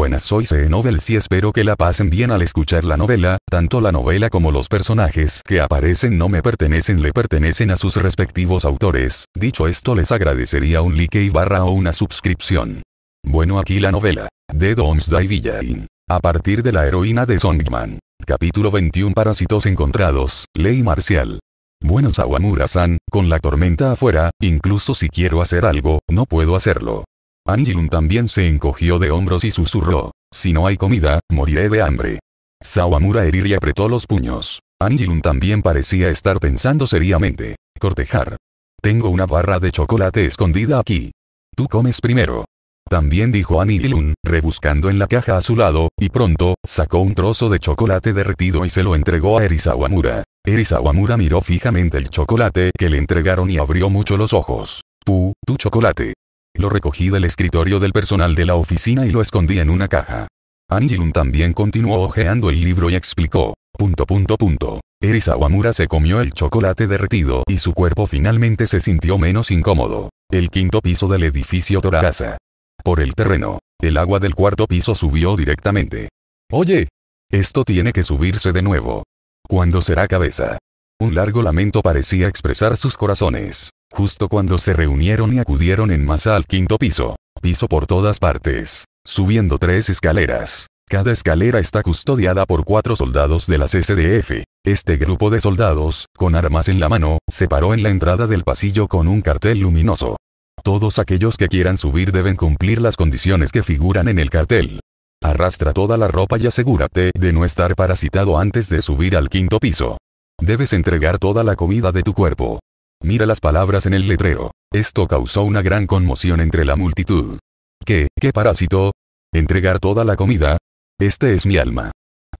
buenas soy c e Novel y espero que la pasen bien al escuchar la novela, tanto la novela como los personajes que aparecen no me pertenecen le pertenecen a sus respectivos autores, dicho esto les agradecería un like y barra o una suscripción. Bueno aquí la novela. de donsday Villain. A partir de la heroína de Songman. Capítulo 21 Parásitos encontrados, Ley Marcial. Buenos sawamura san con la tormenta afuera, incluso si quiero hacer algo, no puedo hacerlo. Anilun también se encogió de hombros y susurró. Si no hay comida, moriré de hambre. Sawamura y apretó los puños. Anilun también parecía estar pensando seriamente. Cortejar. Tengo una barra de chocolate escondida aquí. Tú comes primero. También dijo Anilun, rebuscando en la caja a su lado, y pronto, sacó un trozo de chocolate derretido y se lo entregó a Eri Sawamura miró fijamente el chocolate que le entregaron y abrió mucho los ojos. Tú, tu chocolate. Lo recogí del escritorio del personal de la oficina y lo escondí en una caja. Anilun también continuó hojeando el libro y explicó. Punto punto punto. Erisawamura se comió el chocolate derretido y su cuerpo finalmente se sintió menos incómodo. El quinto piso del edificio Toragasa. Por el terreno. El agua del cuarto piso subió directamente. Oye. Esto tiene que subirse de nuevo. ¿Cuándo será cabeza? Un largo lamento parecía expresar sus corazones. Justo cuando se reunieron y acudieron en masa al quinto piso. Piso por todas partes. Subiendo tres escaleras. Cada escalera está custodiada por cuatro soldados de las SDF. Este grupo de soldados, con armas en la mano, se paró en la entrada del pasillo con un cartel luminoso. Todos aquellos que quieran subir deben cumplir las condiciones que figuran en el cartel. Arrastra toda la ropa y asegúrate de no estar parasitado antes de subir al quinto piso. Debes entregar toda la comida de tu cuerpo. Mira las palabras en el letrero. Esto causó una gran conmoción entre la multitud. ¿Qué, qué parásito? ¿Entregar toda la comida? Este es mi alma.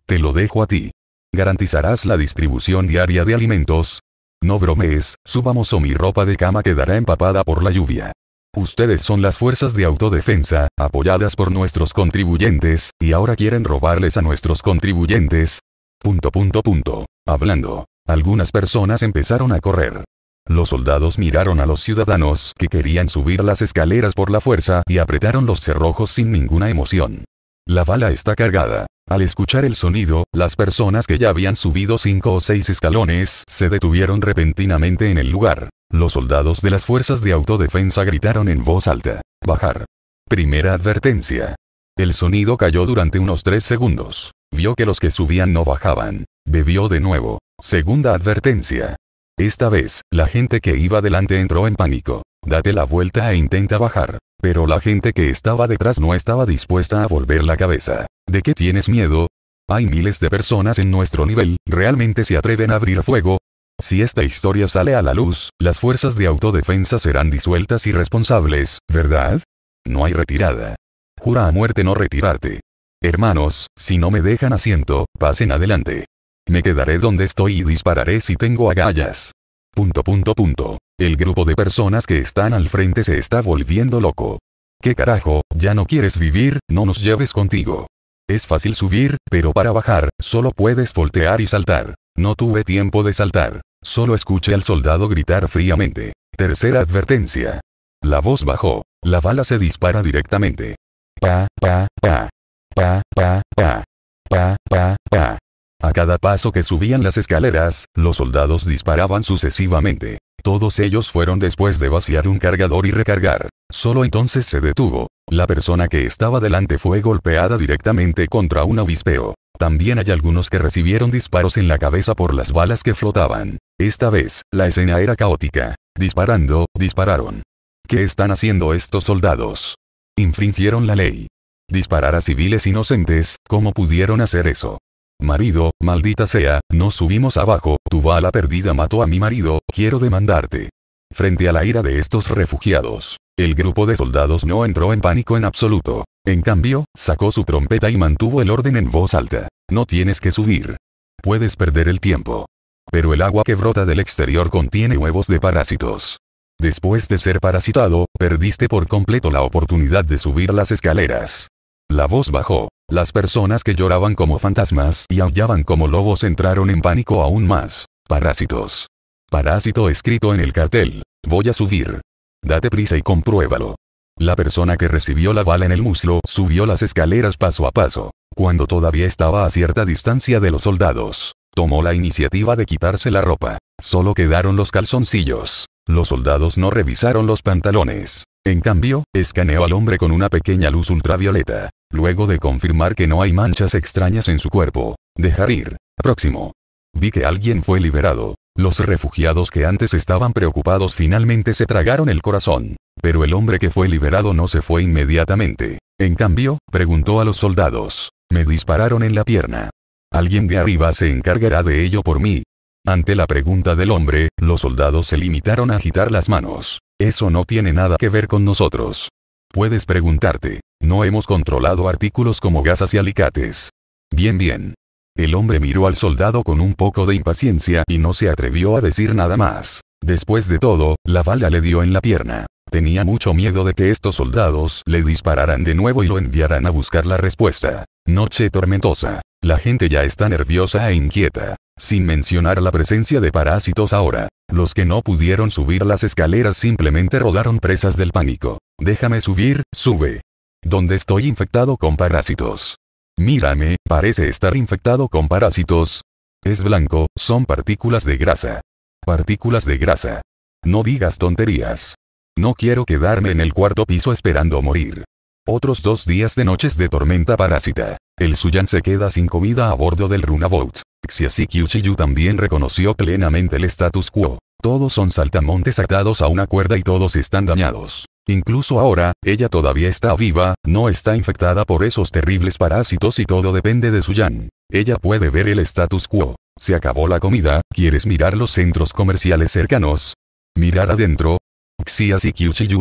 Te lo dejo a ti. ¿Garantizarás la distribución diaria de alimentos? No bromees, subamos o mi ropa de cama quedará empapada por la lluvia. Ustedes son las fuerzas de autodefensa, apoyadas por nuestros contribuyentes, y ahora quieren robarles a nuestros contribuyentes. Punto punto punto. Hablando. Algunas personas empezaron a correr. Los soldados miraron a los ciudadanos que querían subir las escaleras por la fuerza y apretaron los cerrojos sin ninguna emoción. La bala está cargada. Al escuchar el sonido, las personas que ya habían subido cinco o seis escalones se detuvieron repentinamente en el lugar. Los soldados de las fuerzas de autodefensa gritaron en voz alta. Bajar. Primera advertencia. El sonido cayó durante unos tres segundos. Vio que los que subían no bajaban. Bebió de nuevo. Segunda advertencia. Esta vez, la gente que iba delante entró en pánico. Date la vuelta e intenta bajar. Pero la gente que estaba detrás no estaba dispuesta a volver la cabeza. ¿De qué tienes miedo? Hay miles de personas en nuestro nivel, ¿realmente se atreven a abrir fuego? Si esta historia sale a la luz, las fuerzas de autodefensa serán disueltas y responsables, ¿verdad? No hay retirada. Jura a muerte no retirarte. Hermanos, si no me dejan asiento, pasen adelante. Me quedaré donde estoy y dispararé si tengo agallas. Punto punto punto. El grupo de personas que están al frente se está volviendo loco. ¿Qué carajo? Ya no quieres vivir, no nos lleves contigo. Es fácil subir, pero para bajar, solo puedes voltear y saltar. No tuve tiempo de saltar. Solo escuché al soldado gritar fríamente. Tercera advertencia. La voz bajó. La bala se dispara directamente. Pa, pa, pa. Pa, pa, pa. Pa, pa, pa. A cada paso que subían las escaleras, los soldados disparaban sucesivamente. Todos ellos fueron después de vaciar un cargador y recargar. Solo entonces se detuvo. La persona que estaba delante fue golpeada directamente contra un avispero. También hay algunos que recibieron disparos en la cabeza por las balas que flotaban. Esta vez, la escena era caótica. Disparando, dispararon. ¿Qué están haciendo estos soldados? Infringieron la ley. Disparar a civiles inocentes, ¿cómo pudieron hacer eso? Marido, maldita sea, no subimos abajo, tu bala perdida mató a mi marido, quiero demandarte. Frente a la ira de estos refugiados, el grupo de soldados no entró en pánico en absoluto. En cambio, sacó su trompeta y mantuvo el orden en voz alta. No tienes que subir. Puedes perder el tiempo. Pero el agua que brota del exterior contiene huevos de parásitos. Después de ser parasitado, perdiste por completo la oportunidad de subir las escaleras. La voz bajó. Las personas que lloraban como fantasmas y aullaban como lobos entraron en pánico aún más. Parásitos. Parásito escrito en el cartel. Voy a subir. Date prisa y compruébalo. La persona que recibió la bala en el muslo subió las escaleras paso a paso. Cuando todavía estaba a cierta distancia de los soldados, tomó la iniciativa de quitarse la ropa. Solo quedaron los calzoncillos. Los soldados no revisaron los pantalones. En cambio, escaneó al hombre con una pequeña luz ultravioleta. Luego de confirmar que no hay manchas extrañas en su cuerpo. Dejar ir. Próximo. Vi que alguien fue liberado. Los refugiados que antes estaban preocupados finalmente se tragaron el corazón. Pero el hombre que fue liberado no se fue inmediatamente. En cambio, preguntó a los soldados. Me dispararon en la pierna. Alguien de arriba se encargará de ello por mí. Ante la pregunta del hombre, los soldados se limitaron a agitar las manos. Eso no tiene nada que ver con nosotros. Puedes preguntarte, ¿no hemos controlado artículos como gasas y alicates? Bien, bien. El hombre miró al soldado con un poco de impaciencia y no se atrevió a decir nada más. Después de todo, la bala le dio en la pierna. Tenía mucho miedo de que estos soldados le dispararan de nuevo y lo enviaran a buscar la respuesta. Noche tormentosa. La gente ya está nerviosa e inquieta. Sin mencionar la presencia de parásitos ahora. Los que no pudieron subir las escaleras simplemente rodaron presas del pánico. Déjame subir, sube. ¿Dónde estoy infectado con parásitos. Mírame, parece estar infectado con parásitos. Es blanco, son partículas de grasa. Partículas de grasa. No digas tonterías. No quiero quedarme en el cuarto piso esperando morir. Otros dos días de noches de tormenta parásita. El Suyan se queda sin comida a bordo del Runabout. Xiasi Kyushiyu también reconoció plenamente el status quo. Todos son saltamontes atados a una cuerda y todos están dañados. Incluso ahora, ella todavía está viva, no está infectada por esos terribles parásitos y todo depende de su Yan. Ella puede ver el status quo. Se acabó la comida, ¿quieres mirar los centros comerciales cercanos? ¿Mirar adentro? Xias y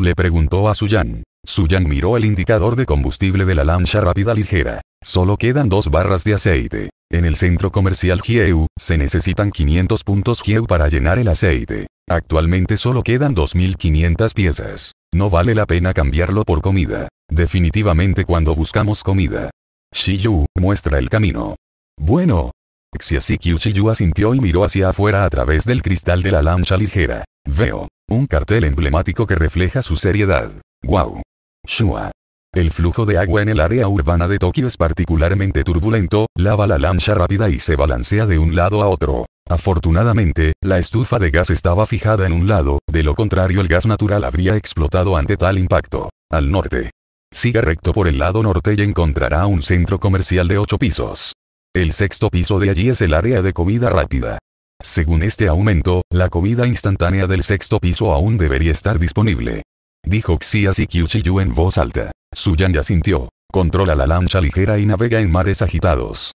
le preguntó a Su-Yang. su Yan miró el indicador de combustible de la lancha rápida ligera. Solo quedan dos barras de aceite. En el centro comercial Hieu, se necesitan 500 puntos Hieu para llenar el aceite. Actualmente solo quedan 2.500 piezas. No vale la pena cambiarlo por comida. Definitivamente cuando buscamos comida. Shiyu, muestra el camino. Bueno. Xiasikyu Shiyu asintió y miró hacia afuera a través del cristal de la lancha ligera. Veo. Un cartel emblemático que refleja su seriedad. Wow. Shua. El flujo de agua en el área urbana de Tokio es particularmente turbulento, lava la lancha rápida y se balancea de un lado a otro. Afortunadamente, la estufa de gas estaba fijada en un lado, de lo contrario el gas natural habría explotado ante tal impacto. Al norte. Siga recto por el lado norte y encontrará un centro comercial de ocho pisos. El sexto piso de allí es el área de comida rápida. Según este aumento, la comida instantánea del sexto piso aún debería estar disponible. Dijo Xia yu en voz alta. Suyan ya sintió. Controla la lancha ligera y navega en mares agitados.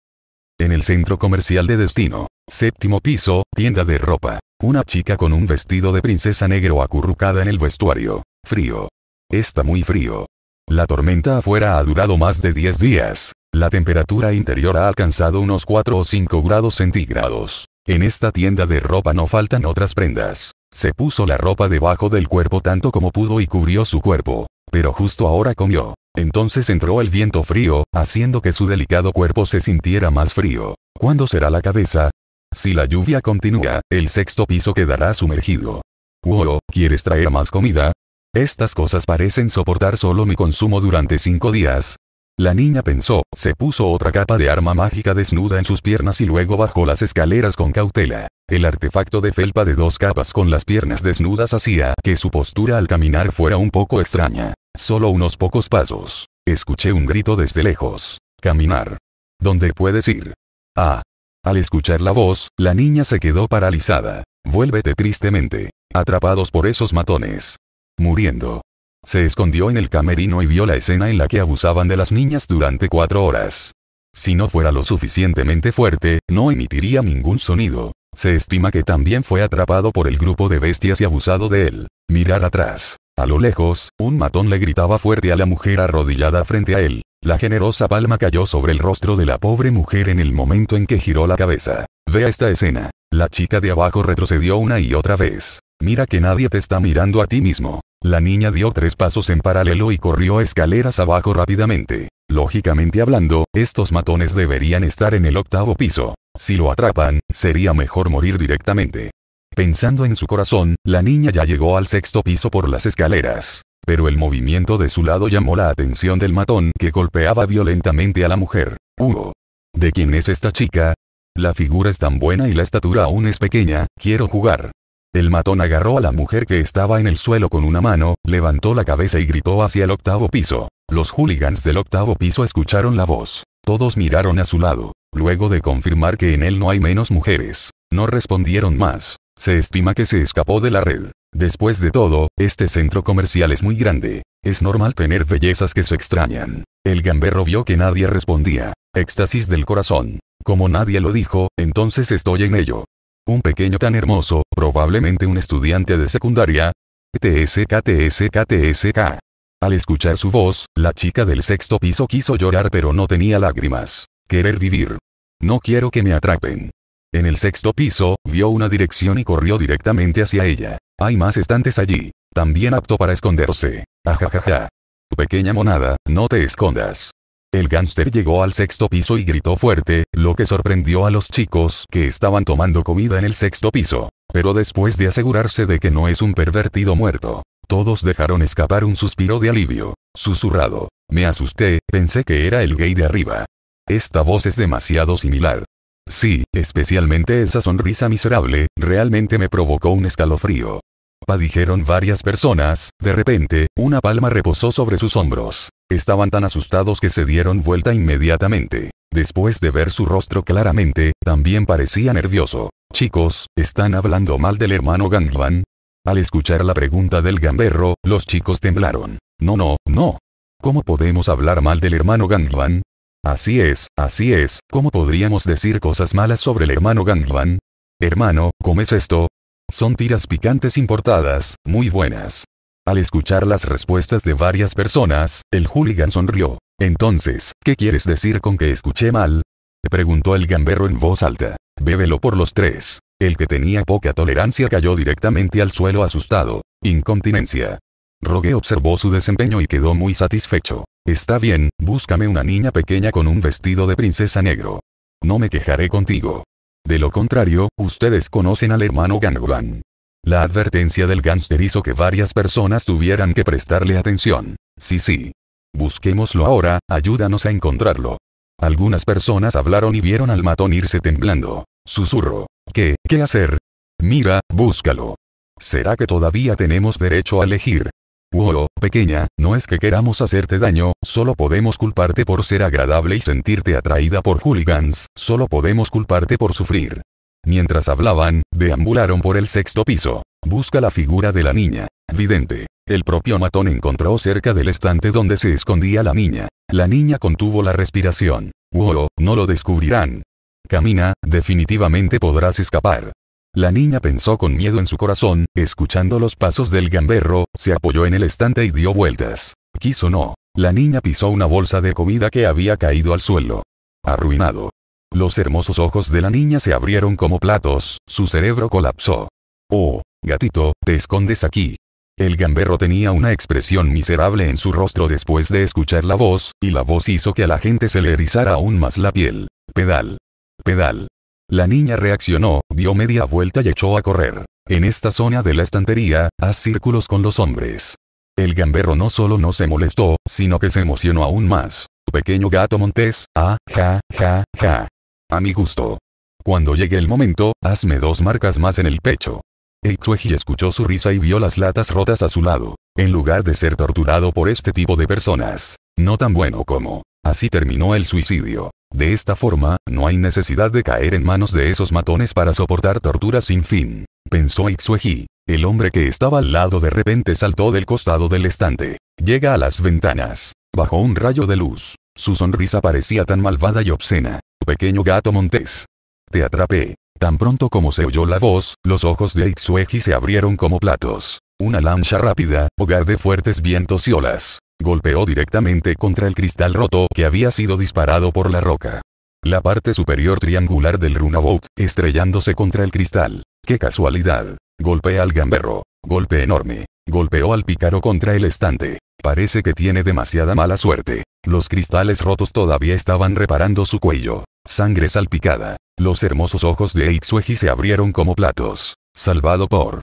En el centro comercial de destino. Séptimo piso, tienda de ropa. Una chica con un vestido de princesa negro acurrucada en el vestuario. Frío. Está muy frío. La tormenta afuera ha durado más de 10 días. La temperatura interior ha alcanzado unos 4 o 5 grados centígrados. En esta tienda de ropa no faltan otras prendas. Se puso la ropa debajo del cuerpo tanto como pudo y cubrió su cuerpo. Pero justo ahora comió. Entonces entró el viento frío, haciendo que su delicado cuerpo se sintiera más frío. ¿Cuándo será la cabeza? Si la lluvia continúa, el sexto piso quedará sumergido. Wow, ¿quieres traer más comida? Estas cosas parecen soportar solo mi consumo durante cinco días. La niña pensó, se puso otra capa de arma mágica desnuda en sus piernas y luego bajó las escaleras con cautela. El artefacto de felpa de dos capas con las piernas desnudas hacía que su postura al caminar fuera un poco extraña. Solo unos pocos pasos. Escuché un grito desde lejos. Caminar. ¿Dónde puedes ir? Ah. Al escuchar la voz, la niña se quedó paralizada. Vuélvete tristemente. Atrapados por esos matones. Muriendo. Se escondió en el camerino y vio la escena en la que abusaban de las niñas durante cuatro horas. Si no fuera lo suficientemente fuerte, no emitiría ningún sonido. Se estima que también fue atrapado por el grupo de bestias y abusado de él. Mirar atrás. A lo lejos, un matón le gritaba fuerte a la mujer arrodillada frente a él. La generosa palma cayó sobre el rostro de la pobre mujer en el momento en que giró la cabeza. Vea esta escena. La chica de abajo retrocedió una y otra vez. Mira que nadie te está mirando a ti mismo. La niña dio tres pasos en paralelo y corrió escaleras abajo rápidamente. Lógicamente hablando, estos matones deberían estar en el octavo piso. Si lo atrapan, sería mejor morir directamente. Pensando en su corazón, la niña ya llegó al sexto piso por las escaleras. Pero el movimiento de su lado llamó la atención del matón que golpeaba violentamente a la mujer. Hugo. ¿De quién es esta chica? La figura es tan buena y la estatura aún es pequeña, quiero jugar. El matón agarró a la mujer que estaba en el suelo con una mano, levantó la cabeza y gritó hacia el octavo piso. Los hooligans del octavo piso escucharon la voz. Todos miraron a su lado. Luego de confirmar que en él no hay menos mujeres, no respondieron más. Se estima que se escapó de la red. Después de todo, este centro comercial es muy grande. Es normal tener bellezas que se extrañan. El gamberro vio que nadie respondía. Éxtasis del corazón. Como nadie lo dijo, entonces estoy en ello. Un pequeño tan hermoso, probablemente un estudiante de secundaria. TSK TSK TSK. Al escuchar su voz, la chica del sexto piso quiso llorar pero no tenía lágrimas. Querer vivir. No quiero que me atrapen. En el sexto piso, vio una dirección y corrió directamente hacia ella. Hay más estantes allí. También apto para esconderse. Ajajaja. Pequeña monada, no te escondas. El gánster llegó al sexto piso y gritó fuerte, lo que sorprendió a los chicos que estaban tomando comida en el sexto piso. Pero después de asegurarse de que no es un pervertido muerto, todos dejaron escapar un suspiro de alivio, susurrado. Me asusté, pensé que era el gay de arriba. Esta voz es demasiado similar. Sí, especialmente esa sonrisa miserable, realmente me provocó un escalofrío. Pa dijeron varias personas, de repente, una palma reposó sobre sus hombros. Estaban tan asustados que se dieron vuelta inmediatamente. Después de ver su rostro claramente, también parecía nervioso. Chicos, ¿están hablando mal del hermano Gangban? Al escuchar la pregunta del gamberro, los chicos temblaron. No, no, no. ¿Cómo podemos hablar mal del hermano Gangban? Así es, así es, ¿cómo podríamos decir cosas malas sobre el hermano Gangban? Hermano, ¿cómo es esto? Son tiras picantes importadas, muy buenas. Al escuchar las respuestas de varias personas, el hooligan sonrió. Entonces, ¿qué quieres decir con que escuché mal? Preguntó el gamberro en voz alta. Bébelo por los tres. El que tenía poca tolerancia cayó directamente al suelo asustado. Incontinencia. Rogue observó su desempeño y quedó muy satisfecho. Está bien, búscame una niña pequeña con un vestido de princesa negro. No me quejaré contigo. De lo contrario, ustedes conocen al hermano Gangolan. La advertencia del gánster hizo que varias personas tuvieran que prestarle atención. Sí, sí. Busquémoslo ahora, ayúdanos a encontrarlo. Algunas personas hablaron y vieron al matón irse temblando. Susurro. ¿Qué, qué hacer? Mira, búscalo. ¿Será que todavía tenemos derecho a elegir? Wow, pequeña, no es que queramos hacerte daño, solo podemos culparte por ser agradable y sentirte atraída por hooligans, solo podemos culparte por sufrir. Mientras hablaban, deambularon por el sexto piso. Busca la figura de la niña. Vidente. El propio matón encontró cerca del estante donde se escondía la niña. La niña contuvo la respiración. Wow, no lo descubrirán. Camina, definitivamente podrás escapar. La niña pensó con miedo en su corazón, escuchando los pasos del gamberro, se apoyó en el estante y dio vueltas. Quiso no. La niña pisó una bolsa de comida que había caído al suelo. Arruinado. Los hermosos ojos de la niña se abrieron como platos, su cerebro colapsó. Oh, gatito, te escondes aquí. El gamberro tenía una expresión miserable en su rostro después de escuchar la voz, y la voz hizo que a la gente se le erizara aún más la piel. Pedal. Pedal. La niña reaccionó, dio media vuelta y echó a correr. En esta zona de la estantería, haz círculos con los hombres. El gamberro no solo no se molestó, sino que se emocionó aún más. Pequeño gato Montés, ah, ja, ja, ja. A mi gusto. Cuando llegue el momento, hazme dos marcas más en el pecho. Eixueji escuchó su risa y vio las latas rotas a su lado. En lugar de ser torturado por este tipo de personas. No tan bueno como. Así terminó el suicidio. De esta forma, no hay necesidad de caer en manos de esos matones para soportar torturas sin fin, pensó Ixueji. El hombre que estaba al lado de repente saltó del costado del estante. Llega a las ventanas. Bajo un rayo de luz. Su sonrisa parecía tan malvada y obscena. Pequeño gato montés. Te atrapé. Tan pronto como se oyó la voz, los ojos de Itsueji se abrieron como platos. Una lancha rápida, hogar de fuertes vientos y olas. Golpeó directamente contra el cristal roto que había sido disparado por la roca. La parte superior triangular del runabout, estrellándose contra el cristal. ¡Qué casualidad! Golpea al gamberro. Golpe enorme. Golpeó al pícaro contra el estante. Parece que tiene demasiada mala suerte. Los cristales rotos todavía estaban reparando su cuello. Sangre salpicada. Los hermosos ojos de Itsueji se abrieron como platos. Salvado por.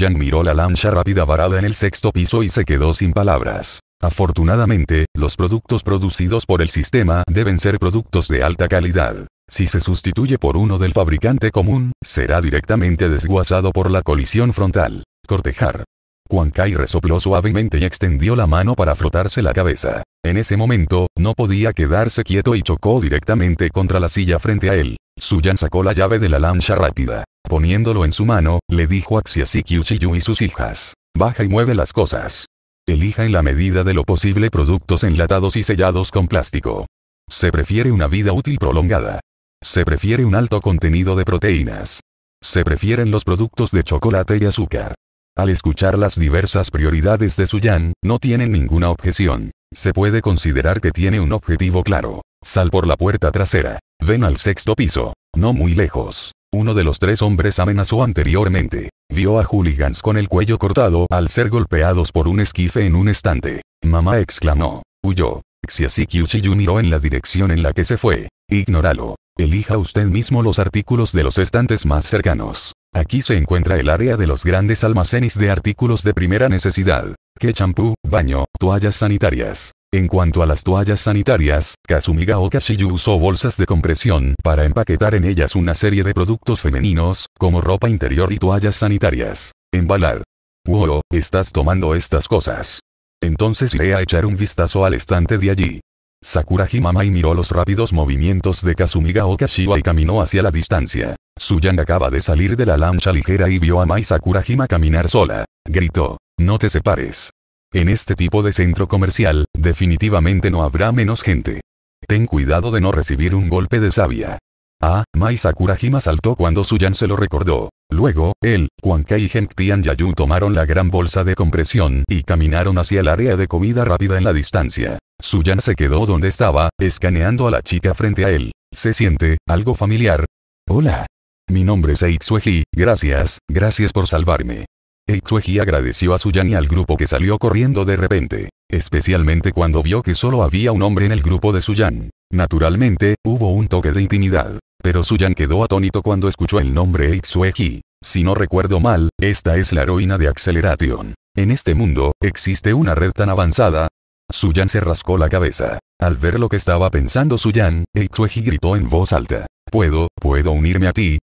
yang miró la lancha rápida varada en el sexto piso y se quedó sin palabras. Afortunadamente, los productos producidos por el sistema deben ser productos de alta calidad. Si se sustituye por uno del fabricante común, será directamente desguazado por la colisión frontal. Cortejar. Quan Kai resopló suavemente y extendió la mano para frotarse la cabeza. En ese momento, no podía quedarse quieto y chocó directamente contra la silla frente a él. Suyan sacó la llave de la lancha rápida. Poniéndolo en su mano, le dijo a Xie Chiyu y sus hijas. Baja y mueve las cosas. Elija en la medida de lo posible productos enlatados y sellados con plástico. Se prefiere una vida útil prolongada. Se prefiere un alto contenido de proteínas. Se prefieren los productos de chocolate y azúcar. Al escuchar las diversas prioridades de Suyan, no tienen ninguna objeción. Se puede considerar que tiene un objetivo claro. Sal por la puerta trasera. Ven al sexto piso. No muy lejos. Uno de los tres hombres amenazó anteriormente. Vio a hooligans con el cuello cortado al ser golpeados por un esquife en un estante. Mamá exclamó. Huyó. Xiasiki miró en la dirección en la que se fue. Ignóralo. Elija usted mismo los artículos de los estantes más cercanos. Aquí se encuentra el área de los grandes almacenes de artículos de primera necesidad. Que champú, baño, toallas sanitarias. En cuanto a las toallas sanitarias, Kazumiga Okashiyu usó bolsas de compresión para empaquetar en ellas una serie de productos femeninos, como ropa interior y toallas sanitarias. Embalar. Wow, estás tomando estas cosas. Entonces iré a echar un vistazo al estante de allí. Sakura Himamai miró los rápidos movimientos de Kazumiga Okashiwa y caminó hacia la distancia. Suyan acaba de salir de la lancha ligera y vio a Mai Sakurajima caminar sola. Gritó, no te separes. En este tipo de centro comercial, definitivamente no habrá menos gente. Ten cuidado de no recibir un golpe de savia. Ah, Mai Sakurajima saltó cuando Suyan se lo recordó. Luego, él, Kai y Tian Yayu tomaron la gran bolsa de compresión y caminaron hacia el área de comida rápida en la distancia. Suyan se quedó donde estaba, escaneando a la chica frente a él. ¿Se siente algo familiar? Hola. Mi nombre es Eitsueji, gracias, gracias por salvarme. Eitsueji agradeció a Suyan y al grupo que salió corriendo de repente, especialmente cuando vio que solo había un hombre en el grupo de Suyan. Naturalmente, hubo un toque de intimidad, pero Suyan quedó atónito cuando escuchó el nombre Eitsueji. Si no recuerdo mal, esta es la heroína de Acceleration. En este mundo, ¿existe una red tan avanzada? Suyan se rascó la cabeza. Al ver lo que estaba pensando Suyan, Eitsueji gritó en voz alta. ¿Puedo, puedo unirme a ti?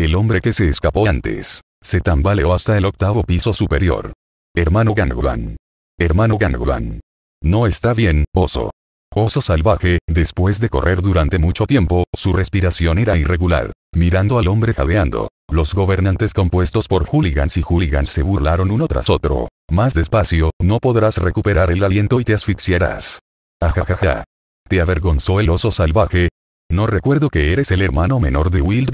El hombre que se escapó antes, se tambaleó hasta el octavo piso superior. Hermano Gangban. Hermano Gangban. No está bien, oso. Oso salvaje, después de correr durante mucho tiempo, su respiración era irregular. Mirando al hombre jadeando, los gobernantes compuestos por hooligans y hooligans se burlaron uno tras otro. Más despacio, no podrás recuperar el aliento y te asfixiarás. Ajajaja. ¿Te avergonzó el oso salvaje? No recuerdo que eres el hermano menor de Wild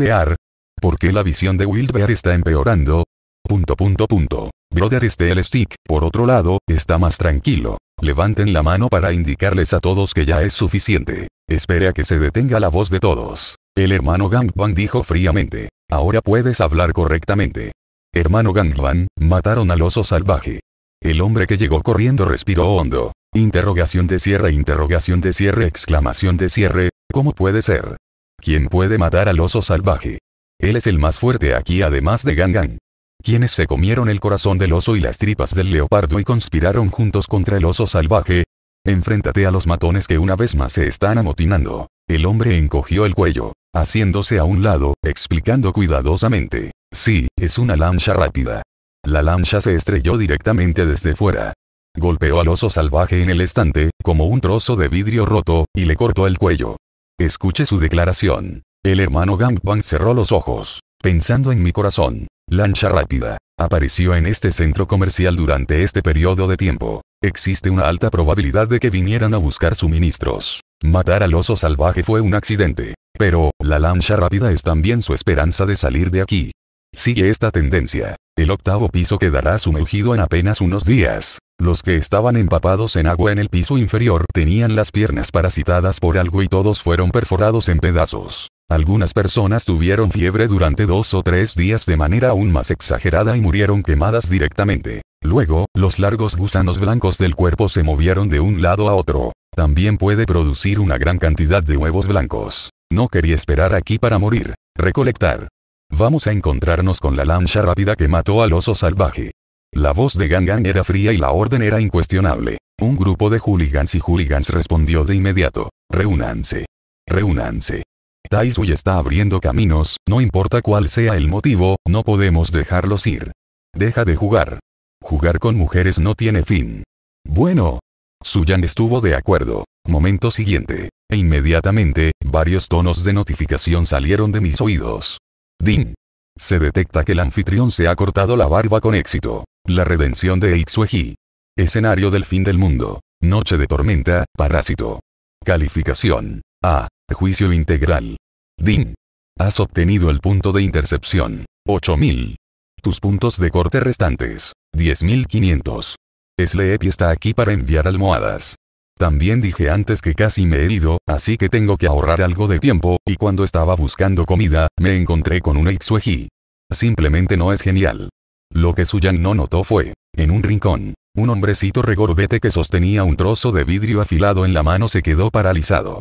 ¿Por qué la visión de Bear está empeorando? Punto punto punto. Brother Steel Stick, por otro lado, está más tranquilo. Levanten la mano para indicarles a todos que ya es suficiente. Espere a que se detenga la voz de todos. El hermano Gangban dijo fríamente. Ahora puedes hablar correctamente. Hermano Gangban, mataron al oso salvaje. El hombre que llegó corriendo respiró hondo. Interrogación de cierre, interrogación de cierre, exclamación de cierre. ¿Cómo puede ser? ¿Quién puede matar al oso salvaje? Él es el más fuerte aquí además de Gang Gang. Quienes se comieron el corazón del oso y las tripas del leopardo y conspiraron juntos contra el oso salvaje. Enfréntate a los matones que una vez más se están amotinando. El hombre encogió el cuello, haciéndose a un lado, explicando cuidadosamente. Sí, es una lancha rápida. La lancha se estrelló directamente desde fuera. Golpeó al oso salvaje en el estante, como un trozo de vidrio roto, y le cortó el cuello. Escuche su declaración. El hermano Gangbang cerró los ojos, pensando en mi corazón. Lancha rápida. Apareció en este centro comercial durante este periodo de tiempo. Existe una alta probabilidad de que vinieran a buscar suministros. Matar al oso salvaje fue un accidente. Pero, la lancha rápida es también su esperanza de salir de aquí. Sigue esta tendencia. El octavo piso quedará sumergido en apenas unos días. Los que estaban empapados en agua en el piso inferior tenían las piernas parasitadas por algo y todos fueron perforados en pedazos. Algunas personas tuvieron fiebre durante dos o tres días de manera aún más exagerada y murieron quemadas directamente. Luego, los largos gusanos blancos del cuerpo se movieron de un lado a otro. También puede producir una gran cantidad de huevos blancos. No quería esperar aquí para morir. Recolectar. Vamos a encontrarnos con la lancha rápida que mató al oso salvaje. La voz de Gang era fría y la orden era incuestionable. Un grupo de hooligans y hooligans respondió de inmediato. Reúnanse. Reúnanse. Taisui está abriendo caminos, no importa cuál sea el motivo, no podemos dejarlos ir. Deja de jugar. Jugar con mujeres no tiene fin. Bueno. Suyan estuvo de acuerdo. Momento siguiente. E inmediatamente, varios tonos de notificación salieron de mis oídos. Ding. Se detecta que el anfitrión se ha cortado la barba con éxito. La redención de Itsueji. Escenario del fin del mundo. Noche de tormenta, parásito. Calificación. A. Juicio integral. DIN. Has obtenido el punto de intercepción. 8000. Tus puntos de corte restantes. 10500. Sleepy está aquí para enviar almohadas. También dije antes que casi me he herido, así que tengo que ahorrar algo de tiempo, y cuando estaba buscando comida, me encontré con un ex-weji. Simplemente no es genial. Lo que Suyang no notó fue, en un rincón, un hombrecito regordete que sostenía un trozo de vidrio afilado en la mano se quedó paralizado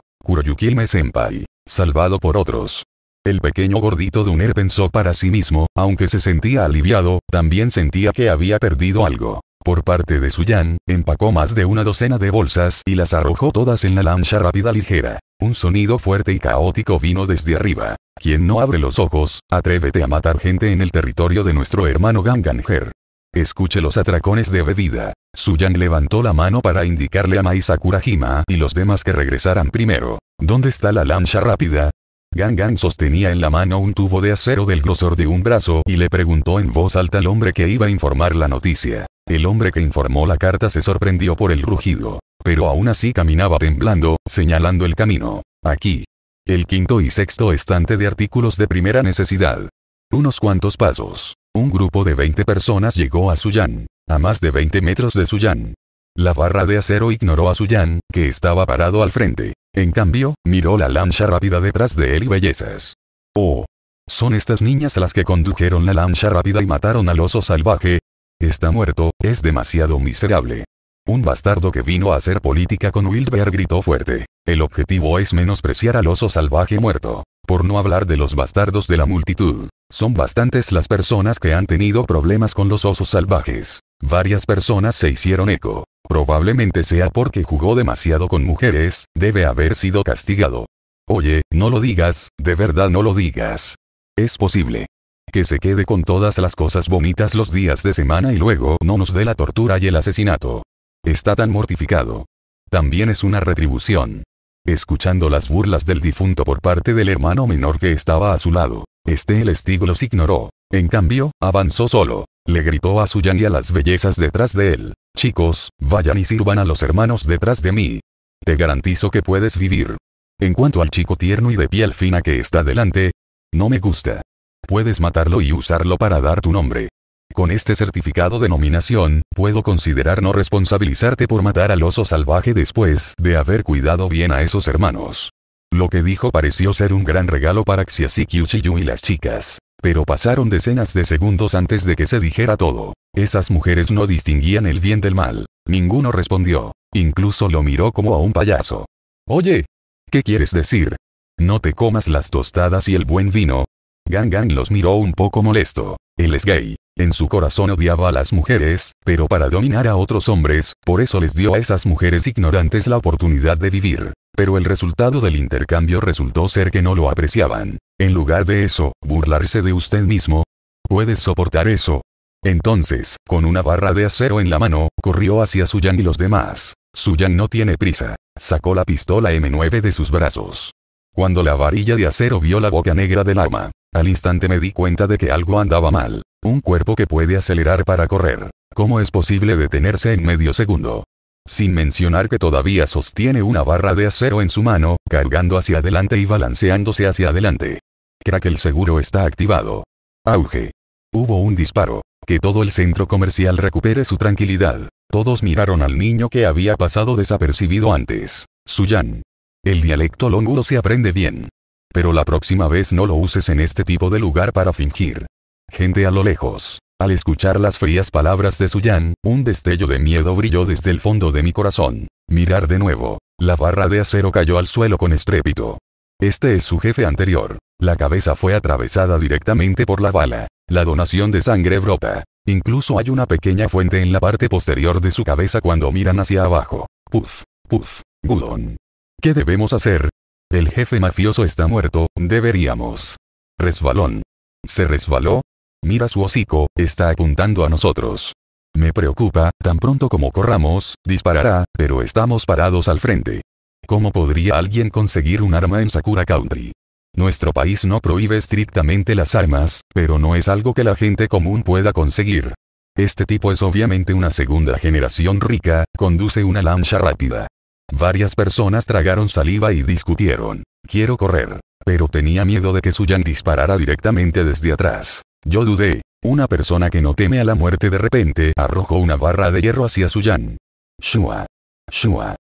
me senpai. Salvado por otros. El pequeño gordito Duner pensó para sí mismo, aunque se sentía aliviado, también sentía que había perdido algo. Por parte de Suyan, empacó más de una docena de bolsas y las arrojó todas en la lancha rápida ligera. Un sonido fuerte y caótico vino desde arriba. Quien no abre los ojos, atrévete a matar gente en el territorio de nuestro hermano Ganganger. Escuche los atracones de bebida. Suyan levantó la mano para indicarle a Mai Sakurajima y los demás que regresaran primero. ¿Dónde está la lancha rápida? Gang sostenía en la mano un tubo de acero del grosor de un brazo y le preguntó en voz alta al hombre que iba a informar la noticia. El hombre que informó la carta se sorprendió por el rugido, pero aún así caminaba temblando, señalando el camino. Aquí. El quinto y sexto estante de artículos de primera necesidad. Unos cuantos pasos. Un grupo de 20 personas llegó a Suyan. A más de 20 metros de Suyan. La barra de acero ignoró a Suyan, que estaba parado al frente. En cambio, miró la lancha rápida detrás de él y bellezas. Oh. Son estas niñas las que condujeron la lancha rápida y mataron al oso salvaje. Está muerto, es demasiado miserable. Un bastardo que vino a hacer política con Wildberg gritó fuerte. El objetivo es menospreciar al oso salvaje muerto por no hablar de los bastardos de la multitud. Son bastantes las personas que han tenido problemas con los osos salvajes. Varias personas se hicieron eco. Probablemente sea porque jugó demasiado con mujeres, debe haber sido castigado. Oye, no lo digas, de verdad no lo digas. Es posible. Que se quede con todas las cosas bonitas los días de semana y luego no nos dé la tortura y el asesinato. Está tan mortificado. También es una retribución. Escuchando las burlas del difunto por parte del hermano menor que estaba a su lado, este el estigo los ignoró. En cambio, avanzó solo. Le gritó a Suyan y a las bellezas detrás de él. Chicos, vayan y sirvan a los hermanos detrás de mí. Te garantizo que puedes vivir. En cuanto al chico tierno y de piel fina que está delante, no me gusta. Puedes matarlo y usarlo para dar tu nombre. Con este certificado de nominación, puedo considerar no responsabilizarte por matar al oso salvaje después de haber cuidado bien a esos hermanos. Lo que dijo pareció ser un gran regalo para Xiasiki Uchiyu y las chicas. Pero pasaron decenas de segundos antes de que se dijera todo. Esas mujeres no distinguían el bien del mal. Ninguno respondió. Incluso lo miró como a un payaso. Oye. ¿Qué quieres decir? No te comas las tostadas y el buen vino. Gang Gang los miró un poco molesto. Él es gay. En su corazón odiaba a las mujeres, pero para dominar a otros hombres, por eso les dio a esas mujeres ignorantes la oportunidad de vivir. Pero el resultado del intercambio resultó ser que no lo apreciaban. En lugar de eso, burlarse de usted mismo. ¿Puedes soportar eso? Entonces, con una barra de acero en la mano, corrió hacia Suyang y los demás. Suyang no tiene prisa. Sacó la pistola M9 de sus brazos. Cuando la varilla de acero vio la boca negra del arma, al instante me di cuenta de que algo andaba mal. Un cuerpo que puede acelerar para correr. ¿Cómo es posible detenerse en medio segundo? Sin mencionar que todavía sostiene una barra de acero en su mano, cargando hacia adelante y balanceándose hacia adelante. Crack el seguro está activado. Auge. Hubo un disparo. Que todo el centro comercial recupere su tranquilidad. Todos miraron al niño que había pasado desapercibido antes. Suyan. El dialecto longuro se aprende bien pero la próxima vez no lo uses en este tipo de lugar para fingir. Gente a lo lejos. Al escuchar las frías palabras de Suyan, un destello de miedo brilló desde el fondo de mi corazón. Mirar de nuevo. La barra de acero cayó al suelo con estrépito. Este es su jefe anterior. La cabeza fue atravesada directamente por la bala. La donación de sangre brota. Incluso hay una pequeña fuente en la parte posterior de su cabeza cuando miran hacia abajo. Puf, puf, Gudon. ¿Qué debemos hacer? El jefe mafioso está muerto, deberíamos. Resbalón. ¿Se resbaló? Mira su hocico, está apuntando a nosotros. Me preocupa, tan pronto como corramos, disparará, pero estamos parados al frente. ¿Cómo podría alguien conseguir un arma en Sakura Country? Nuestro país no prohíbe estrictamente las armas, pero no es algo que la gente común pueda conseguir. Este tipo es obviamente una segunda generación rica, conduce una lancha rápida. Varias personas tragaron saliva y discutieron. Quiero correr. Pero tenía miedo de que Suyan disparara directamente desde atrás. Yo dudé. Una persona que no teme a la muerte de repente arrojó una barra de hierro hacia Suyan. Shua. Shua.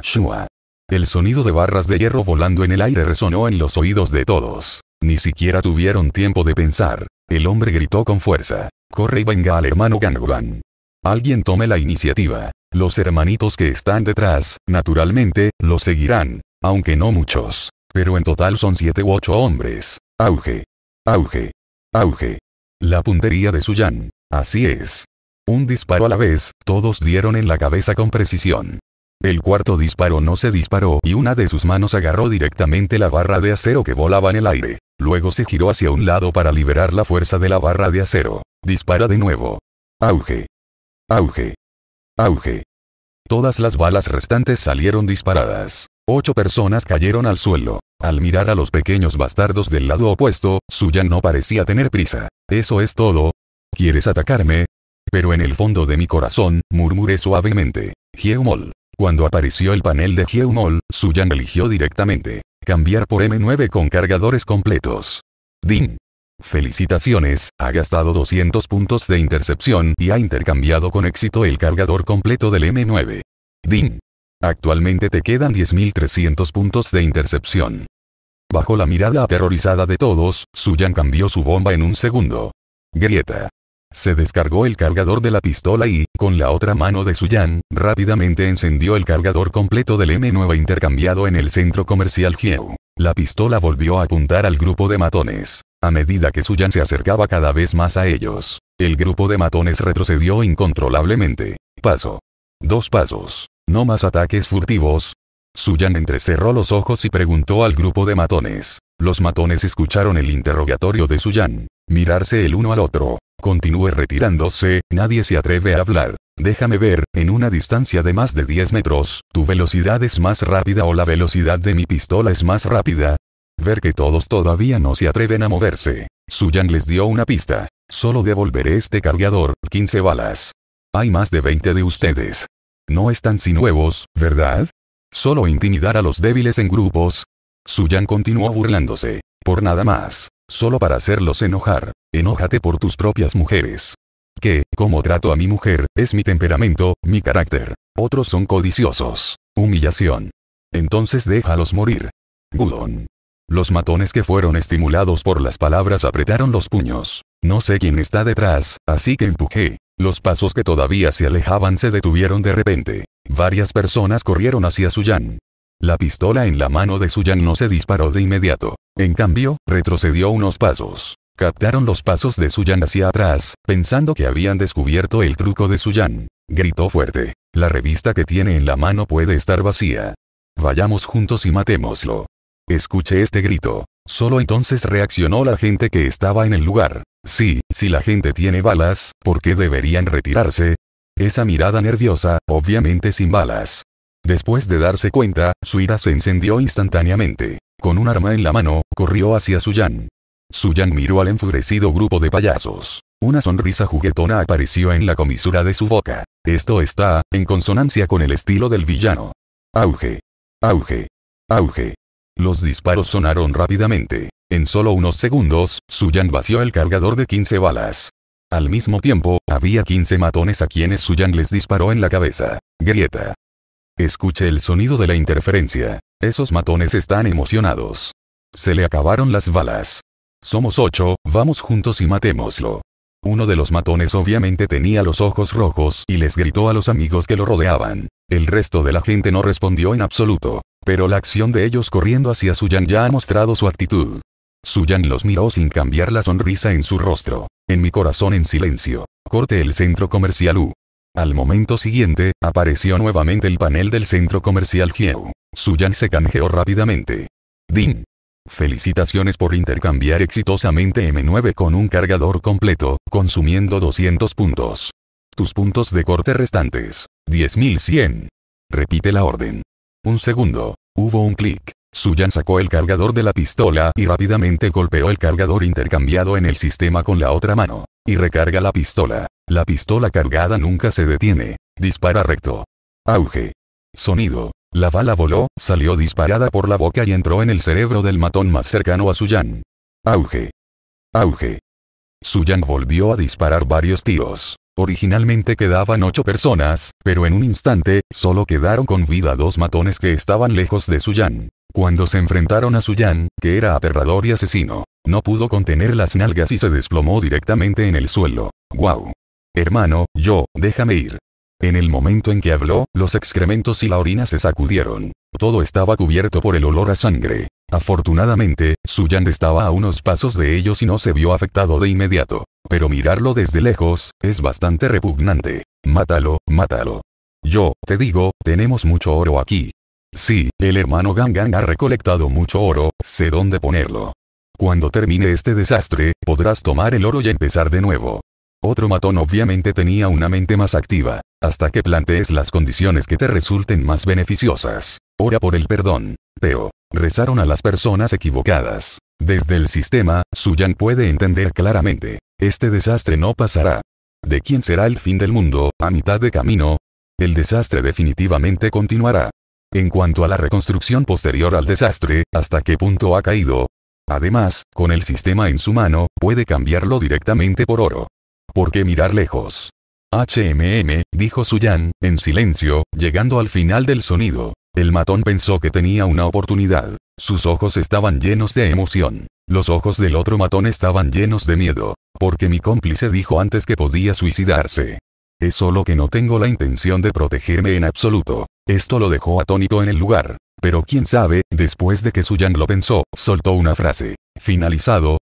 Shua. El sonido de barras de hierro volando en el aire resonó en los oídos de todos. Ni siquiera tuvieron tiempo de pensar. El hombre gritó con fuerza. Corre y venga al hermano Gangwan. Alguien tome la iniciativa. Los hermanitos que están detrás, naturalmente, los seguirán. Aunque no muchos. Pero en total son siete u ocho hombres. Auge. Auge. Auge. La puntería de Suyan. Así es. Un disparo a la vez, todos dieron en la cabeza con precisión. El cuarto disparo no se disparó y una de sus manos agarró directamente la barra de acero que volaba en el aire. Luego se giró hacia un lado para liberar la fuerza de la barra de acero. Dispara de nuevo. Auge. Auge. Auge. Todas las balas restantes salieron disparadas. Ocho personas cayeron al suelo. Al mirar a los pequeños bastardos del lado opuesto, Suyang no parecía tener prisa. Eso es todo. ¿Quieres atacarme? Pero en el fondo de mi corazón, murmuré suavemente. Hyeumol. Cuando apareció el panel de Hyeumol, Suyan eligió directamente. Cambiar por M9 con cargadores completos. Ding. Felicitaciones, ha gastado 200 puntos de intercepción y ha intercambiado con éxito el cargador completo del M9. DIN. Actualmente te quedan 10.300 puntos de intercepción. Bajo la mirada aterrorizada de todos, Suyan cambió su bomba en un segundo. Grieta. Se descargó el cargador de la pistola y, con la otra mano de Suyan, rápidamente encendió el cargador completo del M9 intercambiado en el centro comercial Hieu. La pistola volvió a apuntar al grupo de matones. A medida que Suyan se acercaba cada vez más a ellos, el grupo de matones retrocedió incontrolablemente. Paso. Dos pasos. No más ataques furtivos. Suyan entrecerró los ojos y preguntó al grupo de matones. Los matones escucharon el interrogatorio de Suyan. Mirarse el uno al otro. Continúe retirándose, nadie se atreve a hablar. Déjame ver, en una distancia de más de 10 metros, ¿tu velocidad es más rápida o la velocidad de mi pistola es más rápida? Ver que todos todavía no se atreven a moverse. Suyan les dio una pista. Solo devolveré este cargador, 15 balas. Hay más de 20 de ustedes. No están sin huevos, ¿verdad? Solo intimidar a los débiles en grupos. Suyan continuó burlándose. Por nada más. Solo para hacerlos enojar. Enójate por tus propias mujeres que, como trato a mi mujer, es mi temperamento, mi carácter. Otros son codiciosos. Humillación. Entonces déjalos morir. Gudon. Los matones que fueron estimulados por las palabras apretaron los puños. No sé quién está detrás, así que empujé. Los pasos que todavía se alejaban se detuvieron de repente. Varias personas corrieron hacia Suyan. La pistola en la mano de Suyan no se disparó de inmediato. En cambio, retrocedió unos pasos. Captaron los pasos de Suyan hacia atrás, pensando que habían descubierto el truco de Suyan. Gritó fuerte. La revista que tiene en la mano puede estar vacía. Vayamos juntos y matémoslo. Escuché este grito. Solo entonces reaccionó la gente que estaba en el lugar. Sí, si la gente tiene balas, ¿por qué deberían retirarse? Esa mirada nerviosa, obviamente sin balas. Después de darse cuenta, su ira se encendió instantáneamente. Con un arma en la mano, corrió hacia Suyan. Suyang miró al enfurecido grupo de payasos. Una sonrisa juguetona apareció en la comisura de su boca. Esto está, en consonancia con el estilo del villano. Auge. Auge. Auge. Los disparos sonaron rápidamente. En solo unos segundos, Suyan vació el cargador de 15 balas. Al mismo tiempo, había 15 matones a quienes Suyan les disparó en la cabeza. Grieta. Escuche el sonido de la interferencia. Esos matones están emocionados. Se le acabaron las balas. Somos ocho, vamos juntos y matémoslo. Uno de los matones obviamente tenía los ojos rojos y les gritó a los amigos que lo rodeaban. El resto de la gente no respondió en absoluto. Pero la acción de ellos corriendo hacia Suyan ya ha mostrado su actitud. Suyan los miró sin cambiar la sonrisa en su rostro. En mi corazón en silencio. Corte el centro comercial U. Al momento siguiente, apareció nuevamente el panel del centro comercial Hieu. Suyan se canjeó rápidamente. Ding. Felicitaciones por intercambiar exitosamente M9 con un cargador completo, consumiendo 200 puntos. Tus puntos de corte restantes. 10.100. Repite la orden. Un segundo. Hubo un clic. Suyan sacó el cargador de la pistola y rápidamente golpeó el cargador intercambiado en el sistema con la otra mano. Y recarga la pistola. La pistola cargada nunca se detiene. Dispara recto. Auge. Sonido. La bala voló, salió disparada por la boca y entró en el cerebro del matón más cercano a Suyan. Auge. Auge. Suyan volvió a disparar varios tiros. Originalmente quedaban ocho personas, pero en un instante, solo quedaron con vida dos matones que estaban lejos de Suyan. Cuando se enfrentaron a Suyan, que era aterrador y asesino, no pudo contener las nalgas y se desplomó directamente en el suelo. ¡Guau! Wow. Hermano, yo, déjame ir. En el momento en que habló, los excrementos y la orina se sacudieron. Todo estaba cubierto por el olor a sangre. Afortunadamente, su estaba a unos pasos de ellos y no se vio afectado de inmediato. Pero mirarlo desde lejos, es bastante repugnante. Mátalo, mátalo. Yo, te digo, tenemos mucho oro aquí. Sí, el hermano Gang ha recolectado mucho oro, sé dónde ponerlo. Cuando termine este desastre, podrás tomar el oro y empezar de nuevo. Otro matón obviamente tenía una mente más activa. Hasta que plantees las condiciones que te resulten más beneficiosas. Ora por el perdón. Pero, rezaron a las personas equivocadas. Desde el sistema, Suyan puede entender claramente. Este desastre no pasará. ¿De quién será el fin del mundo, a mitad de camino? El desastre definitivamente continuará. En cuanto a la reconstrucción posterior al desastre, ¿hasta qué punto ha caído? Además, con el sistema en su mano, puede cambiarlo directamente por oro por qué mirar lejos. HMM, dijo Suyan, en silencio, llegando al final del sonido. El matón pensó que tenía una oportunidad. Sus ojos estaban llenos de emoción. Los ojos del otro matón estaban llenos de miedo, porque mi cómplice dijo antes que podía suicidarse. Es solo que no tengo la intención de protegerme en absoluto. Esto lo dejó atónito en el lugar. Pero quién sabe, después de que Suyan lo pensó, soltó una frase. Finalizado,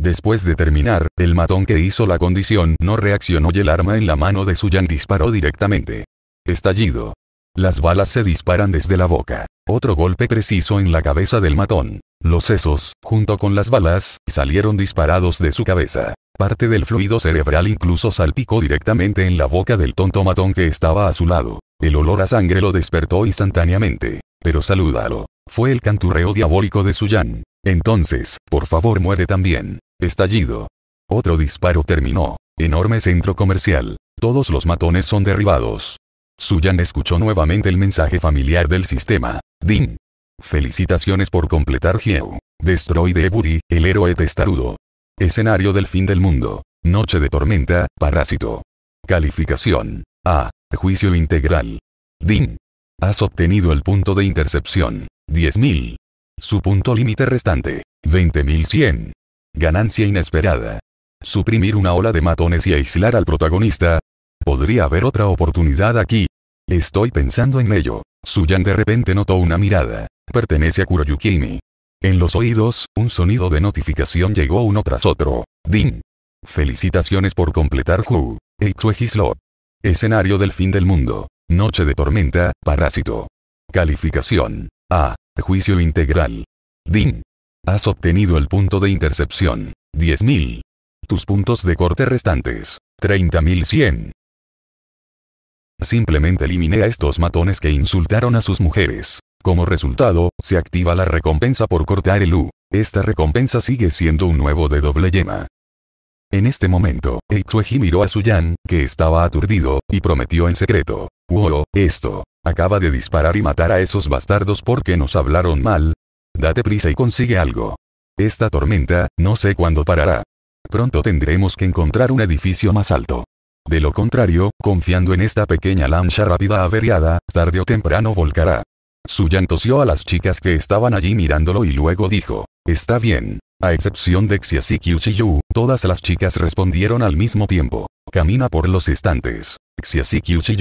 Después de terminar, el matón que hizo la condición no reaccionó y el arma en la mano de Suyan disparó directamente. Estallido. Las balas se disparan desde la boca. Otro golpe preciso en la cabeza del matón. Los sesos, junto con las balas, salieron disparados de su cabeza. Parte del fluido cerebral incluso salpicó directamente en la boca del tonto matón que estaba a su lado. El olor a sangre lo despertó instantáneamente. Pero salúdalo. Fue el canturreo diabólico de Suyan. Entonces, por favor muere también. Estallido. Otro disparo terminó. Enorme centro comercial. Todos los matones son derribados. Suyan escuchó nuevamente el mensaje familiar del sistema. Din. Felicitaciones por completar Hieu. Destroy de Ebudi, el héroe testarudo. Escenario del fin del mundo. Noche de tormenta, parásito. Calificación. A. Juicio integral. Din. Has obtenido el punto de intercepción. 10.000. Su punto límite restante. 20.100. Ganancia inesperada. Suprimir una ola de matones y aislar al protagonista. Podría haber otra oportunidad aquí. Estoy pensando en ello. Suyan de repente notó una mirada. Pertenece a Kuroyukimi. En los oídos, un sonido de notificación llegó uno tras otro. Ding. Felicitaciones por completar Who. Slot. Escenario del fin del mundo. Noche de tormenta, parásito. Calificación. A. Juicio integral. Ding. Has obtenido el punto de intercepción. 10.000. Tus puntos de corte restantes. 30.100. Simplemente eliminé a estos matones que insultaron a sus mujeres. Como resultado, se activa la recompensa por cortar el U. Esta recompensa sigue siendo un nuevo de doble yema. En este momento, Eitsueji miró a Suyan, que estaba aturdido, y prometió en secreto. Wow, esto. Acaba de disparar y matar a esos bastardos porque nos hablaron mal, Date prisa y consigue algo. Esta tormenta, no sé cuándo parará. Pronto tendremos que encontrar un edificio más alto. De lo contrario, confiando en esta pequeña lancha rápida averiada, tarde o temprano volcará. Su tosió a las chicas que estaban allí mirándolo y luego dijo, está bien. A excepción de Xiasi Kyushiyu, todas las chicas respondieron al mismo tiempo. Camina por los estantes. Xiasi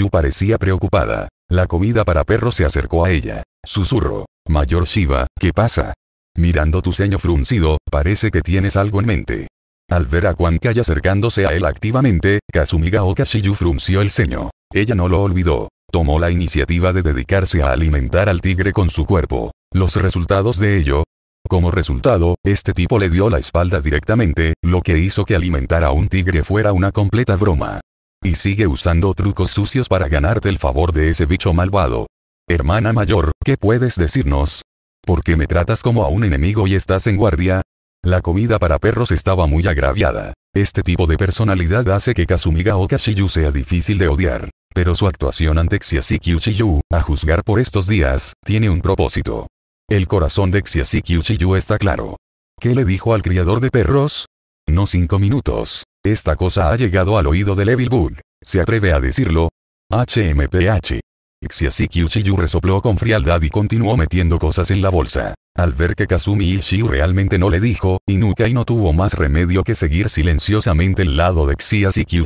parecía preocupada. La comida para perros se acercó a ella. Susurro. Mayor Shiva, ¿qué pasa? Mirando tu ceño fruncido, parece que tienes algo en mente. Al ver a Juan Kai acercándose a él activamente, Kazumiga Kashiyu frunció el ceño. Ella no lo olvidó. Tomó la iniciativa de dedicarse a alimentar al tigre con su cuerpo. Los resultados de ello, como resultado, este tipo le dio la espalda directamente, lo que hizo que alimentar a un tigre fuera una completa broma. Y sigue usando trucos sucios para ganarte el favor de ese bicho malvado. Hermana mayor, ¿qué puedes decirnos? ¿Por qué me tratas como a un enemigo y estás en guardia? La comida para perros estaba muy agraviada. Este tipo de personalidad hace que Kazumiga Kashiyu sea difícil de odiar. Pero su actuación ante Kyu Uchiyu, a juzgar por estos días, tiene un propósito. El corazón de Kyu Uchiyu está claro. ¿Qué le dijo al criador de perros? No cinco minutos. Esta cosa ha llegado al oído de Evil Book. ¿Se atreve a decirlo? HMPH. Xiaxi Kyushiyu resopló con frialdad y continuó metiendo cosas en la bolsa. Al ver que Kazumi Ishiu realmente no le dijo, Inukai no tuvo más remedio que seguir silenciosamente el lado de Xiasiki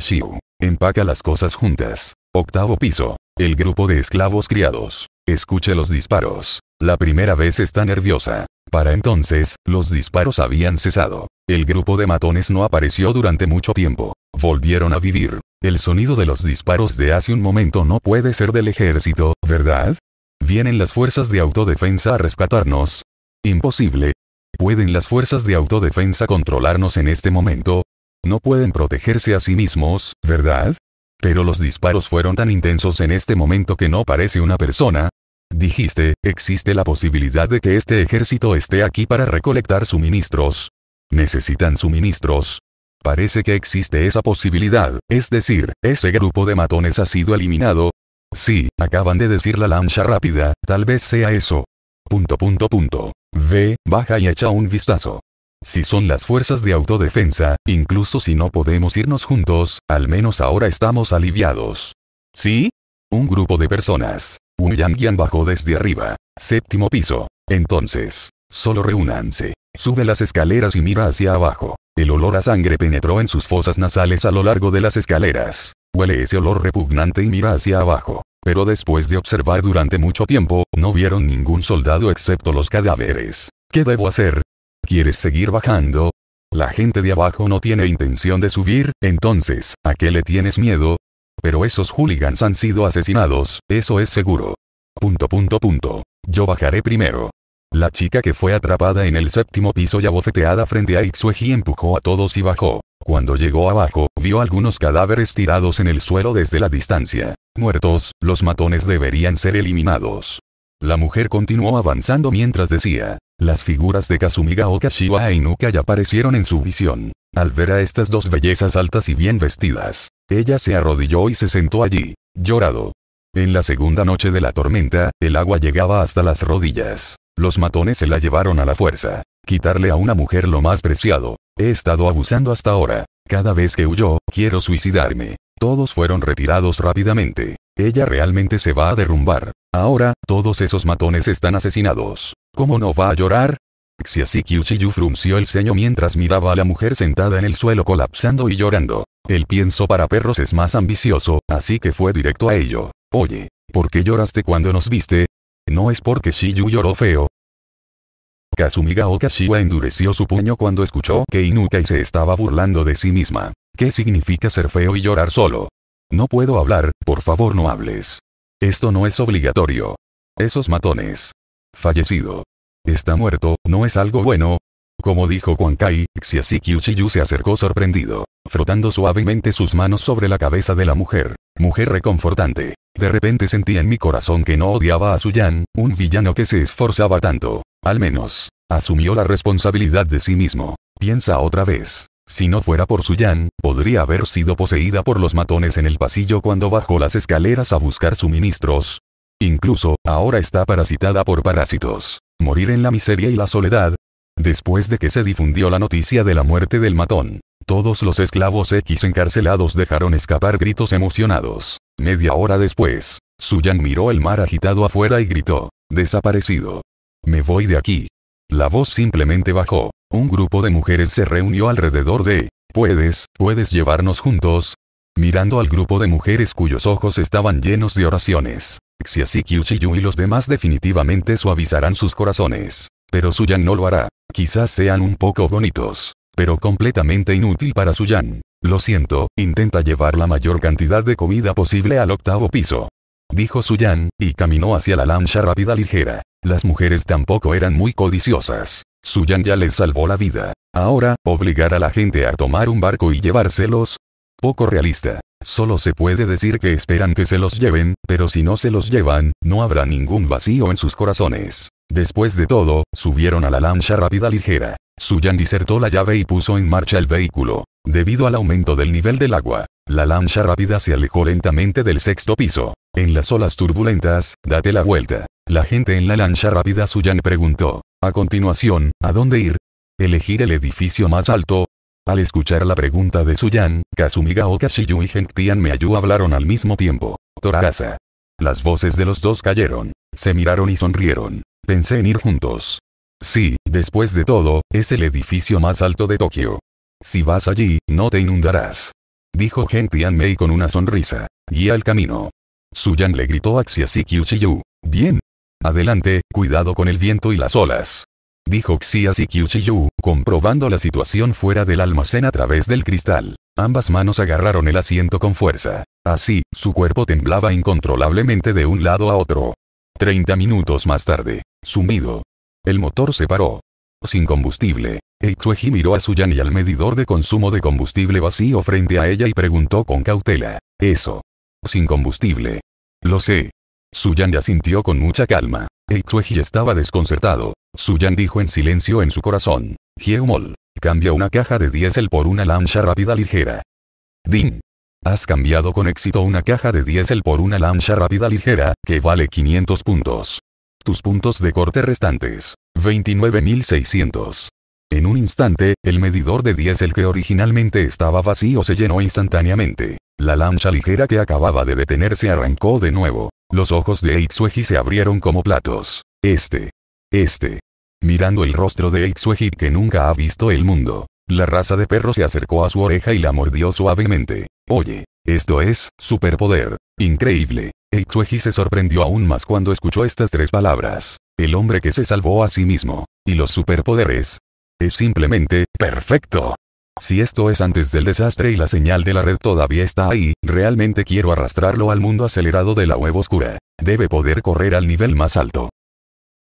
Empaca las cosas juntas. Octavo piso. El grupo de esclavos criados. Escuche los disparos. La primera vez está nerviosa. Para entonces, los disparos habían cesado. El grupo de matones no apareció durante mucho tiempo. Volvieron a vivir. El sonido de los disparos de hace un momento no puede ser del ejército, ¿verdad? ¿Vienen las fuerzas de autodefensa a rescatarnos? Imposible. ¿Pueden las fuerzas de autodefensa controlarnos en este momento? No pueden protegerse a sí mismos, ¿verdad? Pero los disparos fueron tan intensos en este momento que no parece una persona. Dijiste, existe la posibilidad de que este ejército esté aquí para recolectar suministros. Necesitan suministros. Parece que existe esa posibilidad, es decir, ese grupo de matones ha sido eliminado. Sí, acaban de decir la lancha rápida, tal vez sea eso. Punto punto punto. Ve, baja y echa un vistazo. Si son las fuerzas de autodefensa, incluso si no podemos irnos juntos, al menos ahora estamos aliviados. ¿Sí? Un grupo de personas. Un Yang bajó desde arriba. Séptimo piso. Entonces, solo reúnanse. Sube las escaleras y mira hacia abajo. El olor a sangre penetró en sus fosas nasales a lo largo de las escaleras. Huele ese olor repugnante y mira hacia abajo. Pero después de observar durante mucho tiempo, no vieron ningún soldado excepto los cadáveres. ¿Qué debo hacer? ¿Quieres seguir bajando? La gente de abajo no tiene intención de subir, entonces, ¿a qué le tienes miedo? Pero esos hooligans han sido asesinados, eso es seguro. Punto punto punto. Yo bajaré primero. La chica que fue atrapada en el séptimo piso y abofeteada frente a Ixueji empujó a todos y bajó. Cuando llegó abajo, vio algunos cadáveres tirados en el suelo desde la distancia. Muertos, los matones deberían ser eliminados. La mujer continuó avanzando mientras decía. Las figuras de Kazumiga o e Inuka ya aparecieron en su visión. Al ver a estas dos bellezas altas y bien vestidas, ella se arrodilló y se sentó allí, llorado. En la segunda noche de la tormenta, el agua llegaba hasta las rodillas. Los matones se la llevaron a la fuerza. Quitarle a una mujer lo más preciado. He estado abusando hasta ahora. Cada vez que huyó, quiero suicidarme. Todos fueron retirados rápidamente. Ella realmente se va a derrumbar. Ahora, todos esos matones están asesinados. ¿Cómo no va a llorar? Xiasiki Uchiyu frunció el ceño mientras miraba a la mujer sentada en el suelo colapsando y llorando. El pienso para perros es más ambicioso, así que fue directo a ello. Oye, ¿por qué lloraste cuando nos viste? No es porque Shiyu lloró feo. Kazumiga Okashiwa endureció su puño cuando escuchó que Inukai se estaba burlando de sí misma. ¿Qué significa ser feo y llorar solo? No puedo hablar, por favor no hables. Esto no es obligatorio. Esos matones. Fallecido. Está muerto, no es algo bueno. Como dijo Kuankai, y Shiyu se acercó sorprendido, frotando suavemente sus manos sobre la cabeza de la mujer. Mujer reconfortante. De repente sentí en mi corazón que no odiaba a Suyan, un villano que se esforzaba tanto. Al menos, asumió la responsabilidad de sí mismo. Piensa otra vez. Si no fuera por Suyan, podría haber sido poseída por los matones en el pasillo cuando bajó las escaleras a buscar suministros. Incluso, ahora está parasitada por parásitos. Morir en la miseria y la soledad. Después de que se difundió la noticia de la muerte del matón, todos los esclavos X encarcelados dejaron escapar gritos emocionados. Media hora después, Su-Yang miró el mar agitado afuera y gritó, desaparecido. Me voy de aquí. La voz simplemente bajó. Un grupo de mujeres se reunió alrededor de, puedes, puedes llevarnos juntos. Mirando al grupo de mujeres cuyos ojos estaban llenos de oraciones, xi yu y los demás definitivamente suavizarán sus corazones. Pero Su-Yang no lo hará. Quizás sean un poco bonitos, pero completamente inútil para su Lo siento, intenta llevar la mayor cantidad de comida posible al octavo piso. Dijo Suyan, y caminó hacia la lancha rápida ligera. Las mujeres tampoco eran muy codiciosas. Suyan ya les salvó la vida. Ahora, obligar a la gente a tomar un barco y llevárselos. Poco realista. Solo se puede decir que esperan que se los lleven, pero si no se los llevan, no habrá ningún vacío en sus corazones. Después de todo, subieron a la lancha rápida ligera. Suyan disertó la llave y puso en marcha el vehículo. Debido al aumento del nivel del agua, la lancha rápida se alejó lentamente del sexto piso. En las olas turbulentas, date la vuelta. La gente en la lancha rápida Suyan preguntó. A continuación, ¿a dónde ir? ¿Elegir el edificio más alto? Al escuchar la pregunta de Suyan, Kazumiga Okashiyu y Gentian Meayu hablaron al mismo tiempo. Toragasa. Las voces de los dos cayeron. Se miraron y sonrieron. Pensé en ir juntos. Sí, después de todo, es el edificio más alto de Tokio. Si vas allí, no te inundarás. Dijo Gen Mei con una sonrisa. Guía el camino. Suyan le gritó a Qiuqiu. Bien. Adelante, cuidado con el viento y las olas. Dijo Kyu Qiuqiu, comprobando la situación fuera del almacén a través del cristal. Ambas manos agarraron el asiento con fuerza. Así, su cuerpo temblaba incontrolablemente de un lado a otro. Treinta minutos más tarde, sumido, el motor se paró. Sin combustible. Xueji miró a Suyan y al medidor de consumo de combustible vacío frente a ella y preguntó con cautela. Eso. Sin combustible. Lo sé. Suyan sintió con mucha calma. Xueji estaba desconcertado. Suyan dijo en silencio en su corazón. Giemol. Cambia una caja de diésel por una lancha rápida ligera. Din. Has cambiado con éxito una caja de diésel por una lancha rápida ligera, que vale 500 puntos. Tus puntos de corte restantes. 29.600. En un instante, el medidor de el que originalmente estaba vacío se llenó instantáneamente. La lancha ligera que acababa de detenerse arrancó de nuevo. Los ojos de Ixuegi se abrieron como platos. Este. Este. Mirando el rostro de Ixuegi que nunca ha visto el mundo. La raza de perro se acercó a su oreja y la mordió suavemente. Oye. Esto es, superpoder. Increíble. Exueji se sorprendió aún más cuando escuchó estas tres palabras. El hombre que se salvó a sí mismo. Y los superpoderes. Es simplemente, perfecto. Si esto es antes del desastre y la señal de la red todavía está ahí, realmente quiero arrastrarlo al mundo acelerado de la web oscura. Debe poder correr al nivel más alto.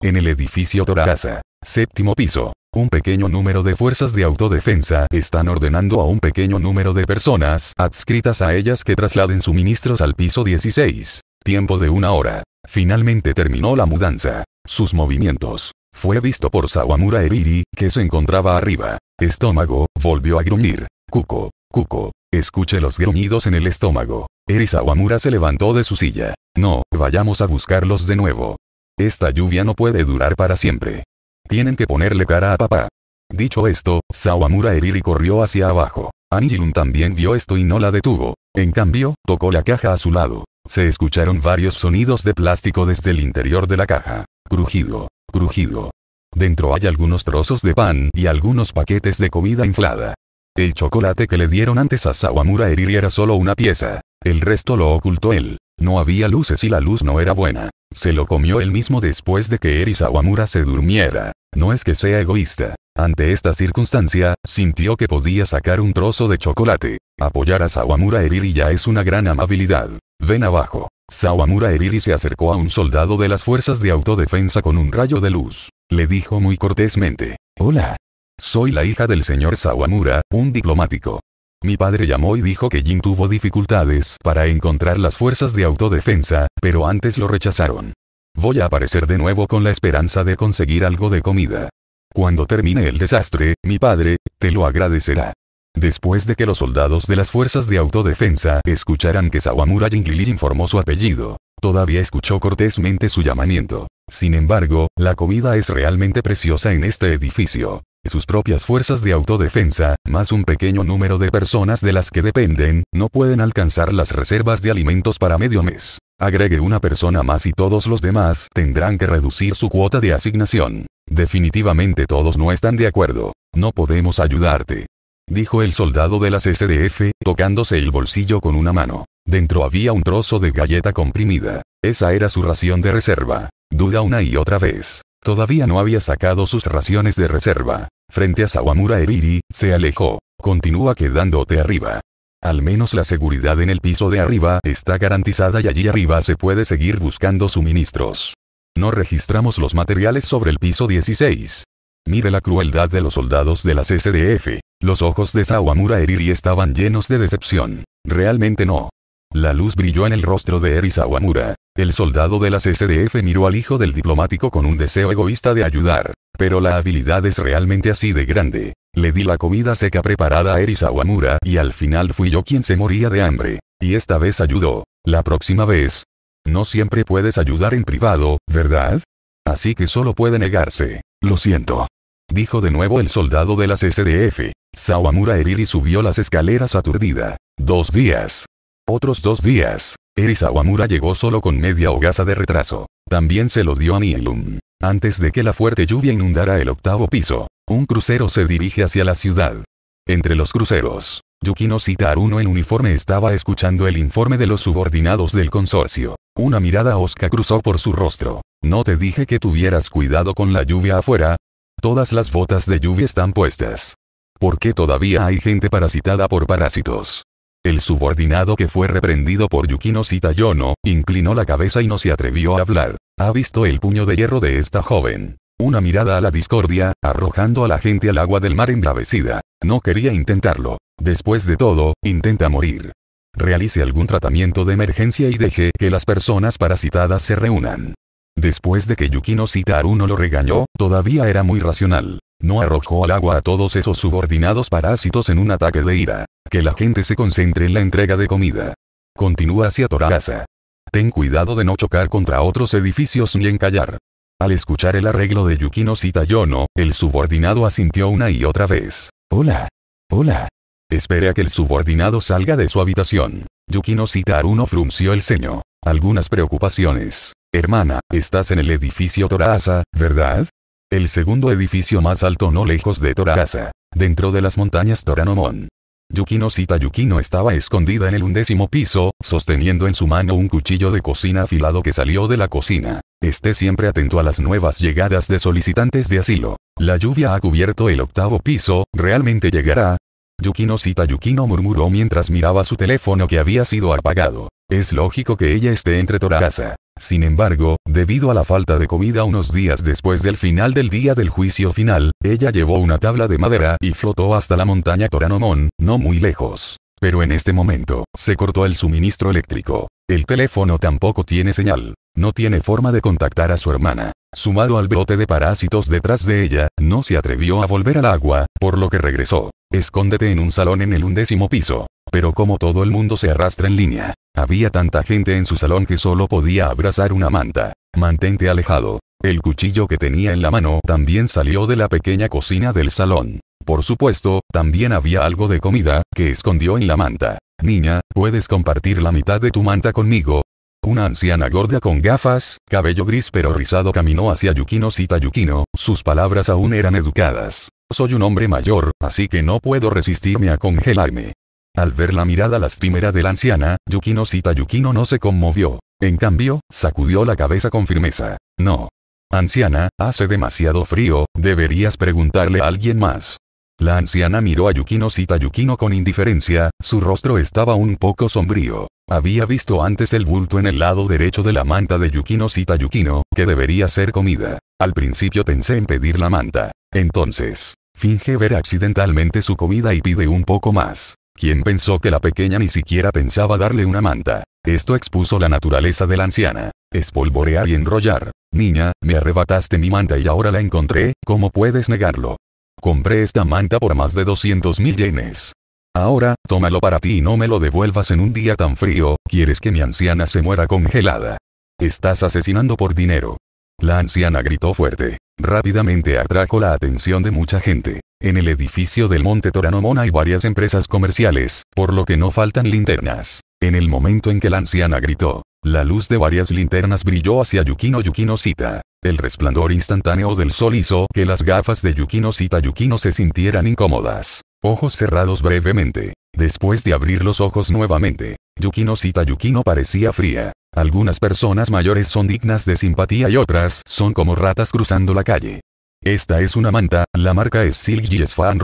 En el edificio Toragasa. séptimo piso, un pequeño número de fuerzas de autodefensa están ordenando a un pequeño número de personas adscritas a ellas que trasladen suministros al piso 16. Tiempo de una hora. Finalmente terminó la mudanza. Sus movimientos. Fue visto por Sawamura Eriri, que se encontraba arriba. Estómago, volvió a gruñir. Cuco, cuco. Escuche los gruñidos en el estómago. Eri Sawamura se levantó de su silla. No, vayamos a buscarlos de nuevo. Esta lluvia no puede durar para siempre. Tienen que ponerle cara a papá. Dicho esto, Sawamura Eriri corrió hacia abajo. Anjilun también vio esto y no la detuvo. En cambio, tocó la caja a su lado. Se escucharon varios sonidos de plástico desde el interior de la caja. Crujido, crujido. Dentro hay algunos trozos de pan y algunos paquetes de comida inflada. El chocolate que le dieron antes a Sawamura Eriri era solo una pieza. El resto lo ocultó él. No había luces y la luz no era buena. Se lo comió él mismo después de que Eri Sawamura se durmiera. No es que sea egoísta. Ante esta circunstancia, sintió que podía sacar un trozo de chocolate. Apoyar a Sawamura Eriri ya es una gran amabilidad. Ven abajo. Sawamura Eriri se acercó a un soldado de las fuerzas de autodefensa con un rayo de luz. Le dijo muy cortésmente. Hola. Soy la hija del señor Sawamura, un diplomático. Mi padre llamó y dijo que Jin tuvo dificultades para encontrar las fuerzas de autodefensa, pero antes lo rechazaron. Voy a aparecer de nuevo con la esperanza de conseguir algo de comida. Cuando termine el desastre, mi padre, te lo agradecerá. Después de que los soldados de las fuerzas de autodefensa escucharan que Sawamura Jinglili informó su apellido, todavía escuchó cortésmente su llamamiento. Sin embargo, la comida es realmente preciosa en este edificio sus propias fuerzas de autodefensa, más un pequeño número de personas de las que dependen, no pueden alcanzar las reservas de alimentos para medio mes. Agregue una persona más y todos los demás tendrán que reducir su cuota de asignación. Definitivamente todos no están de acuerdo. No podemos ayudarte. Dijo el soldado de las SDF, tocándose el bolsillo con una mano. Dentro había un trozo de galleta comprimida. Esa era su ración de reserva. Duda una y otra vez. Todavía no había sacado sus raciones de reserva. Frente a Sawamura Eriri, se alejó. Continúa quedándote arriba. Al menos la seguridad en el piso de arriba está garantizada y allí arriba se puede seguir buscando suministros. No registramos los materiales sobre el piso 16. Mire la crueldad de los soldados de las SDF. Los ojos de Sawamura Eriri estaban llenos de decepción. Realmente no. La luz brilló en el rostro de Eri Sawamura. El soldado de las SDF miró al hijo del diplomático con un deseo egoísta de ayudar. Pero la habilidad es realmente así de grande. Le di la comida seca preparada a Eri Sawamura y al final fui yo quien se moría de hambre. Y esta vez ayudó. La próxima vez. No siempre puedes ayudar en privado, ¿verdad? Así que solo puede negarse. Lo siento. Dijo de nuevo el soldado de las SDF. Sawamura Eri subió las escaleras aturdida. Dos días. Otros dos días. Eris Wamura llegó solo con media hogaza de retraso. También se lo dio a Nihilum. Antes de que la fuerte lluvia inundara el octavo piso, un crucero se dirige hacia la ciudad. Entre los cruceros, Yukino uno en uniforme estaba escuchando el informe de los subordinados del consorcio. Una mirada osca cruzó por su rostro. ¿No te dije que tuvieras cuidado con la lluvia afuera? Todas las botas de lluvia están puestas. ¿Por qué todavía hay gente parasitada por parásitos? El subordinado que fue reprendido por Yukino Yono, inclinó la cabeza y no se atrevió a hablar. Ha visto el puño de hierro de esta joven. Una mirada a la discordia, arrojando a la gente al agua del mar embravecida. No quería intentarlo. Después de todo, intenta morir. Realice algún tratamiento de emergencia y deje que las personas parasitadas se reúnan. Después de que Yukino Aruno lo regañó, todavía era muy racional. No arrojó al agua a todos esos subordinados parásitos en un ataque de ira. Que la gente se concentre en la entrega de comida. Continúa hacia Toragasa. Ten cuidado de no chocar contra otros edificios ni encallar. Al escuchar el arreglo de Yukino Yono, el subordinado asintió una y otra vez. Hola. Hola. Espere a que el subordinado salga de su habitación. Yukino Aruno frunció el ceño. Algunas preocupaciones. Hermana, estás en el edificio Torahasa, ¿verdad? El segundo edificio más alto no lejos de Torahasa. dentro de las montañas Toranomon. Yukino Sita Yukino estaba escondida en el undécimo piso, sosteniendo en su mano un cuchillo de cocina afilado que salió de la cocina. Esté siempre atento a las nuevas llegadas de solicitantes de asilo. La lluvia ha cubierto el octavo piso, ¿realmente llegará? Yukino Sita Yukino murmuró mientras miraba su teléfono que había sido apagado. Es lógico que ella esté entre Torahasa. Sin embargo, debido a la falta de comida unos días después del final del día del juicio final, ella llevó una tabla de madera y flotó hasta la montaña Toranomón, no muy lejos. Pero en este momento, se cortó el suministro eléctrico. El teléfono tampoco tiene señal. No tiene forma de contactar a su hermana. Sumado al brote de parásitos detrás de ella, no se atrevió a volver al agua, por lo que regresó. Escóndete en un salón en el undécimo piso. Pero como todo el mundo se arrastra en línea, había tanta gente en su salón que solo podía abrazar una manta. Mantente alejado. El cuchillo que tenía en la mano también salió de la pequeña cocina del salón. Por supuesto, también había algo de comida, que escondió en la manta. Niña, ¿puedes compartir la mitad de tu manta conmigo? Una anciana gorda con gafas, cabello gris pero rizado caminó hacia Yukino Sita Yukino, sus palabras aún eran educadas. Soy un hombre mayor, así que no puedo resistirme a congelarme. Al ver la mirada lastimera de la anciana, Yukino Sita Yukino no se conmovió. En cambio, sacudió la cabeza con firmeza. No. Anciana, hace demasiado frío, deberías preguntarle a alguien más. La anciana miró a Yukino Sita Yukino con indiferencia, su rostro estaba un poco sombrío. Había visto antes el bulto en el lado derecho de la manta de Yukino Sita Yukino, que debería ser comida. Al principio pensé en pedir la manta. Entonces, finge ver accidentalmente su comida y pide un poco más. Quien pensó que la pequeña ni siquiera pensaba darle una manta? Esto expuso la naturaleza de la anciana. Espolvorear y enrollar. Niña, me arrebataste mi manta y ahora la encontré, ¿cómo puedes negarlo? Compré esta manta por más de 200 mil yenes. Ahora, tómalo para ti y no me lo devuelvas en un día tan frío, quieres que mi anciana se muera congelada. Estás asesinando por dinero. La anciana gritó fuerte. Rápidamente atrajo la atención de mucha gente. En el edificio del Monte Toranomona hay varias empresas comerciales, por lo que no faltan linternas. En el momento en que la anciana gritó, la luz de varias linternas brilló hacia Yukino Yukino Sita. El resplandor instantáneo del sol hizo que las gafas de Yukino Yukino se sintieran incómodas. Ojos cerrados brevemente. Después de abrir los ojos nuevamente, Yukino Sita Yukino parecía fría. Algunas personas mayores son dignas de simpatía y otras son como ratas cruzando la calle. Esta es una manta, la marca es Silk Fan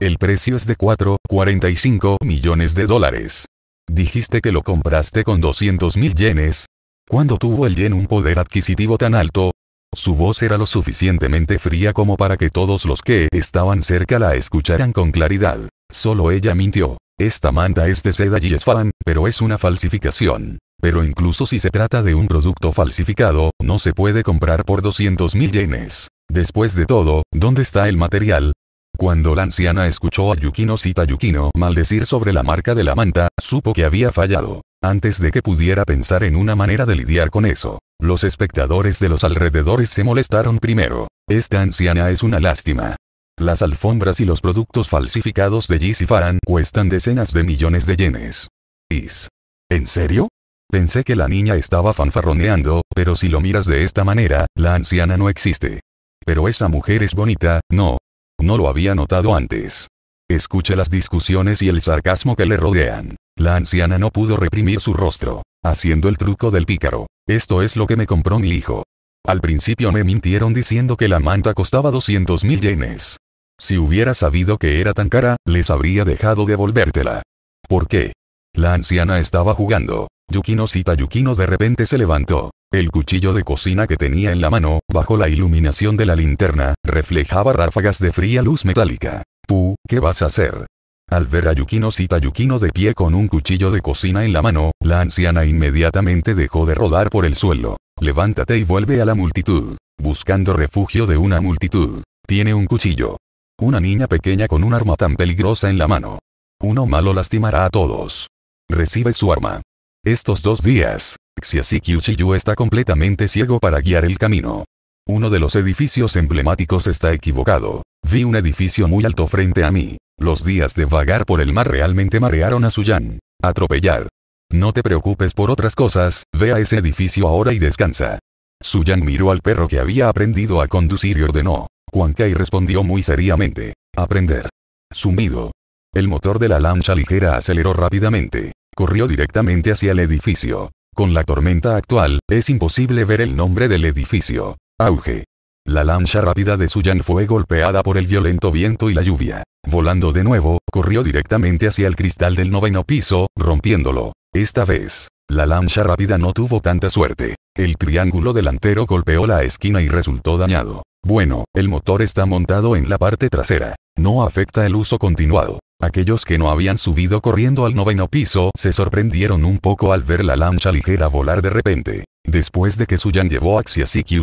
El precio es de 4,45 millones de dólares. Dijiste que lo compraste con 200 mil yenes. Cuando tuvo el yen un poder adquisitivo tan alto, su voz era lo suficientemente fría como para que todos los que estaban cerca la escucharan con claridad. Solo ella mintió. Esta manta es de seda y es fan, pero es una falsificación. Pero incluso si se trata de un producto falsificado, no se puede comprar por 200 mil yenes. Después de todo, ¿dónde está el material? Cuando la anciana escuchó a Yukino cita Yukino maldecir sobre la marca de la manta, supo que había fallado. Antes de que pudiera pensar en una manera de lidiar con eso, los espectadores de los alrededores se molestaron primero. Esta anciana es una lástima. Las alfombras y los productos falsificados de y Faran cuestan decenas de millones de yenes. Is. ¿En serio? Pensé que la niña estaba fanfarroneando, pero si lo miras de esta manera, la anciana no existe. Pero esa mujer es bonita, ¿no? No lo había notado antes. Escucha las discusiones y el sarcasmo que le rodean. La anciana no pudo reprimir su rostro, haciendo el truco del pícaro. Esto es lo que me compró mi hijo. Al principio me mintieron diciendo que la manta costaba 200 mil yenes. Si hubiera sabido que era tan cara, les habría dejado devolvértela. ¿Por qué? La anciana estaba jugando. Yukino Sita Yukino de repente se levantó. El cuchillo de cocina que tenía en la mano, bajo la iluminación de la linterna, reflejaba ráfagas de fría luz metálica. Pu, ¿qué vas a hacer? Al ver a Yukino Sita Yukino de pie con un cuchillo de cocina en la mano, la anciana inmediatamente dejó de rodar por el suelo. Levántate y vuelve a la multitud. Buscando refugio de una multitud. Tiene un cuchillo. Una niña pequeña con un arma tan peligrosa en la mano. Uno malo lastimará a todos recibe su arma. Estos dos días, Kyu Yu está completamente ciego para guiar el camino. Uno de los edificios emblemáticos está equivocado. Vi un edificio muy alto frente a mí. Los días de vagar por el mar realmente marearon a Su Suyan. Atropellar. No te preocupes por otras cosas, ve a ese edificio ahora y descansa. Su Yang miró al perro que había aprendido a conducir y ordenó. Quan Kai respondió muy seriamente. Aprender. Sumido. El motor de la lancha ligera aceleró rápidamente corrió directamente hacia el edificio. Con la tormenta actual, es imposible ver el nombre del edificio. Auge. La lancha rápida de Suyan fue golpeada por el violento viento y la lluvia. Volando de nuevo, corrió directamente hacia el cristal del noveno piso, rompiéndolo. Esta vez, la lancha rápida no tuvo tanta suerte. El triángulo delantero golpeó la esquina y resultó dañado. Bueno, el motor está montado en la parte trasera. No afecta el uso continuado. Aquellos que no habían subido corriendo al noveno piso se sorprendieron un poco al ver la lancha ligera volar de repente. Después de que Suyan llevó a Xiasiki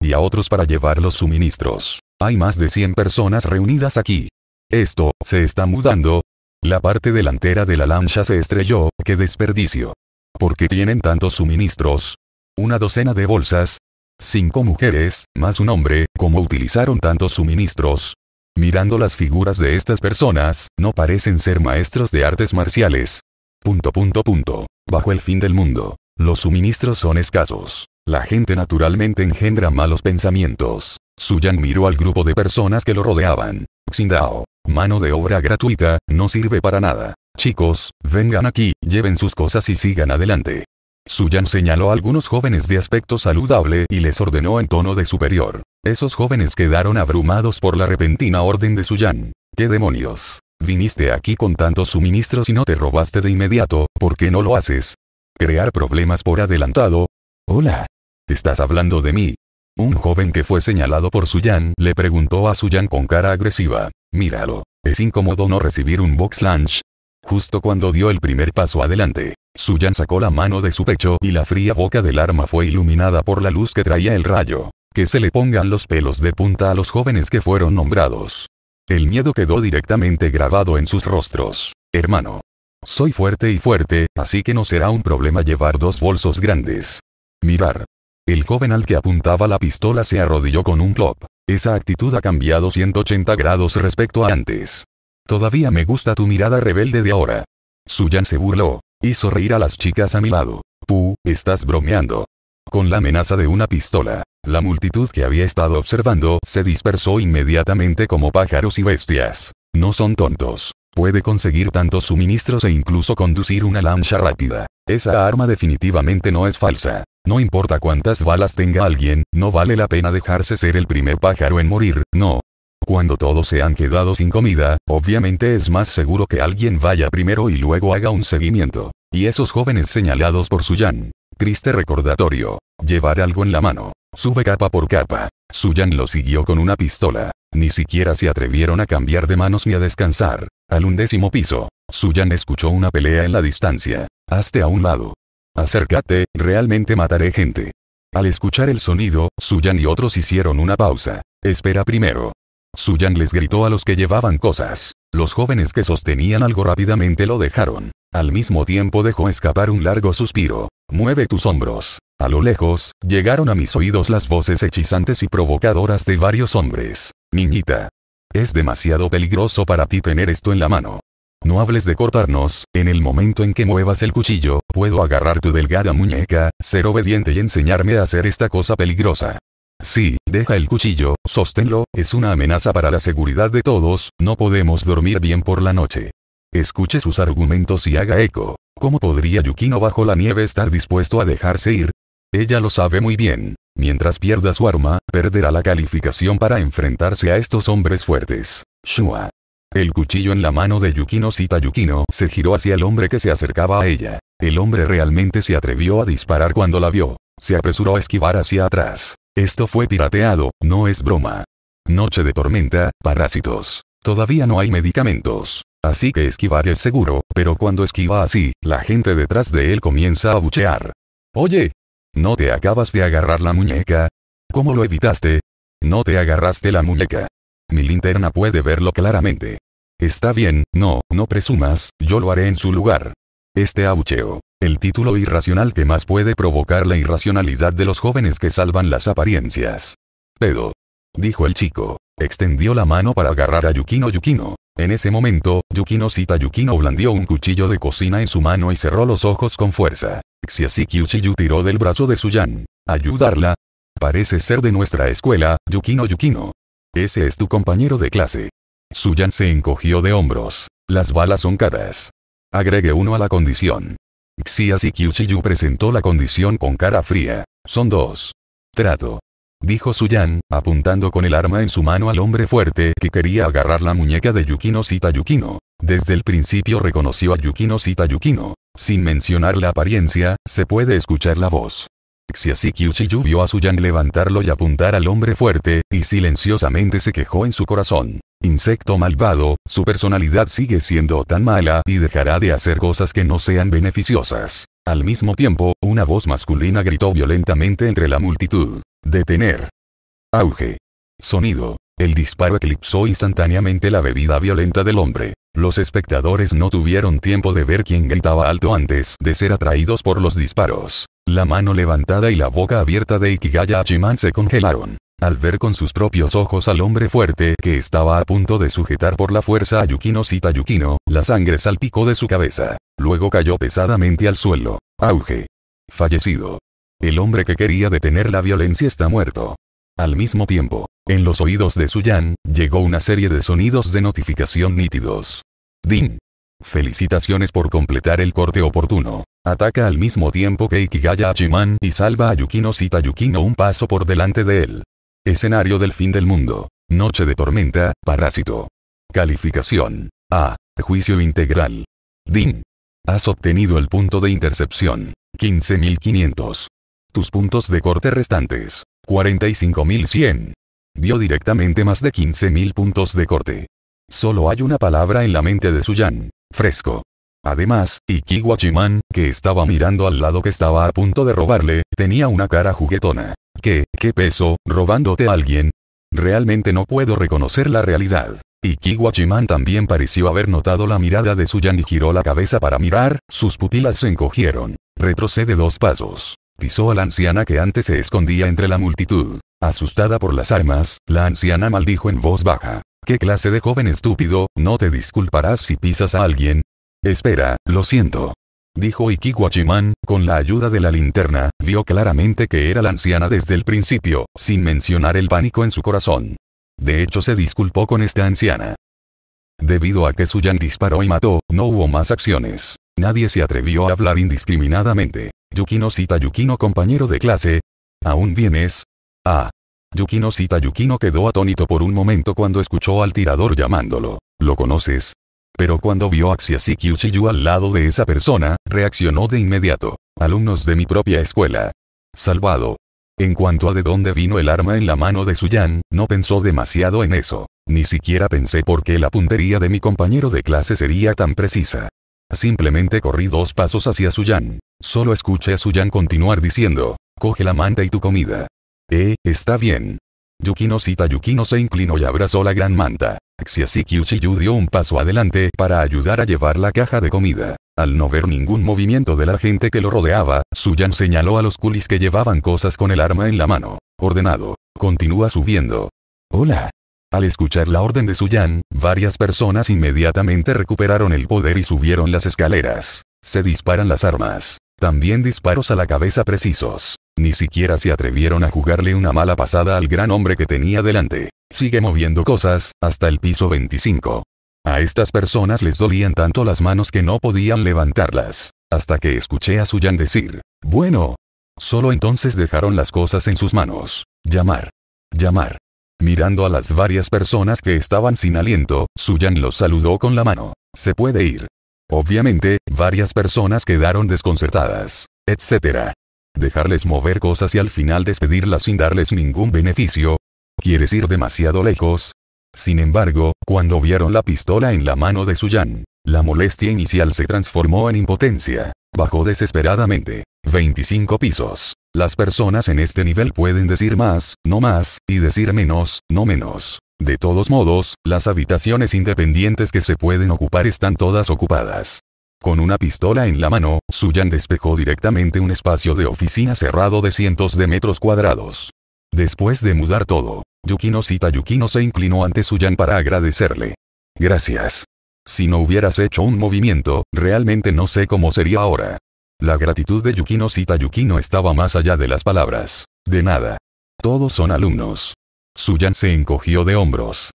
y a otros para llevar los suministros. Hay más de 100 personas reunidas aquí. Esto, se está mudando. La parte delantera de la lancha se estrelló, qué desperdicio. ¿Por qué tienen tantos suministros? Una docena de bolsas. Cinco mujeres, más un hombre, ¿cómo utilizaron tantos suministros? Mirando las figuras de estas personas, no parecen ser maestros de artes marciales. Punto punto punto. Bajo el fin del mundo. Los suministros son escasos. La gente naturalmente engendra malos pensamientos. Suyan miró al grupo de personas que lo rodeaban. Xindao. Mano de obra gratuita, no sirve para nada. Chicos, vengan aquí, lleven sus cosas y sigan adelante. Suyan señaló a algunos jóvenes de aspecto saludable y les ordenó en tono de superior. Esos jóvenes quedaron abrumados por la repentina orden de Suyan. ¿Qué demonios? Viniste aquí con tantos suministros y no te robaste de inmediato, ¿por qué no lo haces? ¿Crear problemas por adelantado? Hola. ¿Estás hablando de mí? Un joven que fue señalado por Suyan le preguntó a Suyan con cara agresiva. Míralo. Es incómodo no recibir un box lunch. Justo cuando dio el primer paso adelante, Suyan sacó la mano de su pecho y la fría boca del arma fue iluminada por la luz que traía el rayo que se le pongan los pelos de punta a los jóvenes que fueron nombrados. El miedo quedó directamente grabado en sus rostros. Hermano. Soy fuerte y fuerte, así que no será un problema llevar dos bolsos grandes. Mirar. El joven al que apuntaba la pistola se arrodilló con un clop. Esa actitud ha cambiado 180 grados respecto a antes. Todavía me gusta tu mirada rebelde de ahora. Suyan se burló. Hizo reír a las chicas a mi lado. Tú, estás bromeando con la amenaza de una pistola. La multitud que había estado observando se dispersó inmediatamente como pájaros y bestias. No son tontos. Puede conseguir tantos suministros e incluso conducir una lancha rápida. Esa arma definitivamente no es falsa. No importa cuántas balas tenga alguien, no vale la pena dejarse ser el primer pájaro en morir, no. Cuando todos se han quedado sin comida, obviamente es más seguro que alguien vaya primero y luego haga un seguimiento. Y esos jóvenes señalados por Suyan, Triste recordatorio. Llevar algo en la mano. Sube capa por capa. Suyan lo siguió con una pistola. Ni siquiera se atrevieron a cambiar de manos ni a descansar. Al undécimo piso, Suyan escuchó una pelea en la distancia. Hazte a un lado. Acércate, realmente mataré gente. Al escuchar el sonido, Suyan y otros hicieron una pausa. Espera primero. Suyan les gritó a los que llevaban cosas. Los jóvenes que sostenían algo rápidamente lo dejaron. Al mismo tiempo dejó escapar un largo suspiro. Mueve tus hombros. A lo lejos, llegaron a mis oídos las voces hechizantes y provocadoras de varios hombres. Niñita. Es demasiado peligroso para ti tener esto en la mano. No hables de cortarnos, en el momento en que muevas el cuchillo, puedo agarrar tu delgada muñeca, ser obediente y enseñarme a hacer esta cosa peligrosa. Sí, deja el cuchillo, sosténlo, es una amenaza para la seguridad de todos, no podemos dormir bien por la noche. Escuche sus argumentos y haga eco. ¿Cómo podría Yukino bajo la nieve estar dispuesto a dejarse ir? Ella lo sabe muy bien. Mientras pierda su arma, perderá la calificación para enfrentarse a estos hombres fuertes. Shua. El cuchillo en la mano de Yukino Sita Yukino se giró hacia el hombre que se acercaba a ella. El hombre realmente se atrevió a disparar cuando la vio. Se apresuró a esquivar hacia atrás. Esto fue pirateado, no es broma. Noche de tormenta, parásitos. Todavía no hay medicamentos. Así que esquivar es seguro, pero cuando esquiva así, la gente detrás de él comienza a buchear. Oye, ¿no te acabas de agarrar la muñeca? ¿Cómo lo evitaste? No te agarraste la muñeca. Mi linterna puede verlo claramente. Está bien, no, no presumas, yo lo haré en su lugar. Este abucheo, el título irracional que más puede provocar la irracionalidad de los jóvenes que salvan las apariencias. Pedo dijo el chico. Extendió la mano para agarrar a Yukino Yukino. En ese momento, Yukino Sita Yukino blandió un cuchillo de cocina en su mano y cerró los ojos con fuerza. Kyu Uchiyu tiró del brazo de Suyan. ¿Ayudarla? Parece ser de nuestra escuela, Yukino Yukino. Ese es tu compañero de clase. Suyan se encogió de hombros. Las balas son caras. Agregue uno a la condición. Kyu presentó la condición con cara fría. Son dos. Trato dijo Suyan, apuntando con el arma en su mano al hombre fuerte que quería agarrar la muñeca de Yukino Sita Yukino. Desde el principio reconoció a Yukino Sita Yukino. Sin mencionar la apariencia, se puede escuchar la voz. Xiaxi Uchiyu vio a Suyan levantarlo y apuntar al hombre fuerte, y silenciosamente se quejó en su corazón. Insecto malvado, su personalidad sigue siendo tan mala y dejará de hacer cosas que no sean beneficiosas. Al mismo tiempo, una voz masculina gritó violentamente entre la multitud. Detener. Auge. Sonido. El disparo eclipsó instantáneamente la bebida violenta del hombre. Los espectadores no tuvieron tiempo de ver quién gritaba alto antes de ser atraídos por los disparos. La mano levantada y la boca abierta de Ikigaya Hachiman se congelaron. Al ver con sus propios ojos al hombre fuerte que estaba a punto de sujetar por la fuerza a Yukino Sitayukino, la sangre salpicó de su cabeza. Luego cayó pesadamente al suelo. Auge. Fallecido. El hombre que quería detener la violencia está muerto. Al mismo tiempo, en los oídos de Suyan, llegó una serie de sonidos de notificación nítidos. Ding. Felicitaciones por completar el corte oportuno. Ataca al mismo tiempo que Ikigaya Chiman y salva a Yukino Sita Yukino un paso por delante de él. Escenario del fin del mundo. Noche de tormenta, parásito. Calificación. A. Juicio integral. Ding. Has obtenido el punto de intercepción. 15500. Tus puntos de corte restantes. 45.100. Dio directamente más de 15.000 puntos de corte. Solo hay una palabra en la mente de Suyan. Fresco. Además, Ikiwachiman, que estaba mirando al lado que estaba a punto de robarle, tenía una cara juguetona. ¿Qué, qué peso, robándote a alguien? Realmente no puedo reconocer la realidad. Ikiwachiman también pareció haber notado la mirada de Suyan y giró la cabeza para mirar, sus pupilas se encogieron. Retrocede dos pasos. Pisó a la anciana que antes se escondía entre la multitud. Asustada por las armas, la anciana maldijo en voz baja. ¿Qué clase de joven estúpido, no te disculparás si pisas a alguien? Espera, lo siento. Dijo Ikiwachimán, con la ayuda de la linterna, vio claramente que era la anciana desde el principio, sin mencionar el pánico en su corazón. De hecho se disculpó con esta anciana. Debido a que Suyan disparó y mató, no hubo más acciones. Nadie se atrevió a hablar indiscriminadamente. Yukino cita Yukino compañero de clase. ¿Aún vienes? Ah. Yukino cita Yukino quedó atónito por un momento cuando escuchó al tirador llamándolo. ¿Lo conoces? Pero cuando vio a Xiasiki al lado de esa persona, reaccionó de inmediato. Alumnos de mi propia escuela. Salvado. En cuanto a de dónde vino el arma en la mano de Suyan, no pensó demasiado en eso. Ni siquiera pensé por qué la puntería de mi compañero de clase sería tan precisa. Simplemente corrí dos pasos hacia Suyan. Solo escuché a Suyan continuar diciendo, coge la manta y tu comida. Eh, está bien. Yukino Sita Yukino se inclinó y abrazó la gran manta. Xiasiki dio un paso adelante para ayudar a llevar la caja de comida. Al no ver ningún movimiento de la gente que lo rodeaba, Suyan señaló a los coolies que llevaban cosas con el arma en la mano. Ordenado. Continúa subiendo. Hola, al escuchar la orden de Suyan, varias personas inmediatamente recuperaron el poder y subieron las escaleras. Se disparan las armas. También disparos a la cabeza precisos. Ni siquiera se atrevieron a jugarle una mala pasada al gran hombre que tenía delante. Sigue moviendo cosas, hasta el piso 25. A estas personas les dolían tanto las manos que no podían levantarlas. Hasta que escuché a Suyan decir, bueno. Solo entonces dejaron las cosas en sus manos. Llamar. Llamar. Mirando a las varias personas que estaban sin aliento, Suyan los saludó con la mano. Se puede ir. Obviamente, varias personas quedaron desconcertadas, etc. Dejarles mover cosas y al final despedirlas sin darles ningún beneficio. ¿Quieres ir demasiado lejos? Sin embargo, cuando vieron la pistola en la mano de Suyan, la molestia inicial se transformó en impotencia. Bajó desesperadamente. 25 pisos. Las personas en este nivel pueden decir más, no más, y decir menos, no menos. De todos modos, las habitaciones independientes que se pueden ocupar están todas ocupadas. Con una pistola en la mano, Suyan despejó directamente un espacio de oficina cerrado de cientos de metros cuadrados. Después de mudar todo, Yukino Sita Yukino se inclinó ante Suyan para agradecerle. Gracias. Si no hubieras hecho un movimiento, realmente no sé cómo sería ahora. La gratitud de Yukino Sita Yukino estaba más allá de las palabras. De nada. Todos son alumnos. Suyan se encogió de hombros.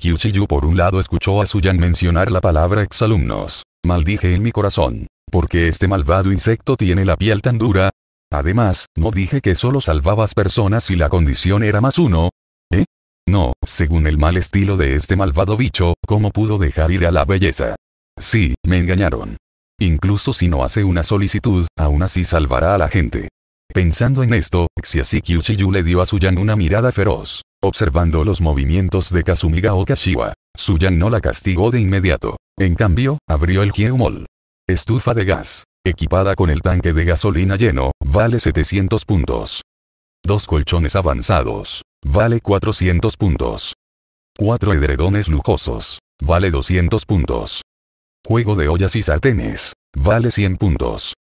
y Uchiyu por un lado escuchó a Suyan mencionar la palabra exalumnos. Maldije en mi corazón. porque este malvado insecto tiene la piel tan dura? Además, ¿no dije que solo salvabas personas si la condición era más uno? ¿Eh? No, según el mal estilo de este malvado bicho, ¿cómo pudo dejar ir a la belleza? Sí, me engañaron incluso si no hace una solicitud, aún así salvará a la gente. Pensando en esto, Xiasiki Uchiyu le dio a Suyan una mirada feroz, observando los movimientos de Kazumiga Okashiwa. Suyan no la castigó de inmediato. En cambio, abrió el Kieumol. Estufa de gas. Equipada con el tanque de gasolina lleno, vale 700 puntos. Dos colchones avanzados. Vale 400 puntos. Cuatro edredones lujosos. Vale 200 puntos. Juego de ollas y sartenes. Vale 100 puntos.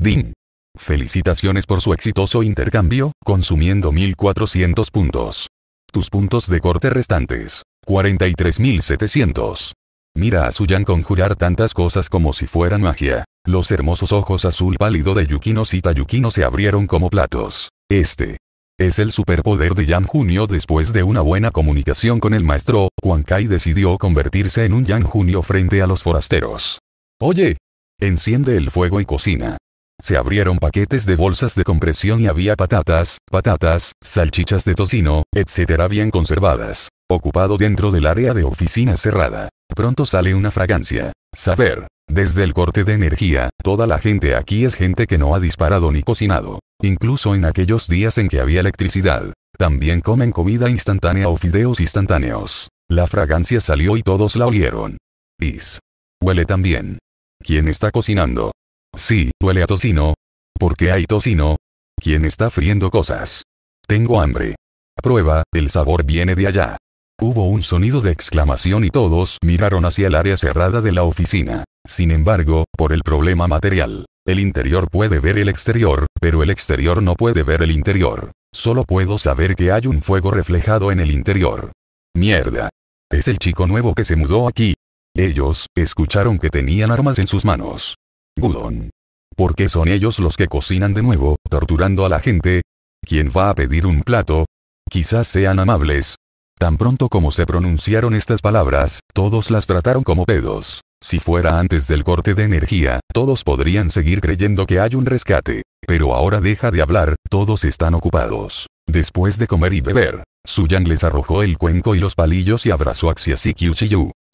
ding Felicitaciones por su exitoso intercambio, consumiendo 1400 puntos. Tus puntos de corte restantes. 43700. Mira a su Suyan conjurar tantas cosas como si fueran magia. Los hermosos ojos azul pálido de Yukino y Yukino se abrieron como platos. Este. Es el superpoder de Yan Junio después de una buena comunicación con el maestro, Kai decidió convertirse en un Yan Junio frente a los forasteros. Oye, Enciende el fuego y cocina. Se abrieron paquetes de bolsas de compresión y había patatas, patatas, salchichas de tocino, etc. bien conservadas. Ocupado dentro del área de oficina cerrada. Pronto sale una fragancia. Saber. Desde el corte de energía, toda la gente aquí es gente que no ha disparado ni cocinado. Incluso en aquellos días en que había electricidad. También comen comida instantánea o fideos instantáneos. La fragancia salió y todos la olieron. Is. Huele también. ¿Quién está cocinando? Sí, huele a tocino. ¿Por qué hay tocino? ¿Quién está friendo cosas? Tengo hambre. Prueba, el sabor viene de allá. Hubo un sonido de exclamación y todos miraron hacia el área cerrada de la oficina. Sin embargo, por el problema material, el interior puede ver el exterior, pero el exterior no puede ver el interior. Solo puedo saber que hay un fuego reflejado en el interior. Mierda. Es el chico nuevo que se mudó aquí, ellos, escucharon que tenían armas en sus manos. Gudon. ¿Por qué son ellos los que cocinan de nuevo, torturando a la gente? ¿Quién va a pedir un plato? Quizás sean amables. Tan pronto como se pronunciaron estas palabras, todos las trataron como pedos. Si fuera antes del corte de energía, todos podrían seguir creyendo que hay un rescate. Pero ahora deja de hablar, todos están ocupados. Después de comer y beber, Suyang les arrojó el cuenco y los palillos y abrazó a Xiaosi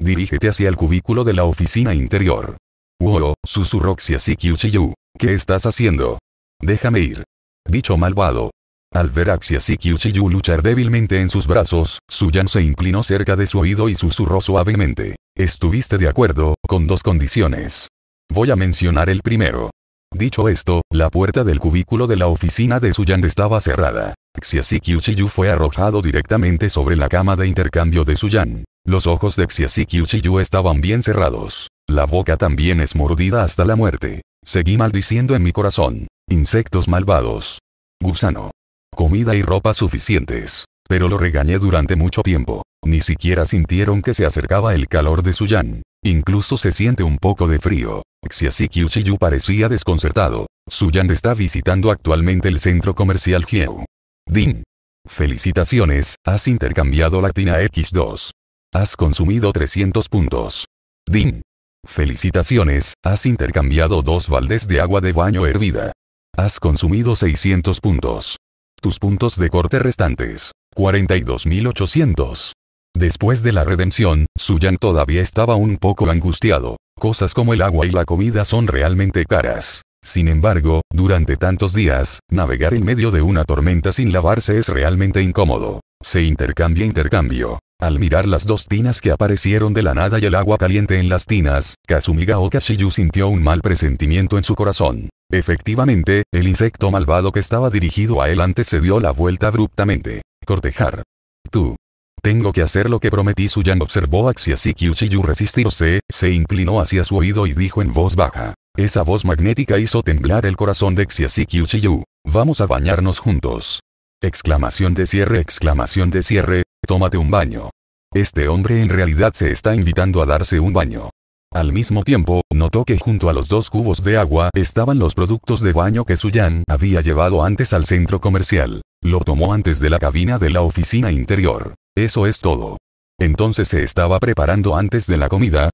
Dirígete hacia el cubículo de la oficina interior. Wow, susurró Xiasikyuchiyu. ¿Qué estás haciendo? Déjame ir. Dicho malvado. Al ver a Xiasikyuchiyu luchar débilmente en sus brazos, Suyan se inclinó cerca de su oído y susurró suavemente. Estuviste de acuerdo, con dos condiciones. Voy a mencionar el primero. Dicho esto, la puerta del cubículo de la oficina de Suyan estaba cerrada. Xiasikyuchiyu fue arrojado directamente sobre la cama de intercambio de Suyan. Los ojos de Chi estaban bien cerrados. La boca también es mordida hasta la muerte. Seguí maldiciendo en mi corazón. Insectos malvados. Gusano. Comida y ropa suficientes. Pero lo regañé durante mucho tiempo. Ni siquiera sintieron que se acercaba el calor de Suyan. Incluso se siente un poco de frío. Chi Yu parecía desconcertado. Suyan está visitando actualmente el centro comercial Hieu. Din. Felicitaciones, has intercambiado la tina X2. Has consumido 300 puntos. DIN. Felicitaciones, has intercambiado dos baldes de agua de baño hervida. Has consumido 600 puntos. Tus puntos de corte restantes. 42.800. Después de la redención, Suyan todavía estaba un poco angustiado. Cosas como el agua y la comida son realmente caras. Sin embargo, durante tantos días, navegar en medio de una tormenta sin lavarse es realmente incómodo. Se intercambia intercambio. Al mirar las dos tinas que aparecieron de la nada y el agua caliente en las tinas, Kazumiga Kashiyu sintió un mal presentimiento en su corazón. Efectivamente, el insecto malvado que estaba dirigido a él antes se dio la vuelta abruptamente. Cortejar. Tú. Tengo que hacer lo que prometí. Suyang. observó a Xiasikyushiyu resistirse, se inclinó hacia su oído y dijo en voz baja. Esa voz magnética hizo temblar el corazón de Xiasikyushiyu. Vamos a bañarnos juntos. Exclamación de cierre, exclamación de cierre, Tómate un baño. Este hombre en realidad se está invitando a darse un baño. Al mismo tiempo, notó que junto a los dos cubos de agua estaban los productos de baño que Suyan había llevado antes al centro comercial. Lo tomó antes de la cabina de la oficina interior. Eso es todo. Entonces se estaba preparando antes de la comida.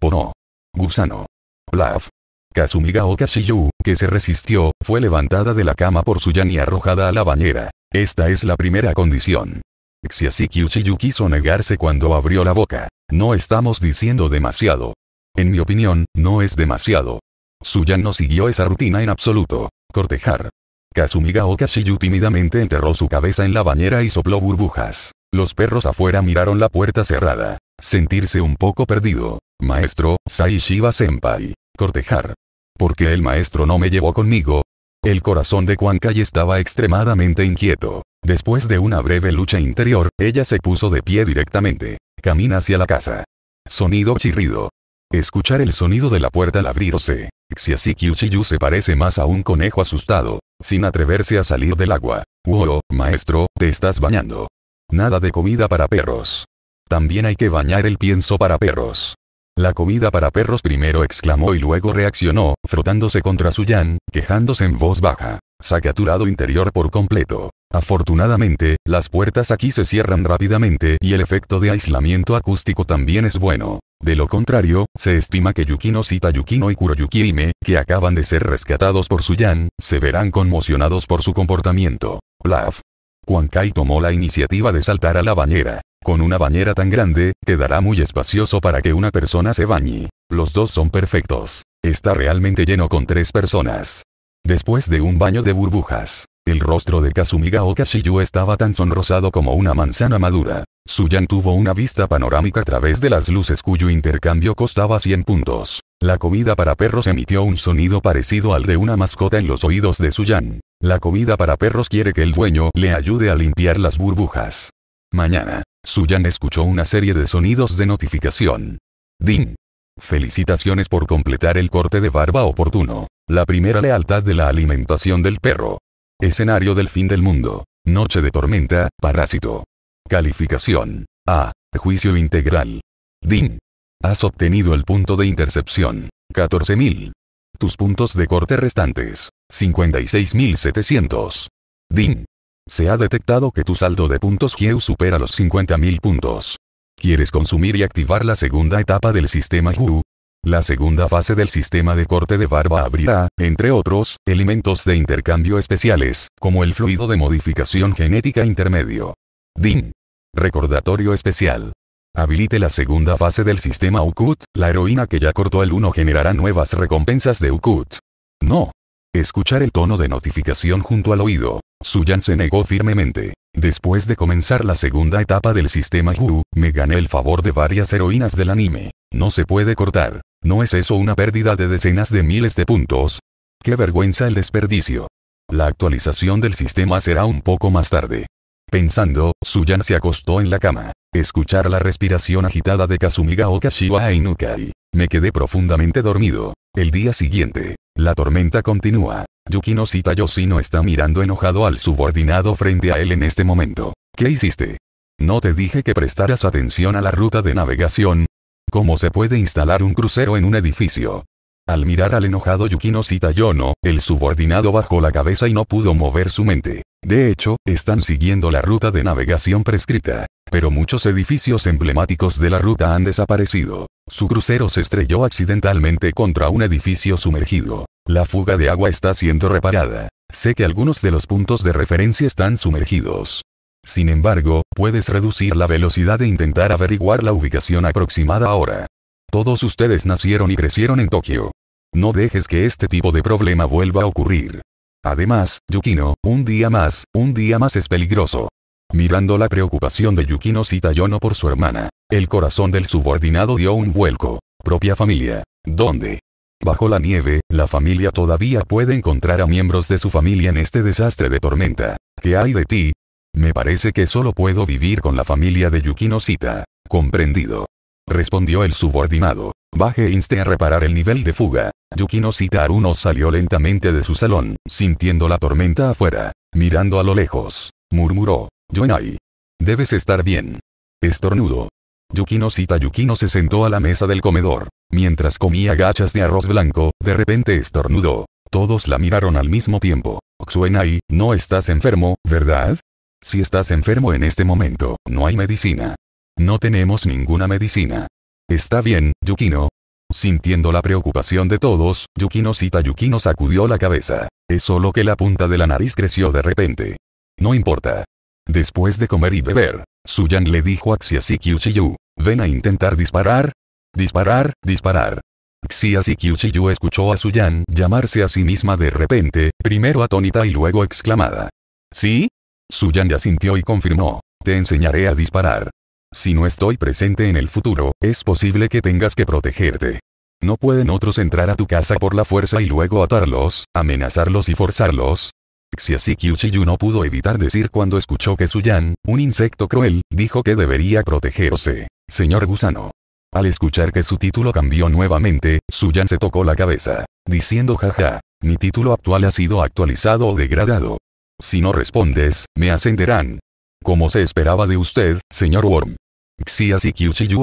Pono. Gusano. Laf. Kazumiga Kashiyu, que se resistió, fue levantada de la cama por Suyan y arrojada a la bañera. Esta es la primera condición. Xiasiki Uchiyu quiso negarse cuando abrió la boca. No estamos diciendo demasiado. En mi opinión, no es demasiado. Suyan no siguió esa rutina en absoluto. Cortejar. Kazumiga Okashiyu tímidamente enterró su cabeza en la bañera y sopló burbujas. Los perros afuera miraron la puerta cerrada. Sentirse un poco perdido. Maestro, Saishiba Senpai. Cortejar. ¿Por qué el maestro no me llevó conmigo? El corazón de Quan Kai estaba extremadamente inquieto. Después de una breve lucha interior, ella se puso de pie directamente. Camina hacia la casa. Sonido chirrido. Escuchar el sonido de la puerta al abrirse. Xiasiki Chiyu se parece más a un conejo asustado, sin atreverse a salir del agua. Wow, maestro, te estás bañando. Nada de comida para perros. También hay que bañar el pienso para perros. La comida para perros primero exclamó y luego reaccionó, frotándose contra Suyan, quejándose en voz baja. Sacaturado interior por completo. Afortunadamente, las puertas aquí se cierran rápidamente y el efecto de aislamiento acústico también es bueno. De lo contrario, se estima que Yukino Sita Yukino y Yukime, que acaban de ser rescatados por Suyan, se verán conmocionados por su comportamiento. Laugh. Kai tomó la iniciativa de saltar a la bañera. Con una bañera tan grande, quedará muy espacioso para que una persona se bañe. Los dos son perfectos. Está realmente lleno con tres personas. Después de un baño de burbujas, el rostro de Kazumiga Kashiyu estaba tan sonrosado como una manzana madura. Suyan tuvo una vista panorámica a través de las luces cuyo intercambio costaba 100 puntos. La comida para perros emitió un sonido parecido al de una mascota en los oídos de Suyan. La comida para perros quiere que el dueño le ayude a limpiar las burbujas. Mañana, Suyan escuchó una serie de sonidos de notificación. Ding. Felicitaciones por completar el corte de barba oportuno. La primera lealtad de la alimentación del perro. Escenario del fin del mundo. Noche de tormenta, parásito. Calificación. A. Juicio integral. Din. Has obtenido el punto de intercepción. 14.000. Tus puntos de corte restantes. 56.700. Din. Se ha detectado que tu saldo de puntos Q supera los 50.000 puntos. ¿Quieres consumir y activar la segunda etapa del sistema Q? La segunda fase del sistema de corte de barba abrirá, entre otros, elementos de intercambio especiales, como el fluido de modificación genética intermedio. DIN. Recordatorio especial. Habilite la segunda fase del sistema UCUT, la heroína que ya cortó el 1 generará nuevas recompensas de UCUT. No, Escuchar el tono de notificación junto al oído. Suyan se negó firmemente. Después de comenzar la segunda etapa del sistema Hu, me gané el favor de varias heroínas del anime. No se puede cortar. ¿No es eso una pérdida de decenas de miles de puntos? ¡Qué vergüenza el desperdicio! La actualización del sistema será un poco más tarde. Pensando, Suyan se acostó en la cama. Escuchar la respiración agitada de Kazumiga Okashiwa Ainukai. E Me quedé profundamente dormido. El día siguiente, la tormenta continúa. Yukino Sitayoshi no está mirando enojado al subordinado frente a él en este momento. ¿Qué hiciste? ¿No te dije que prestaras atención a la ruta de navegación? ¿Cómo se puede instalar un crucero en un edificio? Al mirar al enojado Yukino Sitayono, el subordinado bajó la cabeza y no pudo mover su mente. De hecho, están siguiendo la ruta de navegación prescrita. Pero muchos edificios emblemáticos de la ruta han desaparecido. Su crucero se estrelló accidentalmente contra un edificio sumergido. La fuga de agua está siendo reparada. Sé que algunos de los puntos de referencia están sumergidos. Sin embargo, puedes reducir la velocidad e intentar averiguar la ubicación aproximada ahora. Todos ustedes nacieron y crecieron en Tokio. No dejes que este tipo de problema vuelva a ocurrir. Además, Yukino, un día más, un día más es peligroso. Mirando la preocupación de Yukino no por su hermana, el corazón del subordinado dio un vuelco. Propia familia. ¿Dónde? Bajo la nieve, la familia todavía puede encontrar a miembros de su familia en este desastre de tormenta. ¿Qué hay de ti? Me parece que solo puedo vivir con la familia de Yukino Sita. Comprendido. Respondió el subordinado. Baje inste a reparar el nivel de fuga. Yukino Aruno salió lentamente de su salón, sintiendo la tormenta afuera. Mirando a lo lejos, murmuró. Yuenai. Debes estar bien. Estornudo. Yukino Sita Yukino se sentó a la mesa del comedor. Mientras comía gachas de arroz blanco, de repente estornudó. Todos la miraron al mismo tiempo. Xuenai, no estás enfermo, ¿verdad? Si estás enfermo en este momento, no hay medicina. No tenemos ninguna medicina. Está bien, Yukino. Sintiendo la preocupación de todos, Yukino Sita Yukino sacudió la cabeza. Es solo que la punta de la nariz creció de repente. No importa. Después de comer y beber, Suyan le dijo a Kyu ven a intentar disparar. Disparar, disparar. Kyu escuchó a Suyan llamarse a sí misma de repente, primero atónita y luego exclamada. ¿Sí? Suyan sintió y confirmó, te enseñaré a disparar. Si no estoy presente en el futuro, es posible que tengas que protegerte. No pueden otros entrar a tu casa por la fuerza y luego atarlos, amenazarlos y forzarlos. Xiasikyushiyu no pudo evitar decir cuando escuchó que Suyan, un insecto cruel, dijo que debería protegerse. Señor gusano. Al escuchar que su título cambió nuevamente, Suyan se tocó la cabeza, diciendo jaja, mi título actual ha sido actualizado o degradado. Si no respondes, me ascenderán. Como se esperaba de usted, señor Worm. Xias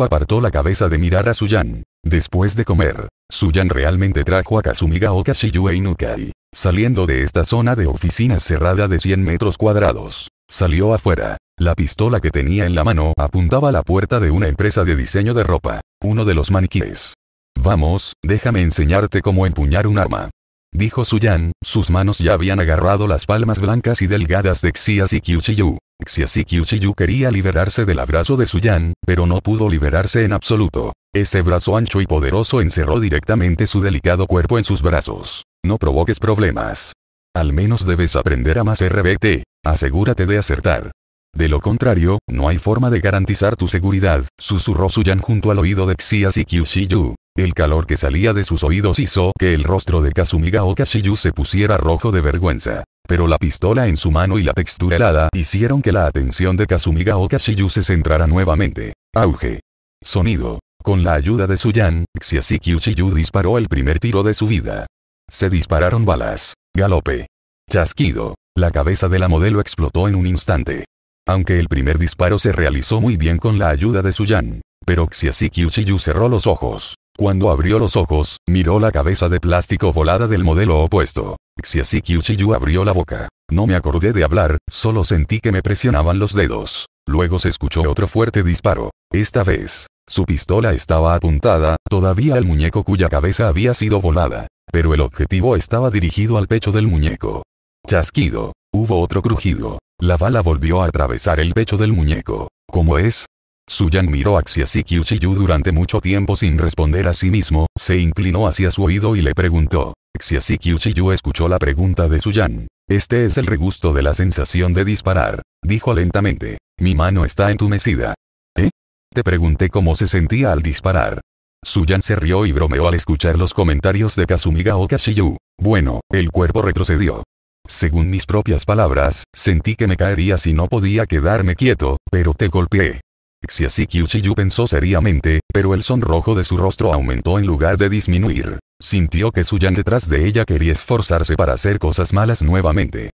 apartó la cabeza de mirar a Suyan. Después de comer, Suyan realmente trajo a Kazumiga Kashiyu e Inukai. Saliendo de esta zona de oficina cerrada de 100 metros cuadrados, salió afuera. La pistola que tenía en la mano apuntaba a la puerta de una empresa de diseño de ropa, uno de los maniquíes. Vamos, déjame enseñarte cómo empuñar un arma. Dijo Suyan, sus manos ya habían agarrado las palmas blancas y delgadas de Xias y y quería liberarse del abrazo de Suyan, pero no pudo liberarse en absoluto. Ese brazo ancho y poderoso encerró directamente su delicado cuerpo en sus brazos. No provoques problemas. Al menos debes aprender a más RBT. Asegúrate de acertar. De lo contrario, no hay forma de garantizar tu seguridad, susurró Suyan junto al oído de Xiasiki Uchiyu. El calor que salía de sus oídos hizo que el rostro de Kazumiga Okashiyu se pusiera rojo de vergüenza. Pero la pistola en su mano y la textura helada hicieron que la atención de Kazumiga Okashiyu se centrara nuevamente. Auge. Sonido. Con la ayuda de Suyan, Xiasiki Uchiyu disparó el primer tiro de su vida. Se dispararon balas. Galope. Chasquido. La cabeza de la modelo explotó en un instante. Aunque el primer disparo se realizó muy bien con la ayuda de Suyan, pero Xiasiki Uchiyu cerró los ojos. Cuando abrió los ojos, miró la cabeza de plástico volada del modelo opuesto. Xiasiki Uchiyu abrió la boca. No me acordé de hablar, solo sentí que me presionaban los dedos. Luego se escuchó otro fuerte disparo. Esta vez, su pistola estaba apuntada, todavía al muñeco cuya cabeza había sido volada. Pero el objetivo estaba dirigido al pecho del muñeco. Chasquido. Hubo otro crujido. La bala volvió a atravesar el pecho del muñeco. ¿Cómo es, Suyan miró hacia Xiaoyu durante mucho tiempo sin responder a sí mismo, se inclinó hacia su oído y le preguntó. Xiaoyu escuchó la pregunta de Suyan. Este es el regusto de la sensación de disparar, dijo lentamente. Mi mano está entumecida. ¿Eh? Te pregunté cómo se sentía al disparar. Suyan se rió y bromeó al escuchar los comentarios de Kazumiga o Kashiyu. Bueno, el cuerpo retrocedió. Según mis propias palabras, sentí que me caería si no podía quedarme quieto, pero te golpeé. Xiasikyushiyu pensó seriamente, pero el sonrojo de su rostro aumentó en lugar de disminuir. Sintió que Suyan detrás de ella quería esforzarse para hacer cosas malas nuevamente.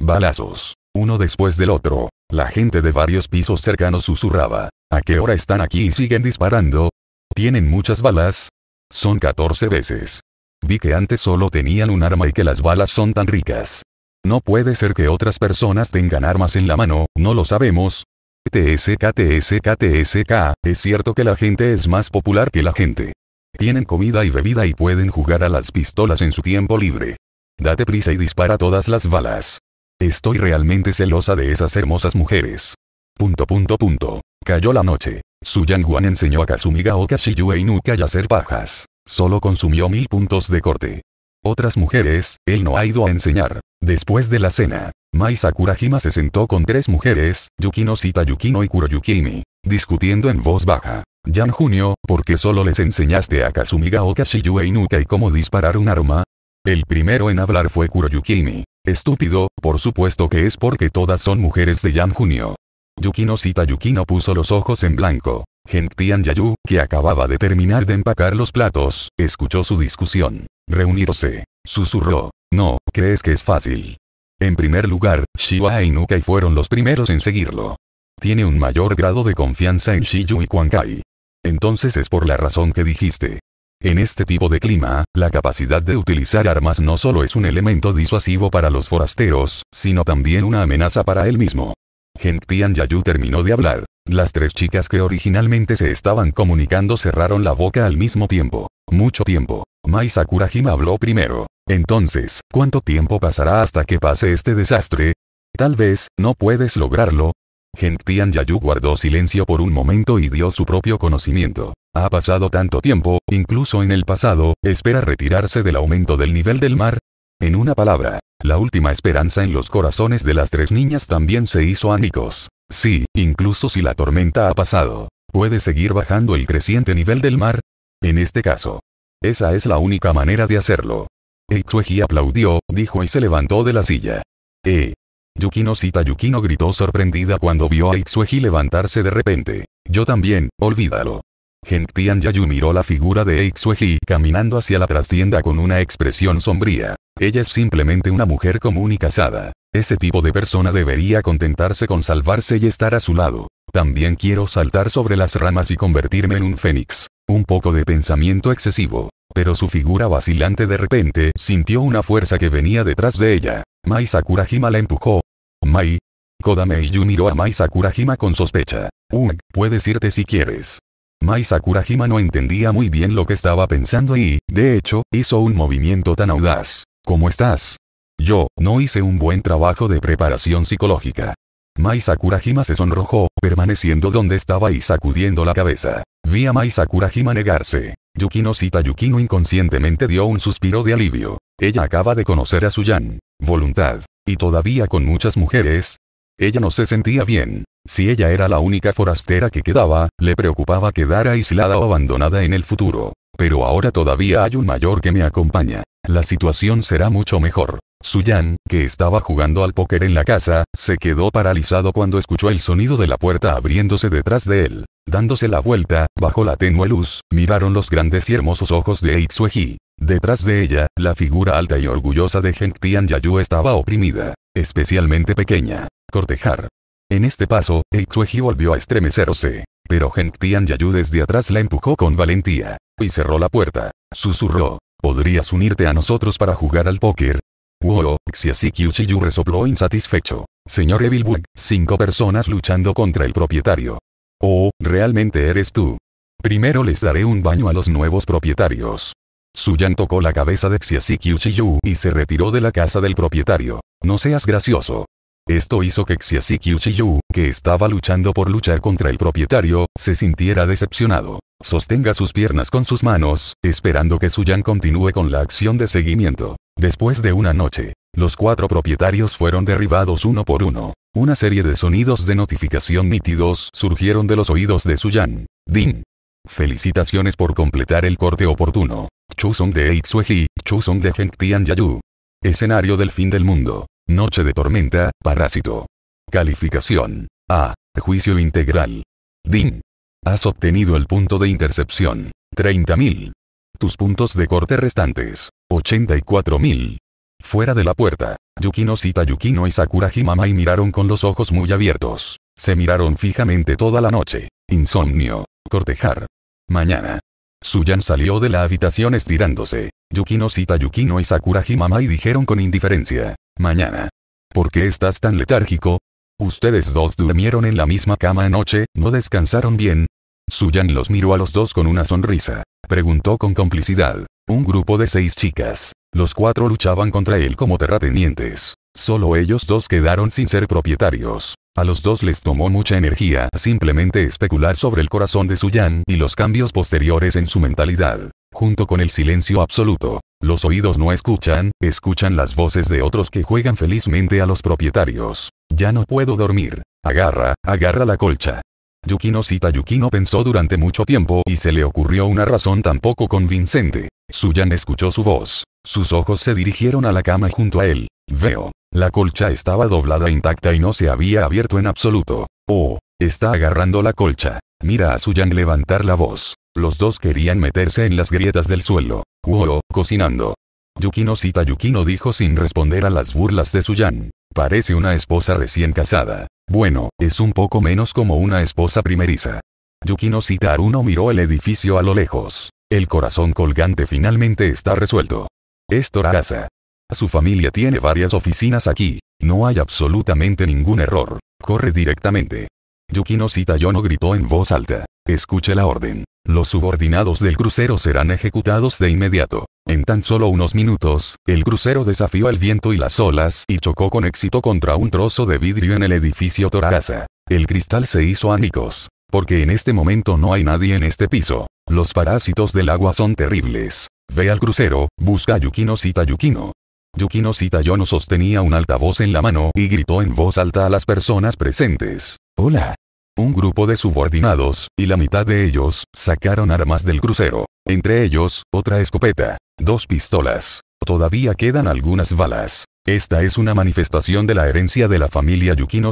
Balazos. Uno después del otro. La gente de varios pisos cercanos susurraba. ¿A qué hora están aquí y siguen disparando? ¿Tienen muchas balas? Son 14 veces. Vi que antes solo tenían un arma y que las balas son tan ricas. No puede ser que otras personas tengan armas en la mano, no lo sabemos, TSK TSK, es cierto que la gente es más popular que la gente. Tienen comida y bebida y pueden jugar a las pistolas en su tiempo libre. Date prisa y dispara todas las balas. Estoy realmente celosa de esas hermosas mujeres. Punto punto punto. Cayó la noche. Su Yang enseñó a Kazumiga o Kashiyue Inuka y hacer pajas. Solo consumió mil puntos de corte. Otras mujeres, él no ha ido a enseñar. Después de la cena, Mai Sakurajima se sentó con tres mujeres, Yukino Sita Yukino y Kuroyukimi, discutiendo en voz baja. Yan Junio, ¿por qué solo les enseñaste a Kazumiga Kashiyue Inuka y cómo disparar un arma? El primero en hablar fue Kuroyukimi. Estúpido, por supuesto que es porque todas son mujeres de Jan Junio. Yukino Sita Yukino puso los ojos en blanco. Gentian Yayu, que acababa de terminar de empacar los platos, escuchó su discusión. Reunirse. Susurró. No, crees que es fácil. En primer lugar, Shiwa y Nukai fueron los primeros en seguirlo. Tiene un mayor grado de confianza en Shiyu y Kuankai. Entonces es por la razón que dijiste. En este tipo de clima, la capacidad de utilizar armas no solo es un elemento disuasivo para los forasteros, sino también una amenaza para él mismo. Gentian Yayu terminó de hablar. Las tres chicas que originalmente se estaban comunicando cerraron la boca al mismo tiempo. Mucho tiempo. Mai Sakurajima habló primero. Entonces, ¿cuánto tiempo pasará hasta que pase este desastre? Tal vez, no puedes lograrlo. Gentian Yayu guardó silencio por un momento y dio su propio conocimiento. Ha pasado tanto tiempo, incluso en el pasado, espera retirarse del aumento del nivel del mar. En una palabra, la última esperanza en los corazones de las tres niñas también se hizo ánicos. Sí, incluso si la tormenta ha pasado, puede seguir bajando el creciente nivel del mar. En este caso, esa es la única manera de hacerlo. Eitsueji aplaudió, dijo y se levantó de la silla. Eh. Yukino Sita Yukino gritó sorprendida cuando vio a Itsueji levantarse de repente. Yo también, olvídalo. Gentian Yayu miró la figura de Itsueji caminando hacia la trastienda con una expresión sombría. Ella es simplemente una mujer común y casada. Ese tipo de persona debería contentarse con salvarse y estar a su lado. También quiero saltar sobre las ramas y convertirme en un fénix. Un poco de pensamiento excesivo. Pero su figura vacilante de repente sintió una fuerza que venía detrás de ella. Mai Sakurajima la empujó. Mai. Kodame Yu miró a Mai Sakurajima con sospecha. Ugh, puedes irte si quieres. Mai Sakurajima no entendía muy bien lo que estaba pensando y, de hecho, hizo un movimiento tan audaz. ¿Cómo estás? Yo, no hice un buen trabajo de preparación psicológica. Mai Sakurajima se sonrojó, permaneciendo donde estaba y sacudiendo la cabeza. Vi a Mai Sakurajima negarse. Yukino Sita Yukino inconscientemente dio un suspiro de alivio. Ella acaba de conocer a Suyan. Voluntad. Y todavía con muchas mujeres. Ella no se sentía bien. Si ella era la única forastera que quedaba, le preocupaba quedar aislada o abandonada en el futuro. Pero ahora todavía hay un mayor que me acompaña la situación será mucho mejor. Suyan, que estaba jugando al póker en la casa, se quedó paralizado cuando escuchó el sonido de la puerta abriéndose detrás de él. Dándose la vuelta, bajo la tenue luz, miraron los grandes y hermosos ojos de Eitsueji. Detrás de ella, la figura alta y orgullosa de Heng Tian Yayu estaba oprimida, especialmente pequeña. Cortejar. En este paso, Ixueji volvió a estremecerse, pero Heng Tian Yayu desde atrás la empujó con valentía, y cerró la puerta. Susurró, ¿Podrías unirte a nosotros para jugar al póker? Wow, Kyu Chiyu resopló insatisfecho. Señor Bug, cinco personas luchando contra el propietario. Oh, realmente eres tú. Primero les daré un baño a los nuevos propietarios. Suyan tocó la cabeza de Kyu Chiyu y se retiró de la casa del propietario. No seas gracioso. Esto hizo que Qiu Yu que estaba luchando por luchar contra el propietario, se sintiera decepcionado. Sostenga sus piernas con sus manos, esperando que Su Yan continúe con la acción de seguimiento. Después de una noche, los cuatro propietarios fueron derribados uno por uno. Una serie de sonidos de notificación nítidos surgieron de los oídos de Su Yan. Ding. Felicitaciones por completar el corte oportuno. Chusong de Itsueji, Chusong de Tian Yayu. Escenario del fin del mundo. Noche de tormenta, parásito. Calificación. A. Juicio integral. DIN. Has obtenido el punto de intercepción. 30.000. Tus puntos de corte restantes. 84.000. Fuera de la puerta, Yukino cita Yukino y Sakura y miraron con los ojos muy abiertos. Se miraron fijamente toda la noche. Insomnio. Cortejar. Mañana. Suyan salió de la habitación estirándose. Yukino cita Yukino y Sakura Himamai dijeron con indiferencia. Mañana. ¿Por qué estás tan letárgico? Ustedes dos durmieron en la misma cama anoche, ¿no descansaron bien? Suyan los miró a los dos con una sonrisa. Preguntó con complicidad. Un grupo de seis chicas. Los cuatro luchaban contra él como terratenientes. Solo ellos dos quedaron sin ser propietarios. A los dos les tomó mucha energía simplemente especular sobre el corazón de Suyan y los cambios posteriores en su mentalidad, junto con el silencio absoluto. Los oídos no escuchan, escuchan las voces de otros que juegan felizmente a los propietarios. Ya no puedo dormir. Agarra, agarra la colcha. Yukino Cita Yukino pensó durante mucho tiempo y se le ocurrió una razón tampoco convincente. Suyan escuchó su voz. Sus ojos se dirigieron a la cama junto a él. Veo. La colcha estaba doblada intacta y no se había abierto en absoluto. Oh, está agarrando la colcha. Mira a Suyan levantar la voz. Los dos querían meterse en las grietas del suelo. Wow, cocinando. Yukino Sita Yukino dijo sin responder a las burlas de Suyan. Parece una esposa recién casada. Bueno, es un poco menos como una esposa primeriza. Yukino Sita Aruno miró el edificio a lo lejos. El corazón colgante finalmente está resuelto. Es Toragasa. Su familia tiene varias oficinas aquí. No hay absolutamente ningún error. Corre directamente. Yukino Sitayono gritó en voz alta. Escuche la orden. Los subordinados del crucero serán ejecutados de inmediato. En tan solo unos minutos, el crucero desafió al viento y las olas y chocó con éxito contra un trozo de vidrio en el edificio Toragasa. El cristal se hizo anicos. Porque en este momento no hay nadie en este piso. Los parásitos del agua son terribles. Ve al crucero, busca a Yukino Sita Yukino. Yukino Sitayono sostenía un altavoz en la mano y gritó en voz alta a las personas presentes. Hola. Un grupo de subordinados, y la mitad de ellos, sacaron armas del crucero. Entre ellos, otra escopeta, dos pistolas. Todavía quedan algunas balas. Esta es una manifestación de la herencia de la familia Yukino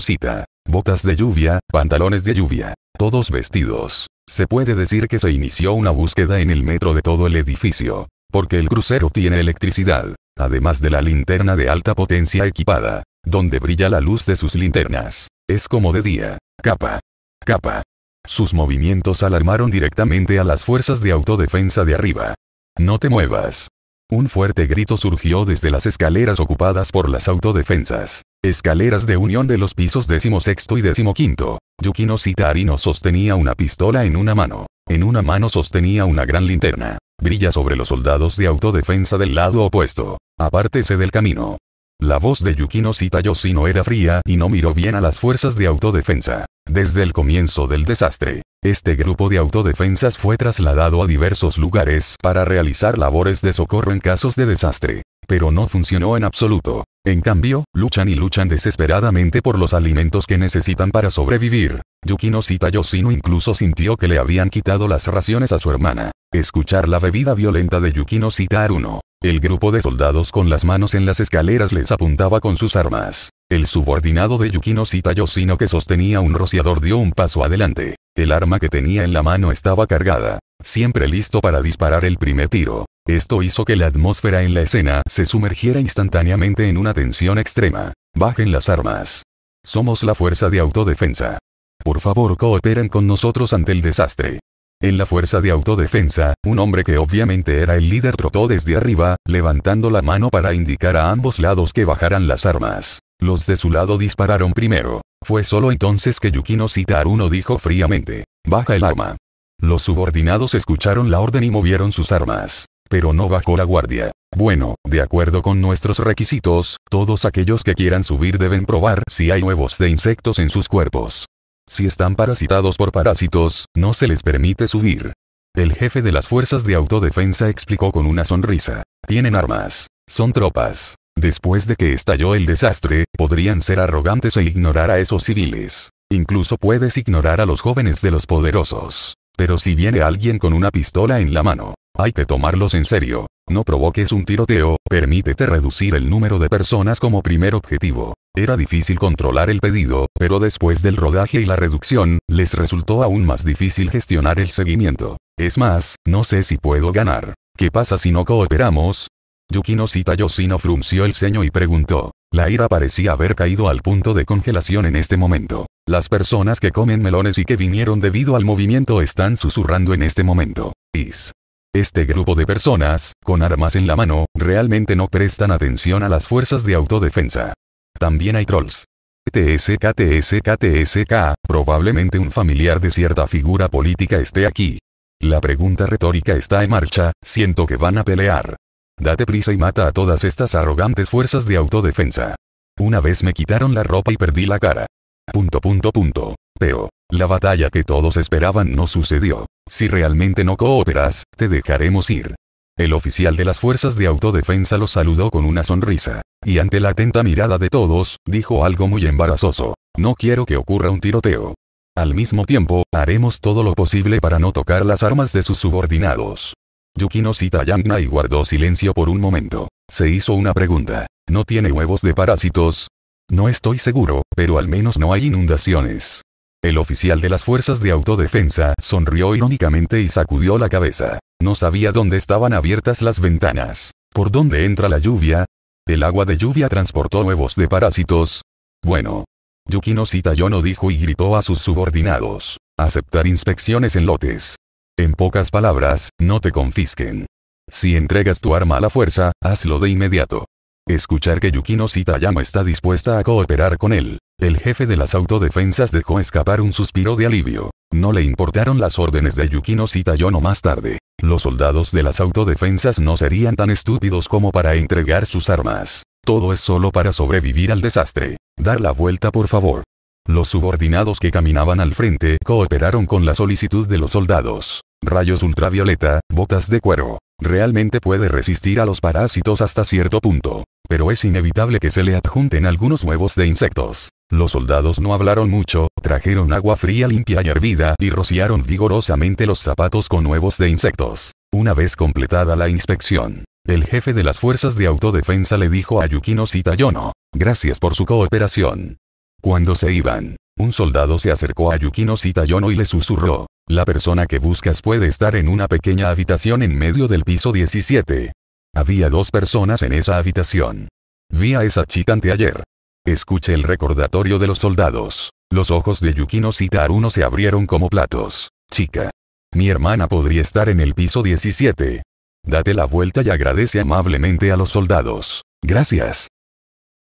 Botas de lluvia, pantalones de lluvia. Todos vestidos. Se puede decir que se inició una búsqueda en el metro de todo el edificio. Porque el crucero tiene electricidad. Además de la linterna de alta potencia equipada donde brilla la luz de sus linternas. Es como de día. Capa. Capa. Sus movimientos alarmaron directamente a las fuerzas de autodefensa de arriba. No te muevas. Un fuerte grito surgió desde las escaleras ocupadas por las autodefensas. Escaleras de unión de los pisos sexto y quinto. Yukino Sitarino sostenía una pistola en una mano. En una mano sostenía una gran linterna. Brilla sobre los soldados de autodefensa del lado opuesto. Apártese del camino. La voz de Yukino Yosino era fría y no miró bien a las fuerzas de autodefensa. Desde el comienzo del desastre, este grupo de autodefensas fue trasladado a diversos lugares para realizar labores de socorro en casos de desastre. Pero no funcionó en absoluto. En cambio, luchan y luchan desesperadamente por los alimentos que necesitan para sobrevivir. Yukino Yosino incluso sintió que le habían quitado las raciones a su hermana. Escuchar la bebida violenta de Yukino Aruno. El grupo de soldados con las manos en las escaleras les apuntaba con sus armas. El subordinado de Yukino Sita Yoshino que sostenía un rociador dio un paso adelante. El arma que tenía en la mano estaba cargada, siempre listo para disparar el primer tiro. Esto hizo que la atmósfera en la escena se sumergiera instantáneamente en una tensión extrema. Bajen las armas. Somos la fuerza de autodefensa. Por favor cooperen con nosotros ante el desastre. En la fuerza de autodefensa, un hombre que obviamente era el líder trotó desde arriba, levantando la mano para indicar a ambos lados que bajaran las armas. Los de su lado dispararon primero. Fue solo entonces que Yukino uno dijo fríamente, baja el arma. Los subordinados escucharon la orden y movieron sus armas. Pero no bajó la guardia. Bueno, de acuerdo con nuestros requisitos, todos aquellos que quieran subir deben probar si hay huevos de insectos en sus cuerpos. Si están parasitados por parásitos, no se les permite subir. El jefe de las fuerzas de autodefensa explicó con una sonrisa. Tienen armas. Son tropas. Después de que estalló el desastre, podrían ser arrogantes e ignorar a esos civiles. Incluso puedes ignorar a los jóvenes de los poderosos. Pero si viene alguien con una pistola en la mano, hay que tomarlos en serio. No provoques un tiroteo, permítete reducir el número de personas como primer objetivo. Era difícil controlar el pedido, pero después del rodaje y la reducción, les resultó aún más difícil gestionar el seguimiento. Es más, no sé si puedo ganar. ¿Qué pasa si no cooperamos? Yukino Sitayoshino frunció el ceño y preguntó. La ira parecía haber caído al punto de congelación en este momento. Las personas que comen melones y que vinieron debido al movimiento están susurrando en este momento. Is. Este grupo de personas, con armas en la mano, realmente no prestan atención a las fuerzas de autodefensa. También hay trolls. TSK, TSK, TSK, probablemente un familiar de cierta figura política esté aquí. La pregunta retórica está en marcha, siento que van a pelear. Date prisa y mata a todas estas arrogantes fuerzas de autodefensa. Una vez me quitaron la ropa y perdí la cara. Punto punto punto. Pero, la batalla que todos esperaban no sucedió. Si realmente no cooperas, te dejaremos ir. El oficial de las fuerzas de autodefensa lo saludó con una sonrisa. Y ante la atenta mirada de todos, dijo algo muy embarazoso. No quiero que ocurra un tiroteo. Al mismo tiempo, haremos todo lo posible para no tocar las armas de sus subordinados. Yukino cita a Yangna y guardó silencio por un momento. Se hizo una pregunta. ¿No tiene huevos de parásitos? No estoy seguro, pero al menos no hay inundaciones. El oficial de las fuerzas de autodefensa sonrió irónicamente y sacudió la cabeza. No sabía dónde estaban abiertas las ventanas. ¿Por dónde entra la lluvia? El agua de lluvia transportó huevos de parásitos. Bueno. Yukino no dijo y gritó a sus subordinados. Aceptar inspecciones en lotes. En pocas palabras, no te confisquen. Si entregas tu arma a la fuerza, hazlo de inmediato. Escuchar que Yukino Sitayama está dispuesta a cooperar con él. El jefe de las autodefensas dejó escapar un suspiro de alivio. No le importaron las órdenes de Yukino Sitayono más tarde. Los soldados de las autodefensas no serían tan estúpidos como para entregar sus armas. Todo es solo para sobrevivir al desastre. Dar la vuelta por favor. Los subordinados que caminaban al frente cooperaron con la solicitud de los soldados. Rayos ultravioleta, botas de cuero. Realmente puede resistir a los parásitos hasta cierto punto. Pero es inevitable que se le adjunten algunos huevos de insectos. Los soldados no hablaron mucho, trajeron agua fría limpia y hervida y rociaron vigorosamente los zapatos con huevos de insectos. Una vez completada la inspección, el jefe de las fuerzas de autodefensa le dijo a Yukino Sitayono, gracias por su cooperación. Cuando se iban, un soldado se acercó a Yukino Sitayono y le susurró, la persona que buscas puede estar en una pequeña habitación en medio del piso 17. Había dos personas en esa habitación. Vi a esa chica anteayer. Escuche el recordatorio de los soldados. Los ojos de Yukino Taruno se abrieron como platos. Chica. Mi hermana podría estar en el piso 17. Date la vuelta y agradece amablemente a los soldados. Gracias.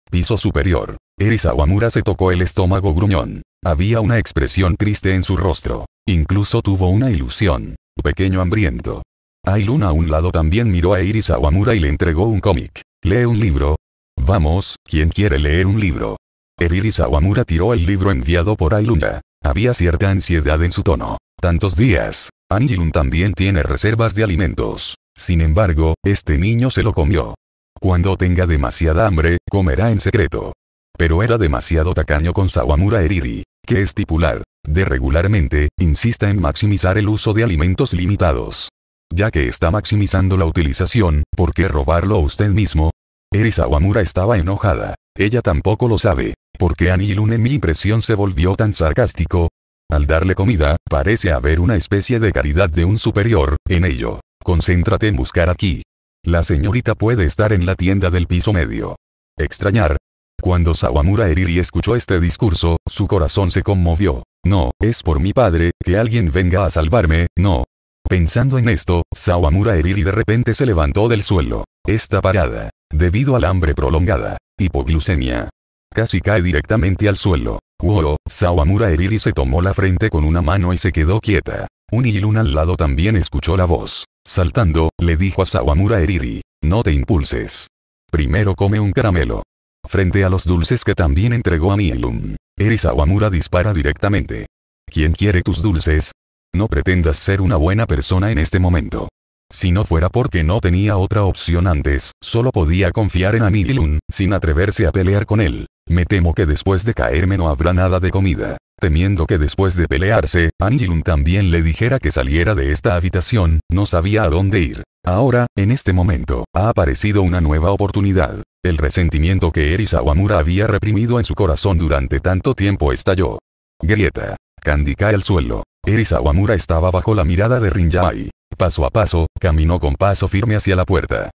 Piso superior. Erisawamura Awamura se tocó el estómago gruñón. Había una expresión triste en su rostro. Incluso tuvo una ilusión. Pequeño hambriento. Ailun a un lado también miró a Iris Awamura y le entregó un cómic. Lee un libro. Vamos, ¿quién quiere leer un libro? Eriri tiró el libro enviado por Ailuna. Había cierta ansiedad en su tono. Tantos días. Anilun también tiene reservas de alimentos. Sin embargo, este niño se lo comió. Cuando tenga demasiada hambre, comerá en secreto. Pero era demasiado tacaño con Sawamura Eriri que estipular, de regularmente, insista en maximizar el uso de alimentos limitados. Ya que está maximizando la utilización, ¿por qué robarlo usted mismo? Erisawamura estaba enojada. Ella tampoco lo sabe. ¿Por qué Anilun en mi impresión se volvió tan sarcástico? Al darle comida, parece haber una especie de caridad de un superior, en ello. Concéntrate en buscar aquí. La señorita puede estar en la tienda del piso medio. Extrañar, cuando Sawamura Eriri escuchó este discurso, su corazón se conmovió. No, es por mi padre, que alguien venga a salvarme, no. Pensando en esto, Sawamura Eriri de repente se levantó del suelo. Esta parada, debido al hambre prolongada, hipoglucemia, casi cae directamente al suelo. Wow, Sawamura Eriri se tomó la frente con una mano y se quedó quieta. Un Ilun al lado también escuchó la voz. Saltando, le dijo a Sawamura Eriri, no te impulses. Primero come un caramelo. Frente a los dulces que también entregó a Nihilum. Eris Awamura dispara directamente. ¿Quién quiere tus dulces? No pretendas ser una buena persona en este momento. Si no fuera porque no tenía otra opción antes, solo podía confiar en Anidilun, sin atreverse a pelear con él. Me temo que después de caerme no habrá nada de comida. Temiendo que después de pelearse, Anidilun también le dijera que saliera de esta habitación, no sabía a dónde ir. Ahora, en este momento, ha aparecido una nueva oportunidad. El resentimiento que Eri Sawamura había reprimido en su corazón durante tanto tiempo estalló. Grieta. Candy el suelo. Eri Sawamura estaba bajo la mirada de y, Paso a paso, caminó con paso firme hacia la puerta.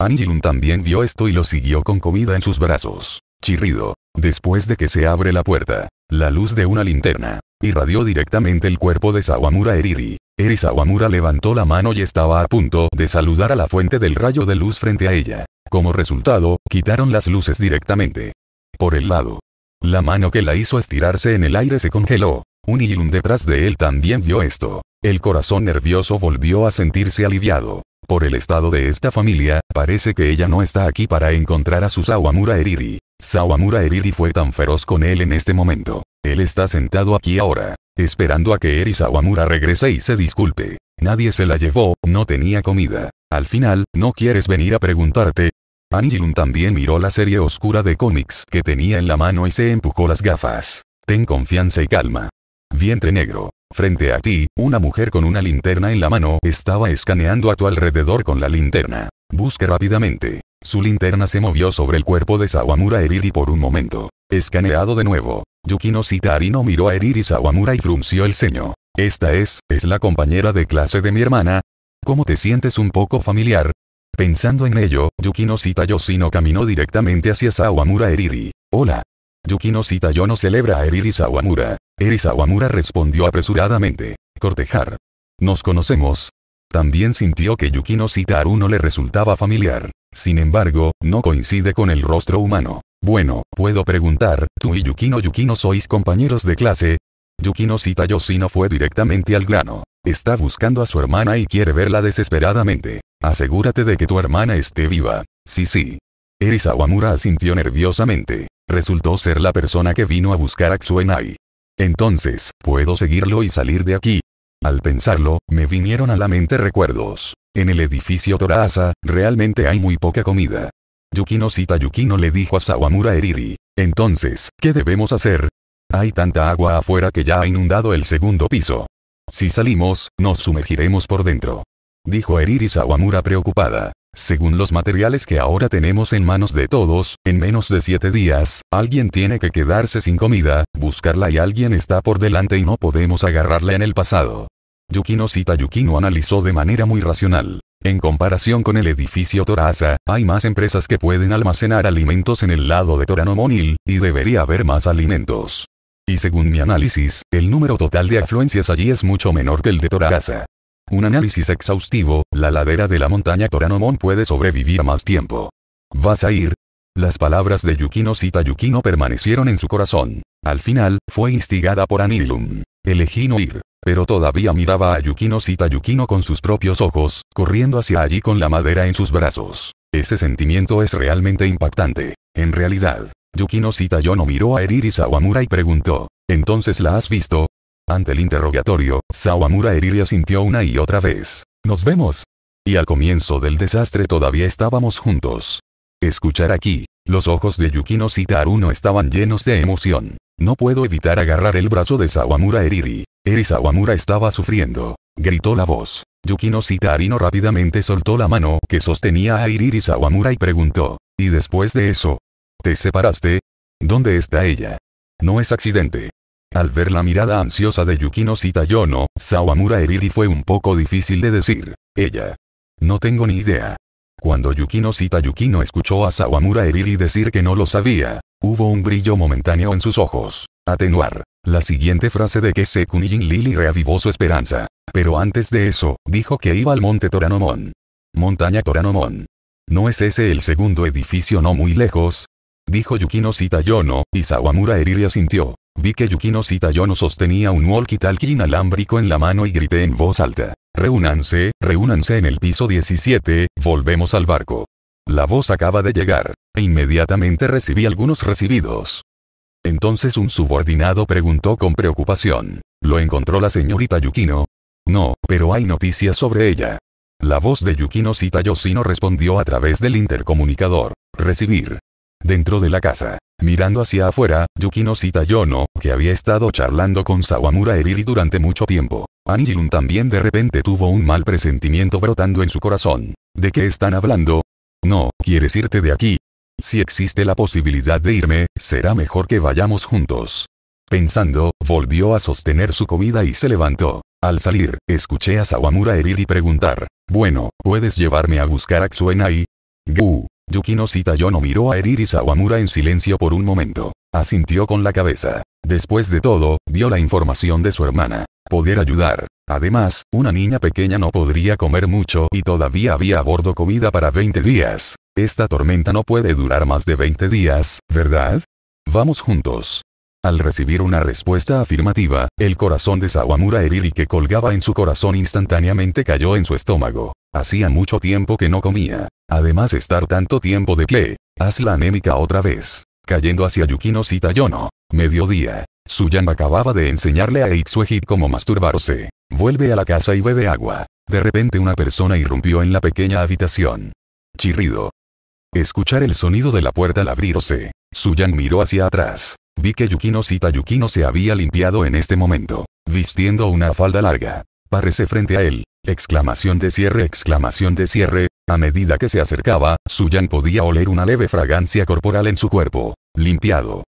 Anjilun también vio esto y lo siguió con comida en sus brazos. Chirrido. Después de que se abre la puerta, la luz de una linterna irradió directamente el cuerpo de Sawamura Eriri. Eri Sawamura levantó la mano y estaba a punto de saludar a la fuente del rayo de luz frente a ella. Como resultado, quitaron las luces directamente. Por el lado. La mano que la hizo estirarse en el aire se congeló. Un Ilum detrás de él también vio esto. El corazón nervioso volvió a sentirse aliviado. Por el estado de esta familia, parece que ella no está aquí para encontrar a su Sawamura Eriri. Sawamura Eriri fue tan feroz con él en este momento. Él está sentado aquí ahora esperando a que Eri Sawamura regrese y se disculpe. Nadie se la llevó, no tenía comida. Al final, ¿no quieres venir a preguntarte? Anjilun también miró la serie oscura de cómics que tenía en la mano y se empujó las gafas. Ten confianza y calma. Vientre negro. Frente a ti, una mujer con una linterna en la mano estaba escaneando a tu alrededor con la linterna. Busque rápidamente. Su linterna se movió sobre el cuerpo de Sawamura Eriri por un momento. Escaneado de nuevo. Yukino Sitarino miró a Eriri Sawamura y frunció el ceño. Esta es, es la compañera de clase de mi hermana. ¿Cómo te sientes un poco familiar? Pensando en ello, Yukino Yoshino caminó directamente hacia Sawamura Eriri. Hola. Yukino no celebra a Eriri Sawamura. Eri Sawamura respondió apresuradamente. Cortejar. Nos conocemos. También sintió que Yukino Sitaru no le resultaba familiar. Sin embargo, no coincide con el rostro humano. Bueno, puedo preguntar, tú y Yukino Yukino sois compañeros de clase. Yukino Sitayoshi no fue directamente al grano. Está buscando a su hermana y quiere verla desesperadamente. Asegúrate de que tu hermana esté viva. Sí, sí. Eris Awamura asintió nerviosamente. Resultó ser la persona que vino a buscar a Xuenai. Entonces, puedo seguirlo y salir de aquí. Al pensarlo, me vinieron a la mente recuerdos. En el edificio Toraza, realmente hay muy poca comida. Yukino Sita Yukino le dijo a Sawamura Eriri. Entonces, ¿qué debemos hacer? Hay tanta agua afuera que ya ha inundado el segundo piso. Si salimos, nos sumergiremos por dentro. Dijo Eriri Sawamura preocupada. Según los materiales que ahora tenemos en manos de todos, en menos de siete días, alguien tiene que quedarse sin comida, buscarla y alguien está por delante y no podemos agarrarla en el pasado. Yukino Sita Yukino analizó de manera muy racional. En comparación con el edificio Torasa, hay más empresas que pueden almacenar alimentos en el lado de Toranomonil, y debería haber más alimentos. Y según mi análisis, el número total de afluencias allí es mucho menor que el de Torasa. Un análisis exhaustivo, la ladera de la montaña Toranomon puede sobrevivir más tiempo. ¿Vas a ir? Las palabras de Yukino Sita Yukino permanecieron en su corazón. Al final, fue instigada por Anilum. Elegí no ir. Pero todavía miraba a Yukino Sita Yukino con sus propios ojos, corriendo hacia allí con la madera en sus brazos. Ese sentimiento es realmente impactante. En realidad, Yukino Sita no miró a Eriri Sawamura y preguntó, ¿entonces la has visto? Ante el interrogatorio, Sawamura Eriri asintió una y otra vez. Nos vemos. Y al comienzo del desastre todavía estábamos juntos. Escuchar aquí, los ojos de Yukino Sitaruno estaban llenos de emoción. No puedo evitar agarrar el brazo de Sawamura Eriri. Eri Sawamura estaba sufriendo. Gritó la voz. Yukino Sitarino rápidamente soltó la mano que sostenía a Eriri Sawamura y preguntó. ¿Y después de eso? ¿Te separaste? ¿Dónde está ella? No es accidente. Al ver la mirada ansiosa de Yukino yono, Sawamura Eriri fue un poco difícil de decir. Ella. No tengo ni idea. Cuando Yukino Sita Yukino escuchó a Sawamura Eriri decir que no lo sabía. Hubo un brillo momentáneo en sus ojos. Atenuar. La siguiente frase de que Sekunijin Lili reavivó su esperanza. Pero antes de eso, dijo que iba al monte Toranomon. Montaña Toranomon. ¿No es ese el segundo edificio no muy lejos? Dijo Yukino Yono, y Sawamura Eriri asintió. Vi que Yukino Yono sostenía un walkie-talkie inalámbrico en la mano y grité en voz alta. Reúnanse, reúnanse en el piso 17, volvemos al barco. La voz acaba de llegar, e inmediatamente recibí algunos recibidos. Entonces un subordinado preguntó con preocupación. ¿Lo encontró la señorita Yukino? No, pero hay noticias sobre ella. La voz de Yukino Cita respondió a través del intercomunicador. Recibir. Dentro de la casa. Mirando hacia afuera, Yukino cita Yono, que había estado charlando con Sawamura Eriri durante mucho tiempo. Anjilun también de repente tuvo un mal presentimiento brotando en su corazón. ¿De qué están hablando? No, quieres irte de aquí. Si existe la posibilidad de irme, será mejor que vayamos juntos. Pensando, volvió a sostener su comida y se levantó. Al salir, escuché a Sawamura Eriri preguntar, bueno, ¿puedes llevarme a buscar a Xuenai? Gu, Yukino no miró a Eriri Sawamura en silencio por un momento. Asintió con la cabeza. Después de todo, vio la información de su hermana. Poder ayudar. Además, una niña pequeña no podría comer mucho y todavía había a bordo comida para 20 días. Esta tormenta no puede durar más de 20 días, ¿verdad? Vamos juntos. Al recibir una respuesta afirmativa, el corazón de Sawamura Eriri que colgaba en su corazón instantáneamente cayó en su estómago. Hacía mucho tiempo que no comía. Además estar tanto tiempo de pie. Hazla anémica otra vez. Cayendo hacia Yukino Sitayono. Mediodía. Suyan acababa de enseñarle a Itsuehit cómo masturbarse. Vuelve a la casa y bebe agua. De repente una persona irrumpió en la pequeña habitación. Chirrido. Escuchar el sonido de la puerta al abrirse. Suyan miró hacia atrás. Vi que Yukino Sita Yukino se había limpiado en este momento. Vistiendo una falda larga. Parece frente a él. Exclamación de cierre, exclamación de cierre. A medida que se acercaba, Suyan podía oler una leve fragancia corporal en su cuerpo. Limpiado.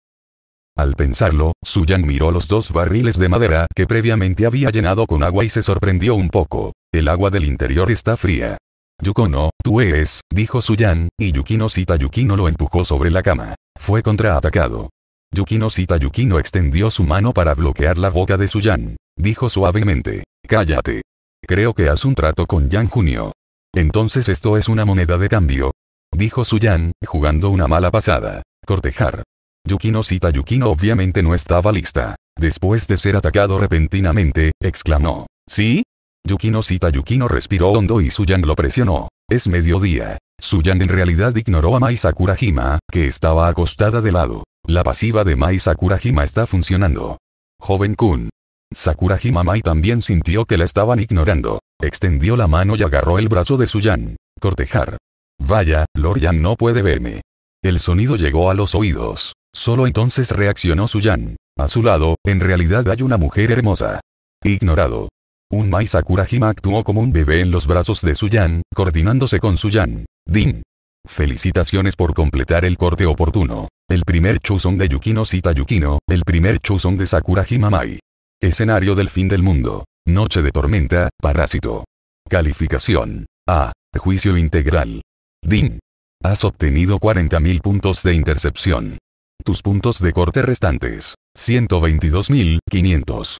Al pensarlo, Suyan miró los dos barriles de madera que previamente había llenado con agua y se sorprendió un poco. El agua del interior está fría. Yukono, tú eres, dijo Suyan, y Yukino Sita Yukino lo empujó sobre la cama. Fue contraatacado. Yukino Sita Yukino extendió su mano para bloquear la boca de Suyan. Dijo suavemente. Cállate. Creo que has un trato con Yan Junio. Entonces esto es una moneda de cambio. Dijo Suyan, jugando una mala pasada. Cortejar. Yukino Sita Yukino obviamente no estaba lista. Después de ser atacado repentinamente, exclamó. ¿Sí? Yukino Sita Yukino respiró hondo y Suyan lo presionó. Es mediodía. Suyan en realidad ignoró a Mai Sakurajima, que estaba acostada de lado. La pasiva de Mai Sakurajima está funcionando. Joven Kun. Sakurajima Mai también sintió que la estaban ignorando. Extendió la mano y agarró el brazo de Suyan. Cortejar. Vaya, Lord Yan no puede verme. El sonido llegó a los oídos. Solo entonces reaccionó Suyan. A su lado, en realidad hay una mujer hermosa. Ignorado. Un Mai Sakurajima actuó como un bebé en los brazos de Suyan, coordinándose con Suyan. Din. Felicitaciones por completar el corte oportuno. El primer chuzón de Yukino Sita Yukino, el primer chuzón de Sakura Himamai. Escenario del fin del mundo. Noche de tormenta, parásito. Calificación. A. Juicio integral. DIN. Has obtenido 40.000 puntos de intercepción. Tus puntos de corte restantes. 122.500.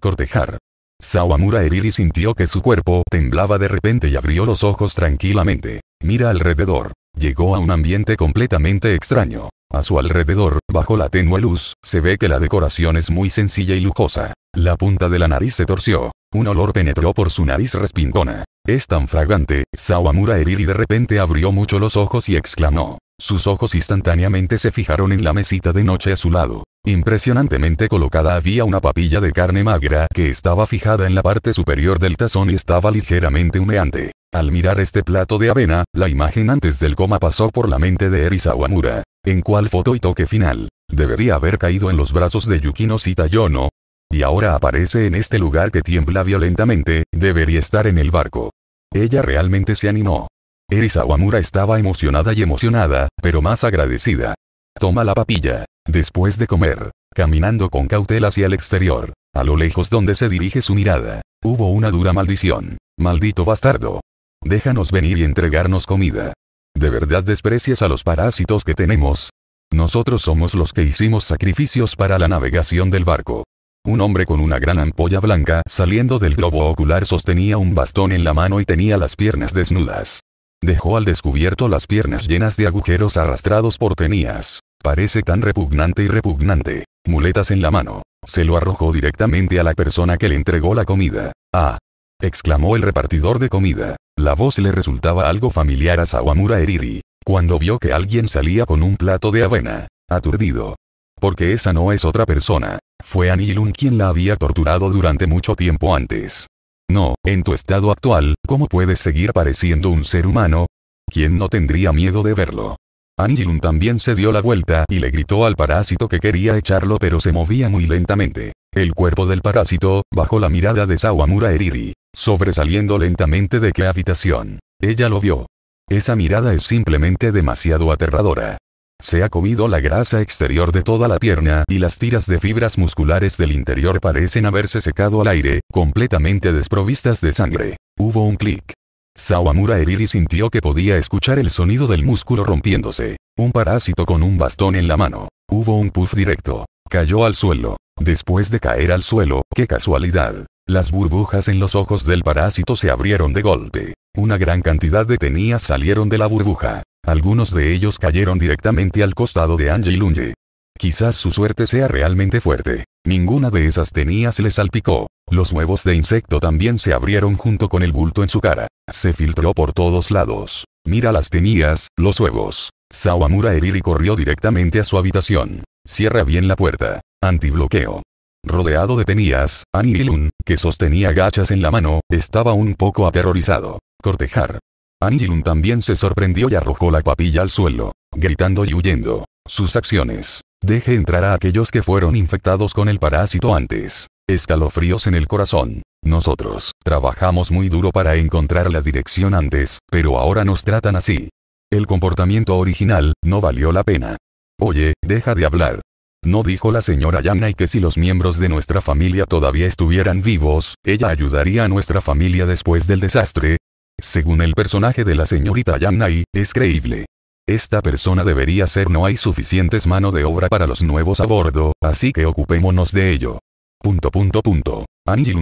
Cortejar. Sawamura Eriri sintió que su cuerpo temblaba de repente y abrió los ojos tranquilamente. Mira alrededor. Llegó a un ambiente completamente extraño. A su alrededor, bajo la tenue luz, se ve que la decoración es muy sencilla y lujosa. La punta de la nariz se torció. Un olor penetró por su nariz respingona. Es tan fragante, Sawamura Eriri de repente abrió mucho los ojos y exclamó. Sus ojos instantáneamente se fijaron en la mesita de noche a su lado. Impresionantemente colocada había una papilla de carne magra que estaba fijada en la parte superior del tazón y estaba ligeramente humeante. Al mirar este plato de avena, la imagen antes del coma pasó por la mente de Eri Sawamura, ¿En cuál foto y toque final? Debería haber caído en los brazos de Yukino Sitayono. Y ahora aparece en este lugar que tiembla violentamente, debería estar en el barco. Ella realmente se animó. Eri Sawamura estaba emocionada y emocionada, pero más agradecida. Toma la papilla. Después de comer, caminando con cautela hacia el exterior, a lo lejos donde se dirige su mirada, hubo una dura maldición. Maldito bastardo déjanos venir y entregarnos comida. ¿De verdad desprecias a los parásitos que tenemos? Nosotros somos los que hicimos sacrificios para la navegación del barco. Un hombre con una gran ampolla blanca saliendo del globo ocular sostenía un bastón en la mano y tenía las piernas desnudas. Dejó al descubierto las piernas llenas de agujeros arrastrados por tenías. Parece tan repugnante y repugnante. Muletas en la mano. Se lo arrojó directamente a la persona que le entregó la comida. Ah, exclamó el repartidor de comida. La voz le resultaba algo familiar a Sawamura Eriri, cuando vio que alguien salía con un plato de avena, aturdido. Porque esa no es otra persona, fue Anilun quien la había torturado durante mucho tiempo antes. No, en tu estado actual, ¿cómo puedes seguir pareciendo un ser humano? ¿Quién no tendría miedo de verlo? Anilun también se dio la vuelta y le gritó al parásito que quería echarlo pero se movía muy lentamente. El cuerpo del parásito, bajo la mirada de Sawamura Eriri, sobresaliendo lentamente de qué habitación. Ella lo vio. Esa mirada es simplemente demasiado aterradora. Se ha comido la grasa exterior de toda la pierna y las tiras de fibras musculares del interior parecen haberse secado al aire, completamente desprovistas de sangre. Hubo un clic. Sawamura Eriri sintió que podía escuchar el sonido del músculo rompiéndose. Un parásito con un bastón en la mano. Hubo un puff directo. Cayó al suelo. Después de caer al suelo, qué casualidad. Las burbujas en los ojos del parásito se abrieron de golpe. Una gran cantidad de tenías salieron de la burbuja. Algunos de ellos cayeron directamente al costado de Angie Lunge. Quizás su suerte sea realmente fuerte. Ninguna de esas tenías le salpicó. Los huevos de insecto también se abrieron junto con el bulto en su cara. Se filtró por todos lados. Mira las tenías, los huevos. Sawamura Eriri corrió directamente a su habitación. Cierra bien la puerta. Antibloqueo. Rodeado de tenías, Anilun, que sostenía gachas en la mano, estaba un poco aterrorizado. Cortejar. Anilun también se sorprendió y arrojó la papilla al suelo, gritando y huyendo. Sus acciones. Deje entrar a aquellos que fueron infectados con el parásito antes. Escalofríos en el corazón. Nosotros, trabajamos muy duro para encontrar la dirección antes, pero ahora nos tratan así. El comportamiento original, no valió la pena. Oye, deja de hablar. ¿No dijo la señora Yang que si los miembros de nuestra familia todavía estuvieran vivos, ella ayudaría a nuestra familia después del desastre? Según el personaje de la señorita Nai, es creíble. Esta persona debería ser no hay suficientes mano de obra para los nuevos a bordo, así que ocupémonos de ello. Punto punto punto.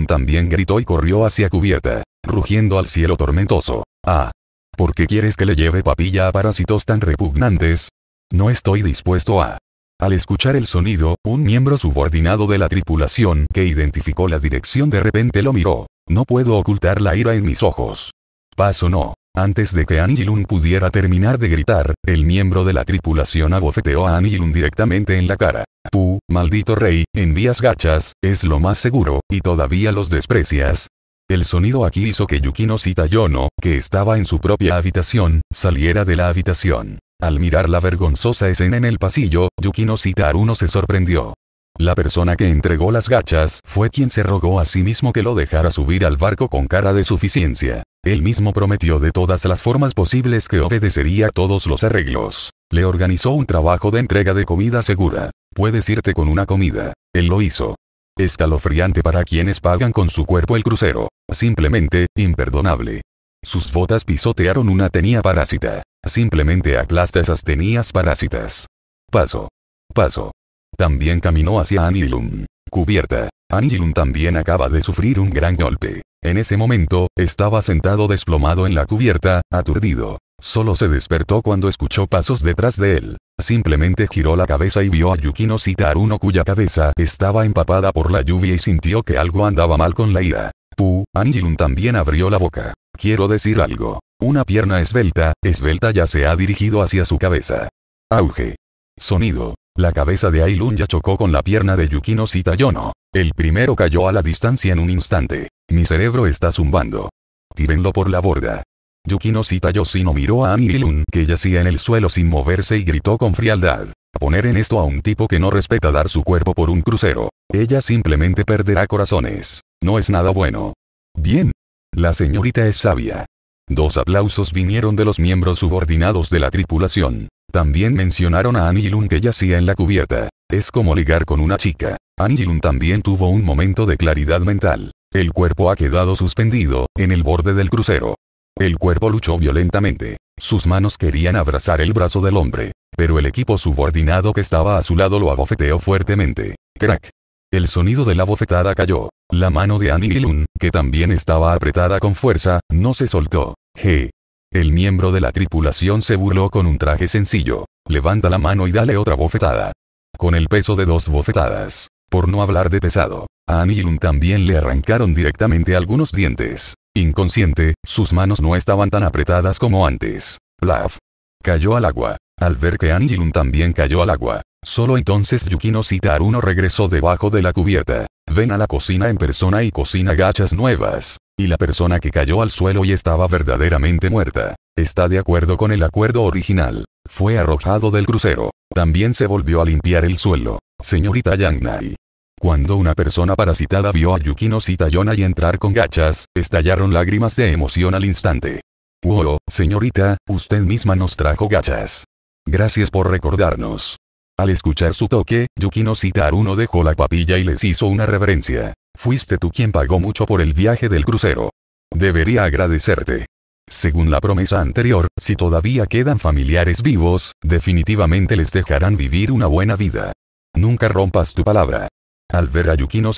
también gritó y corrió hacia cubierta, rugiendo al cielo tormentoso. Ah. ¿Por qué quieres que le lleve papilla a parásitos tan repugnantes? No estoy dispuesto a. Al escuchar el sonido, un miembro subordinado de la tripulación que identificó la dirección de repente lo miró. No puedo ocultar la ira en mis ojos. Paso no. Antes de que Anilun pudiera terminar de gritar, el miembro de la tripulación abofeteó a Anilun directamente en la cara. Tú, maldito rey, envías gachas, es lo más seguro, y todavía los desprecias. El sonido aquí hizo que Yukino Yono, que estaba en su propia habitación, saliera de la habitación. Al mirar la vergonzosa escena en el pasillo, Yukino Sitaruno se sorprendió. La persona que entregó las gachas fue quien se rogó a sí mismo que lo dejara subir al barco con cara de suficiencia. Él mismo prometió de todas las formas posibles que obedecería todos los arreglos. Le organizó un trabajo de entrega de comida segura. Puedes irte con una comida. Él lo hizo. Escalofriante para quienes pagan con su cuerpo el crucero. Simplemente, imperdonable. Sus botas pisotearon una tenía parásita. Simplemente aplasta esas tenías parásitas. Paso. Paso. También caminó hacia Anilun. Cubierta. Anilun también acaba de sufrir un gran golpe. En ese momento, estaba sentado desplomado en la cubierta, aturdido. Solo se despertó cuando escuchó pasos detrás de él. Simplemente giró la cabeza y vio a Yukino Sitaruno cuya cabeza estaba empapada por la lluvia y sintió que algo andaba mal con la ira. Pu, Anilun también abrió la boca. Quiero decir algo. Una pierna esbelta, esbelta ya se ha dirigido hacia su cabeza. Auge. Sonido. La cabeza de Ailun ya chocó con la pierna de Yukino Sitayono. El primero cayó a la distancia en un instante. Mi cerebro está zumbando. Tírenlo por la borda. Yukino Yosino miró a Anilun que yacía en el suelo sin moverse y gritó con frialdad. Poner en esto a un tipo que no respeta dar su cuerpo por un crucero. Ella simplemente perderá corazones. No es nada bueno. Bien. La señorita es sabia. Dos aplausos vinieron de los miembros subordinados de la tripulación. También mencionaron a Anilun que yacía en la cubierta. Es como ligar con una chica. Anilun también tuvo un momento de claridad mental. El cuerpo ha quedado suspendido, en el borde del crucero. El cuerpo luchó violentamente. Sus manos querían abrazar el brazo del hombre, pero el equipo subordinado que estaba a su lado lo abofeteó fuertemente. Crack. El sonido de la bofetada cayó. La mano de Annie Lun, que también estaba apretada con fuerza, no se soltó. G. El miembro de la tripulación se burló con un traje sencillo. Levanta la mano y dale otra bofetada. Con el peso de dos bofetadas, por no hablar de pesado, a Annie también le arrancaron directamente algunos dientes. Inconsciente, sus manos no estaban tan apretadas como antes. Laf. Cayó al agua. Al ver que anjilun también cayó al agua. Solo entonces Yukino Sitaruno regresó debajo de la cubierta. Ven a la cocina en persona y cocina gachas nuevas. Y la persona que cayó al suelo y estaba verdaderamente muerta. Está de acuerdo con el acuerdo original. Fue arrojado del crucero. También se volvió a limpiar el suelo. Señorita Yangnai. Cuando una persona parasitada vio a Yukino Sitayona y entrar con gachas, estallaron lágrimas de emoción al instante. Wow, señorita, usted misma nos trajo gachas. Gracias por recordarnos. Al escuchar su toque, Yukino Sitaruno dejó la papilla y les hizo una reverencia. Fuiste tú quien pagó mucho por el viaje del crucero. Debería agradecerte. Según la promesa anterior, si todavía quedan familiares vivos, definitivamente les dejarán vivir una buena vida. Nunca rompas tu palabra. Al ver a Yukino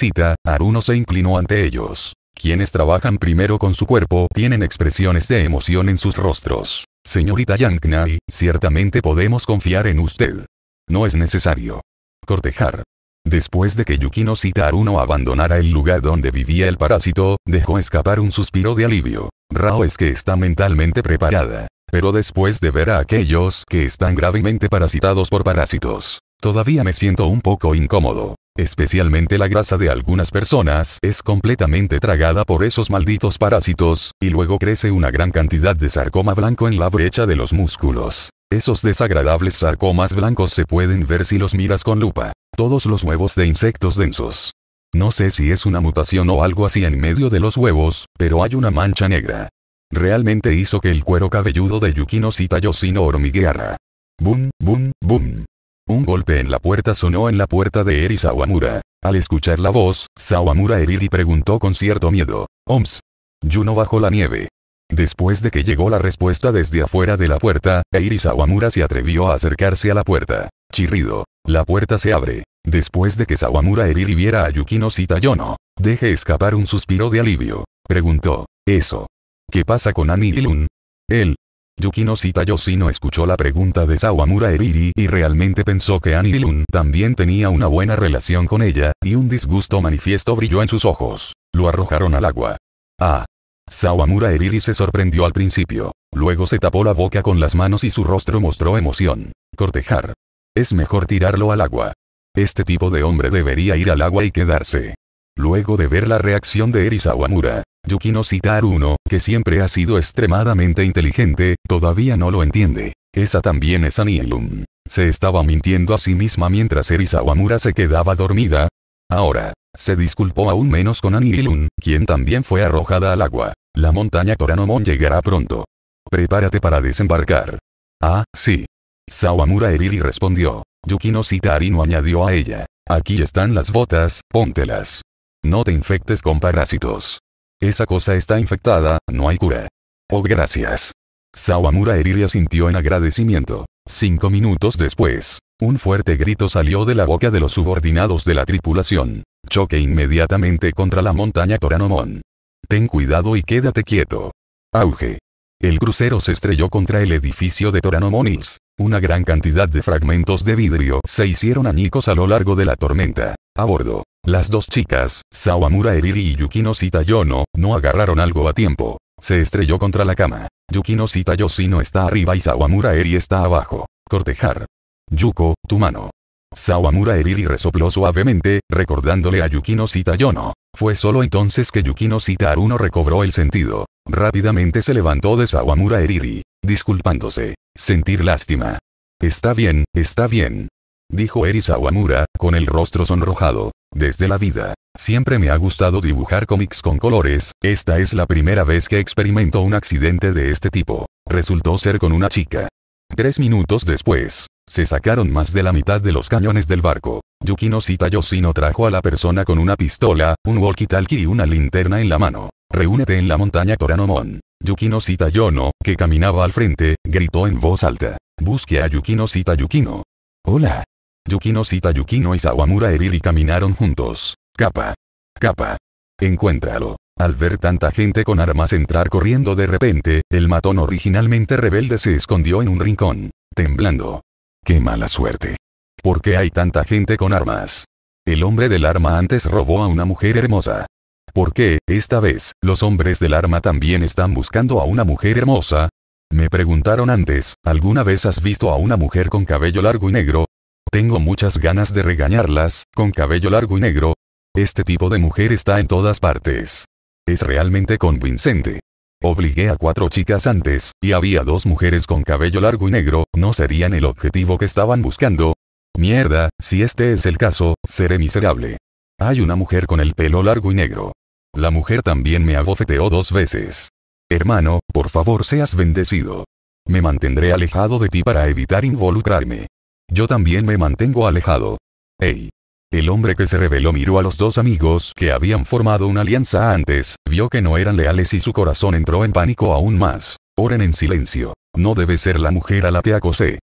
Aruno se inclinó ante ellos. Quienes trabajan primero con su cuerpo tienen expresiones de emoción en sus rostros. Señorita Yanknai, ciertamente podemos confiar en usted. No es necesario. Cortejar. Después de que Yukino Aruno abandonara el lugar donde vivía el parásito, dejó escapar un suspiro de alivio. Rao es que está mentalmente preparada. Pero después de ver a aquellos que están gravemente parasitados por parásitos, Todavía me siento un poco incómodo. Especialmente la grasa de algunas personas es completamente tragada por esos malditos parásitos, y luego crece una gran cantidad de sarcoma blanco en la brecha de los músculos. Esos desagradables sarcomas blancos se pueden ver si los miras con lupa. Todos los huevos de insectos densos. No sé si es una mutación o algo así en medio de los huevos, pero hay una mancha negra. Realmente hizo que el cuero cabelludo de Yukino Sitayosino hormigueara. Boom, boom, boom. Un golpe en la puerta sonó en la puerta de Eri Sawamura. Al escuchar la voz, Sawamura Eriri preguntó con cierto miedo. Oms. Yuno bajó la nieve. Después de que llegó la respuesta desde afuera de la puerta, Eiri Sawamura se atrevió a acercarse a la puerta. Chirrido. La puerta se abre. Después de que Sawamura Eriri viera a Yukino Sitayono, deje escapar un suspiro de alivio. Preguntó. Eso. ¿Qué pasa con Anilun? Él, Yukino yoshi no escuchó la pregunta de Sawamura Eriri y realmente pensó que Anilun también tenía una buena relación con ella, y un disgusto manifiesto brilló en sus ojos. Lo arrojaron al agua. Ah. Sawamura Eriri se sorprendió al principio. Luego se tapó la boca con las manos y su rostro mostró emoción. Cortejar. Es mejor tirarlo al agua. Este tipo de hombre debería ir al agua y quedarse. Luego de ver la reacción de Eri Sawamura, Yukino uno que siempre ha sido extremadamente inteligente, todavía no lo entiende. Esa también es Anilun. Se estaba mintiendo a sí misma mientras Erisawamura se quedaba dormida. Ahora, se disculpó aún menos con Anilun, quien también fue arrojada al agua. La montaña Toranomon llegará pronto. Prepárate para desembarcar. Ah, sí. Sawamura Eriri respondió. Yukino sitarino añadió a ella. Aquí están las botas, póntelas. No te infectes con parásitos. Esa cosa está infectada, no hay cura. Oh gracias. Sawamura Eriri sintió en agradecimiento. Cinco minutos después, un fuerte grito salió de la boca de los subordinados de la tripulación. Choque inmediatamente contra la montaña Toranomon. Ten cuidado y quédate quieto. Auge. El crucero se estrelló contra el edificio de Hills. Una gran cantidad de fragmentos de vidrio se hicieron añicos a lo largo de la tormenta. A bordo. Las dos chicas, Sawamura Eriri y Yukino Yono, no agarraron algo a tiempo. Se estrelló contra la cama. Yukino Sitayoshino está arriba y Sawamura Eri está abajo. Cortejar. Yuko, tu mano. Sawamura Eriri resopló suavemente, recordándole a Yukino Sitayono. Fue solo entonces que Yukino Aruno recobró el sentido. Rápidamente se levantó de Sawamura Eriri, disculpándose. Sentir lástima. Está bien, está bien dijo Eri Sawamura, con el rostro sonrojado. Desde la vida. Siempre me ha gustado dibujar cómics con colores, esta es la primera vez que experimento un accidente de este tipo. Resultó ser con una chica. Tres minutos después, se sacaron más de la mitad de los cañones del barco. Yukino Sita Yoshino trajo a la persona con una pistola, un walkie-talkie y una linterna en la mano. Reúnete en la montaña Toranomon. Yukino Sita Yono, que caminaba al frente, gritó en voz alta. Busque a Yukino Sita Yukino. Hola, Yukino cita Yukino y Sawamura herir y caminaron juntos. Capa. Capa. Encuéntralo. Al ver tanta gente con armas entrar corriendo de repente, el matón originalmente rebelde se escondió en un rincón, temblando. ¡Qué mala suerte! ¿Por qué hay tanta gente con armas? El hombre del arma antes robó a una mujer hermosa. ¿Por qué, esta vez, los hombres del arma también están buscando a una mujer hermosa? Me preguntaron antes, ¿alguna vez has visto a una mujer con cabello largo y negro? Tengo muchas ganas de regañarlas, con cabello largo y negro. Este tipo de mujer está en todas partes. Es realmente convincente. Obligué a cuatro chicas antes, y había dos mujeres con cabello largo y negro, no serían el objetivo que estaban buscando. Mierda, si este es el caso, seré miserable. Hay una mujer con el pelo largo y negro. La mujer también me abofeteó dos veces. Hermano, por favor seas bendecido. Me mantendré alejado de ti para evitar involucrarme. Yo también me mantengo alejado. ¡Ey! El hombre que se reveló miró a los dos amigos que habían formado una alianza antes, vio que no eran leales y su corazón entró en pánico aún más. Oren en silencio. No debe ser la mujer a la que acosé.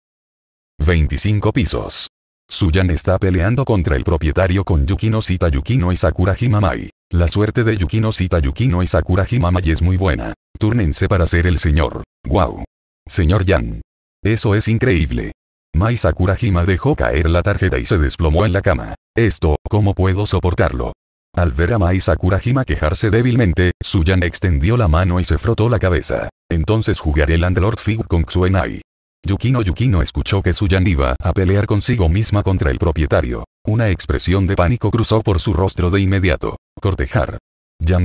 25 pisos. Suyan está peleando contra el propietario con Yukino Sita Yukino y Sakura Himamai. La suerte de Yukino Sita Yukino y Sakura Himamai es muy buena. Túrnense para ser el señor. ¡Wow! Señor Yang. Eso es increíble. Mai Sakurajima dejó caer la tarjeta y se desplomó en la cama. Esto, ¿cómo puedo soportarlo? Al ver a Mai Sakurajima quejarse débilmente, Suyan extendió la mano y se frotó la cabeza. Entonces jugaré el Landlord Fig con Xuenai. Yukino Yukino escuchó que Suyan iba a pelear consigo misma contra el propietario. Una expresión de pánico cruzó por su rostro de inmediato. Cortejar.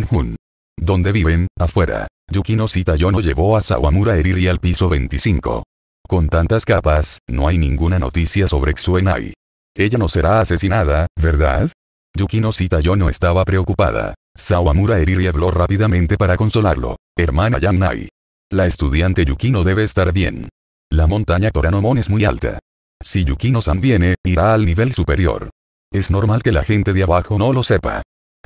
Hun. ¿Dónde viven, afuera. Yukino Sitayono llevó a Sawamura a y al piso 25. Con tantas capas, no hay ninguna noticia sobre Xuenai. Ella no será asesinada, ¿verdad? Yukino Sitayo no estaba preocupada. Sawamura Eriri habló rápidamente para consolarlo. Hermana Yanai. La estudiante Yukino debe estar bien. La montaña Toranomon es muy alta. Si Yukino-san viene, irá al nivel superior. Es normal que la gente de abajo no lo sepa.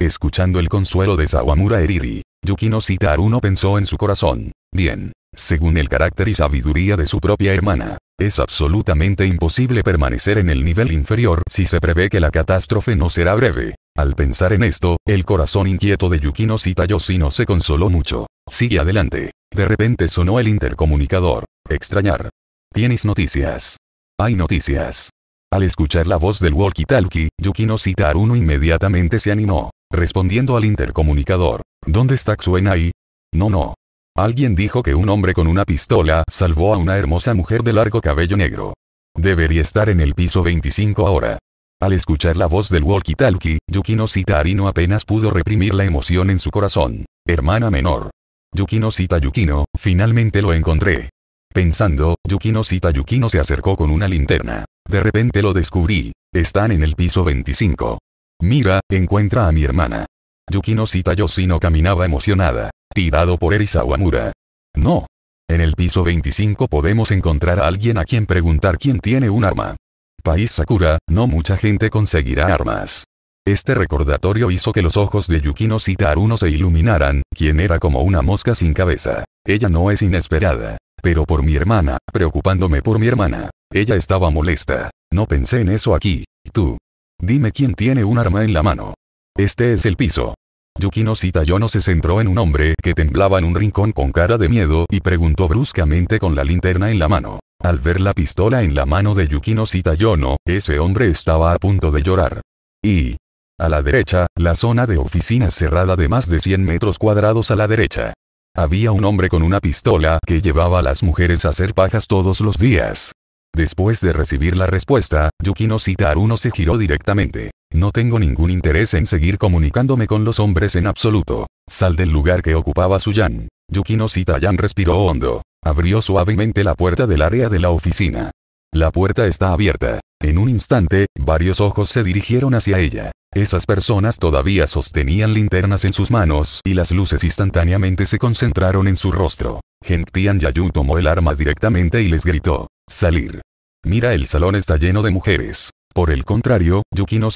Escuchando el consuelo de Sawamura Eriri, Yukino Aruno pensó en su corazón. Bien. Según el carácter y sabiduría de su propia hermana, es absolutamente imposible permanecer en el nivel inferior si se prevé que la catástrofe no será breve. Al pensar en esto, el corazón inquieto de Yukino Sitayoshi se consoló mucho. Sigue adelante. De repente sonó el intercomunicador. Extrañar. ¿Tienes noticias? Hay noticias. Al escuchar la voz del walkie-talkie, Yukino Sitaruno inmediatamente se animó, respondiendo al intercomunicador. ¿Dónde está Xuenai? No, no. Alguien dijo que un hombre con una pistola salvó a una hermosa mujer de largo cabello negro. Debería estar en el piso 25 ahora. Al escuchar la voz del walkie-talkie, Yukino Arino apenas pudo reprimir la emoción en su corazón. Hermana menor. Yukino Sita Yukino, finalmente lo encontré. Pensando, Yukino Sita Yukino se acercó con una linterna. De repente lo descubrí. Están en el piso 25. Mira, encuentra a mi hermana. Yukino Yoshino caminaba emocionada, tirado por Sawamura. No. En el piso 25 podemos encontrar a alguien a quien preguntar quién tiene un arma. País Sakura, no mucha gente conseguirá armas. Este recordatorio hizo que los ojos de Yukino Aruno se iluminaran, quien era como una mosca sin cabeza. Ella no es inesperada pero por mi hermana, preocupándome por mi hermana. Ella estaba molesta. No pensé en eso aquí. Tú. Dime quién tiene un arma en la mano. Este es el piso. Yukino Sitayono se centró en un hombre que temblaba en un rincón con cara de miedo y preguntó bruscamente con la linterna en la mano. Al ver la pistola en la mano de Yukino Sitayono, ese hombre estaba a punto de llorar. Y... A la derecha, la zona de oficina cerrada de más de 100 metros cuadrados a la derecha. Había un hombre con una pistola que llevaba a las mujeres a hacer pajas todos los días. Después de recibir la respuesta, Yukino uno se giró directamente. No tengo ningún interés en seguir comunicándome con los hombres en absoluto. Sal del lugar que ocupaba Suyan. Yukino yan respiró hondo. Abrió suavemente la puerta del área de la oficina. La puerta está abierta. En un instante, varios ojos se dirigieron hacia ella. Esas personas todavía sostenían linternas en sus manos y las luces instantáneamente se concentraron en su rostro. Gentian Yayu tomó el arma directamente y les gritó: Salir. Mira, el salón está lleno de mujeres. Por el contrario, Yukino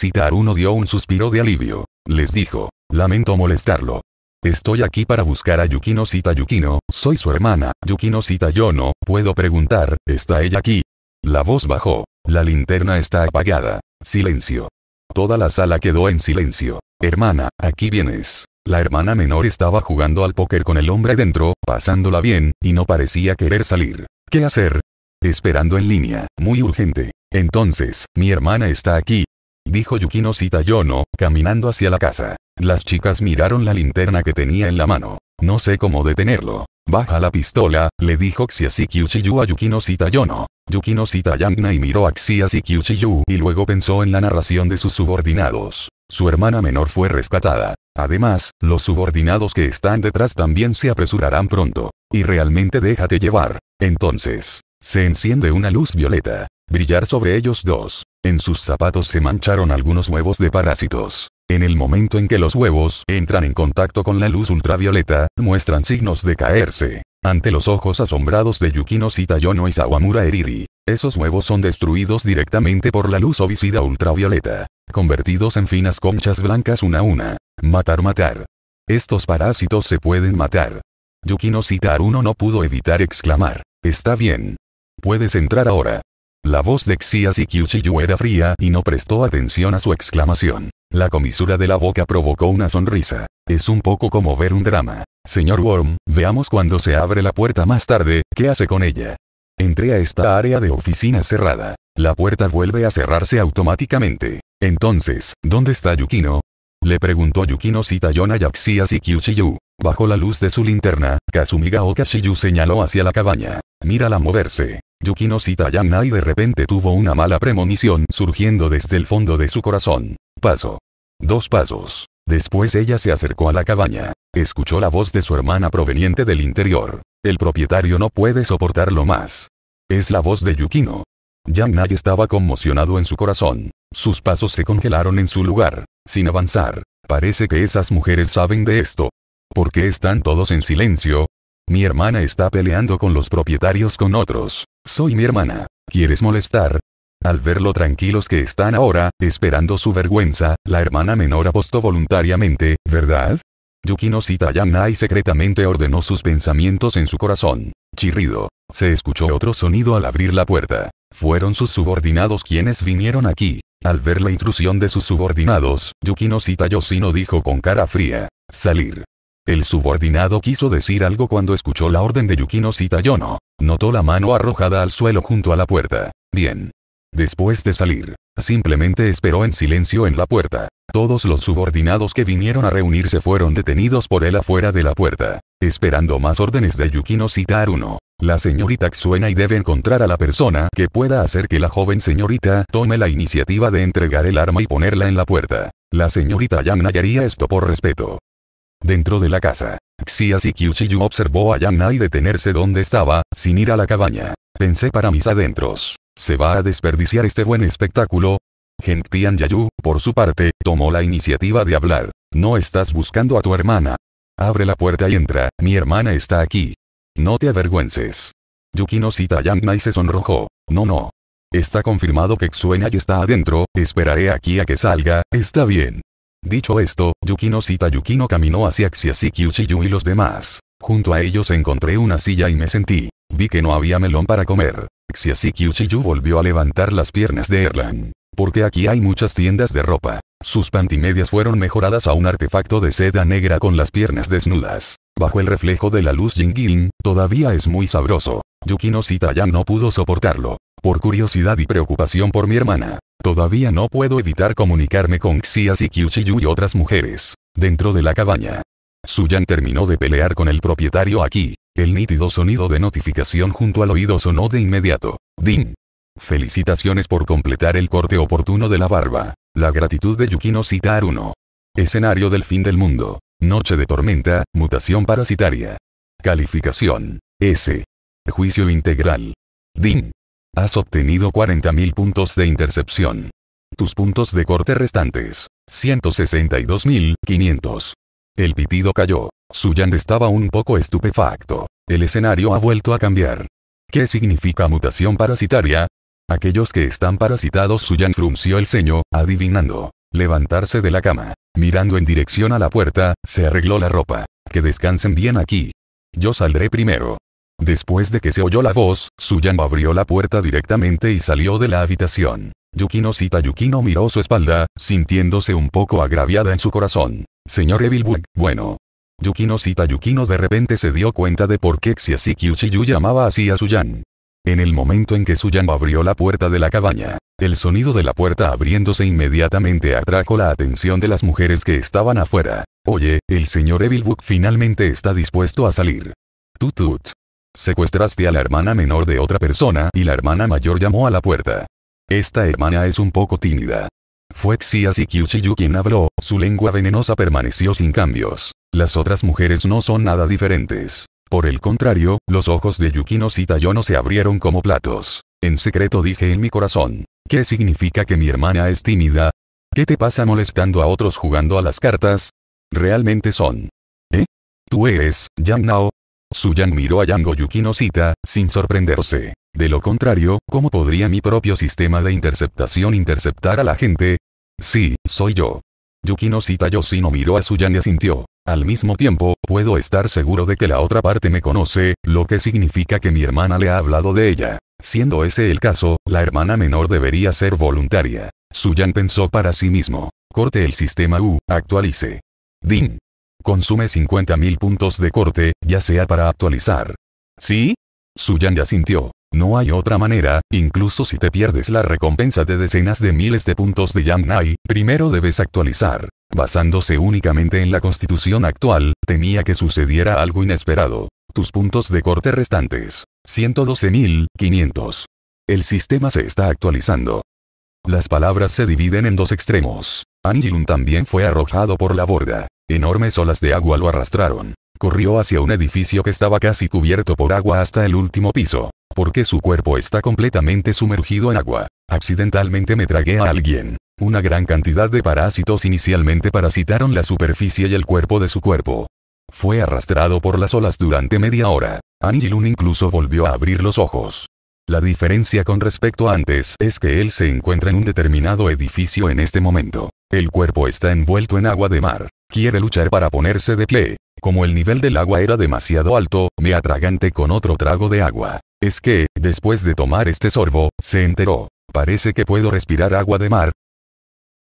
no dio un suspiro de alivio. Les dijo: Lamento molestarlo. Estoy aquí para buscar a Yukino Sita Yukino, soy su hermana, Yukino Sita Yono, puedo preguntar, ¿está ella aquí? La voz bajó. La linterna está apagada. Silencio. Toda la sala quedó en silencio. Hermana, aquí vienes. La hermana menor estaba jugando al póker con el hombre dentro, pasándola bien, y no parecía querer salir. ¿Qué hacer? Esperando en línea, muy urgente. Entonces, mi hermana está aquí. Dijo Yukino Yono, caminando hacia la casa. Las chicas miraron la linterna que tenía en la mano. No sé cómo detenerlo. Baja la pistola, le dijo Xiasiki a Yukino Yono. Yukino Yangna y miró a y luego pensó en la narración de sus subordinados. Su hermana menor fue rescatada. Además, los subordinados que están detrás también se apresurarán pronto. Y realmente déjate llevar. Entonces, se enciende una luz violeta. Brillar sobre ellos dos. En sus zapatos se mancharon algunos huevos de parásitos. En el momento en que los huevos entran en contacto con la luz ultravioleta, muestran signos de caerse. Ante los ojos asombrados de Yukino Yono y Sawamura Eriri, esos huevos son destruidos directamente por la luz ovicida ultravioleta, convertidos en finas conchas blancas una a una. Matar matar. Estos parásitos se pueden matar. Yukino Aruno no pudo evitar exclamar. Está bien. Puedes entrar ahora. La voz de Xias y era fría y no prestó atención a su exclamación. La comisura de la boca provocó una sonrisa. Es un poco como ver un drama. Señor Worm, veamos cuando se abre la puerta más tarde, ¿qué hace con ella? Entré a esta área de oficina cerrada. La puerta vuelve a cerrarse automáticamente. Entonces, ¿dónde está Yukino? Le preguntó Yukino si a Yaxias y Kyushiyu. Bajo la luz de su linterna, Kazumiga Okashiyu señaló hacia la cabaña. Mírala moverse. Yukino cita a Nai y de repente tuvo una mala premonición surgiendo desde el fondo de su corazón. Paso. Dos pasos. Después ella se acercó a la cabaña. Escuchó la voz de su hermana proveniente del interior. El propietario no puede soportarlo más. Es la voz de Yukino. Yang Nai estaba conmocionado en su corazón. Sus pasos se congelaron en su lugar, sin avanzar. Parece que esas mujeres saben de esto. ¿Por qué están todos en silencio? Mi hermana está peleando con los propietarios con otros. Soy mi hermana. ¿Quieres molestar? Al ver lo tranquilos que están ahora, esperando su vergüenza, la hermana menor apostó voluntariamente, ¿verdad? Yukino Yang y secretamente ordenó sus pensamientos en su corazón. Chirrido. Se escuchó otro sonido al abrir la puerta. Fueron sus subordinados quienes vinieron aquí. Al ver la intrusión de sus subordinados, Yukino Yoshino dijo con cara fría. Salir. El subordinado quiso decir algo cuando escuchó la orden de Yukino Yono. Notó la mano arrojada al suelo junto a la puerta. Bien. Después de salir, simplemente esperó en silencio en la puerta. Todos los subordinados que vinieron a reunirse fueron detenidos por él afuera de la puerta, esperando más órdenes de Yukino Aruno. La señorita suena y debe encontrar a la persona que pueda hacer que la joven señorita tome la iniciativa de entregar el arma y ponerla en la puerta. La señorita Yang haría esto por respeto dentro de la casa. Xia Kyuchiyu observó a Yang Nai detenerse donde estaba, sin ir a la cabaña. Pensé para mis adentros. ¿Se va a desperdiciar este buen espectáculo? Gentian Yayu, por su parte, tomó la iniciativa de hablar. No estás buscando a tu hermana. Abre la puerta y entra, mi hermana está aquí. No te avergüences. no cita a Yang Nai se sonrojó. No, no. Está confirmado que Xuena y está adentro, esperaré aquí a que salga, está bien. Dicho esto, Yukino Sita Yukino caminó hacia Kyu y los demás. Junto a ellos encontré una silla y me sentí. Vi que no había melón para comer. Kyu volvió a levantar las piernas de Erlan. Porque aquí hay muchas tiendas de ropa. Sus pantimedias fueron mejoradas a un artefacto de seda negra con las piernas desnudas. Bajo el reflejo de la luz ying, todavía es muy sabroso. Yukino ya no pudo soportarlo. Por curiosidad y preocupación por mi hermana. Todavía no puedo evitar comunicarme con Xias y kyu-chi-yu y otras mujeres. Dentro de la cabaña. Suyan terminó de pelear con el propietario aquí. El nítido sonido de notificación junto al oído sonó de inmediato. Din. Felicitaciones por completar el corte oportuno de la barba. La gratitud de Yukino Aruno. Escenario del fin del mundo. Noche de tormenta, mutación parasitaria. Calificación. S. Juicio integral. DIN. Has obtenido 40.000 puntos de intercepción. Tus puntos de corte restantes. 162.500. El pitido cayó. Suyan estaba un poco estupefacto. El escenario ha vuelto a cambiar. ¿Qué significa mutación parasitaria? Aquellos que están parasitados Suyan frunció el ceño, adivinando levantarse de la cama. Mirando en dirección a la puerta, se arregló la ropa. Que descansen bien aquí. Yo saldré primero. Después de que se oyó la voz, Suyan abrió la puerta directamente y salió de la habitación. Yukino Sita Yukino miró su espalda, sintiéndose un poco agraviada en su corazón. Señor Evilbug, bueno. Yukino Sita Yukino de repente se dio cuenta de por qué yu llamaba así a Suyan. En el momento en que llama abrió la puerta de la cabaña, el sonido de la puerta abriéndose inmediatamente atrajo la atención de las mujeres que estaban afuera. Oye, el señor Evilbook finalmente está dispuesto a salir. Tut tut. Secuestraste a la hermana menor de otra persona y la hermana mayor llamó a la puerta. Esta hermana es un poco tímida. Fue Xias y Kyuchiyu quien habló, su lengua venenosa permaneció sin cambios. Las otras mujeres no son nada diferentes. Por el contrario, los ojos de Yukino no se abrieron como platos. En secreto dije en mi corazón. ¿Qué significa que mi hermana es tímida? ¿Qué te pasa molestando a otros jugando a las cartas? Realmente son. ¿Eh? ¿Tú eres, Yang Nao? Yang miró a Yango Yukino sin sorprenderse. De lo contrario, ¿cómo podría mi propio sistema de interceptación interceptar a la gente? Sí, soy yo. Yukino no miró a Suyan y asintió. Al mismo tiempo, puedo estar seguro de que la otra parte me conoce, lo que significa que mi hermana le ha hablado de ella. Siendo ese el caso, la hermana menor debería ser voluntaria. Suyan pensó para sí mismo. Corte el sistema U, actualice. DIN. Consume 50.000 puntos de corte, ya sea para actualizar. ¿Sí? Suyan ya sintió. No hay otra manera, incluso si te pierdes la recompensa de decenas de miles de puntos de Nai, primero debes actualizar. Basándose únicamente en la constitución actual, temía que sucediera algo inesperado. Tus puntos de corte restantes. 112.500. El sistema se está actualizando. Las palabras se dividen en dos extremos. Angilun también fue arrojado por la borda. Enormes olas de agua lo arrastraron. Corrió hacia un edificio que estaba casi cubierto por agua hasta el último piso. Porque su cuerpo está completamente sumergido en agua. Accidentalmente me tragué a alguien. Una gran cantidad de parásitos inicialmente parasitaron la superficie y el cuerpo de su cuerpo. Fue arrastrado por las olas durante media hora. Lun incluso volvió a abrir los ojos. La diferencia con respecto a antes es que él se encuentra en un determinado edificio en este momento. El cuerpo está envuelto en agua de mar. Quiere luchar para ponerse de pie como el nivel del agua era demasiado alto, me atraganté con otro trago de agua. Es que, después de tomar este sorbo, se enteró. Parece que puedo respirar agua de mar.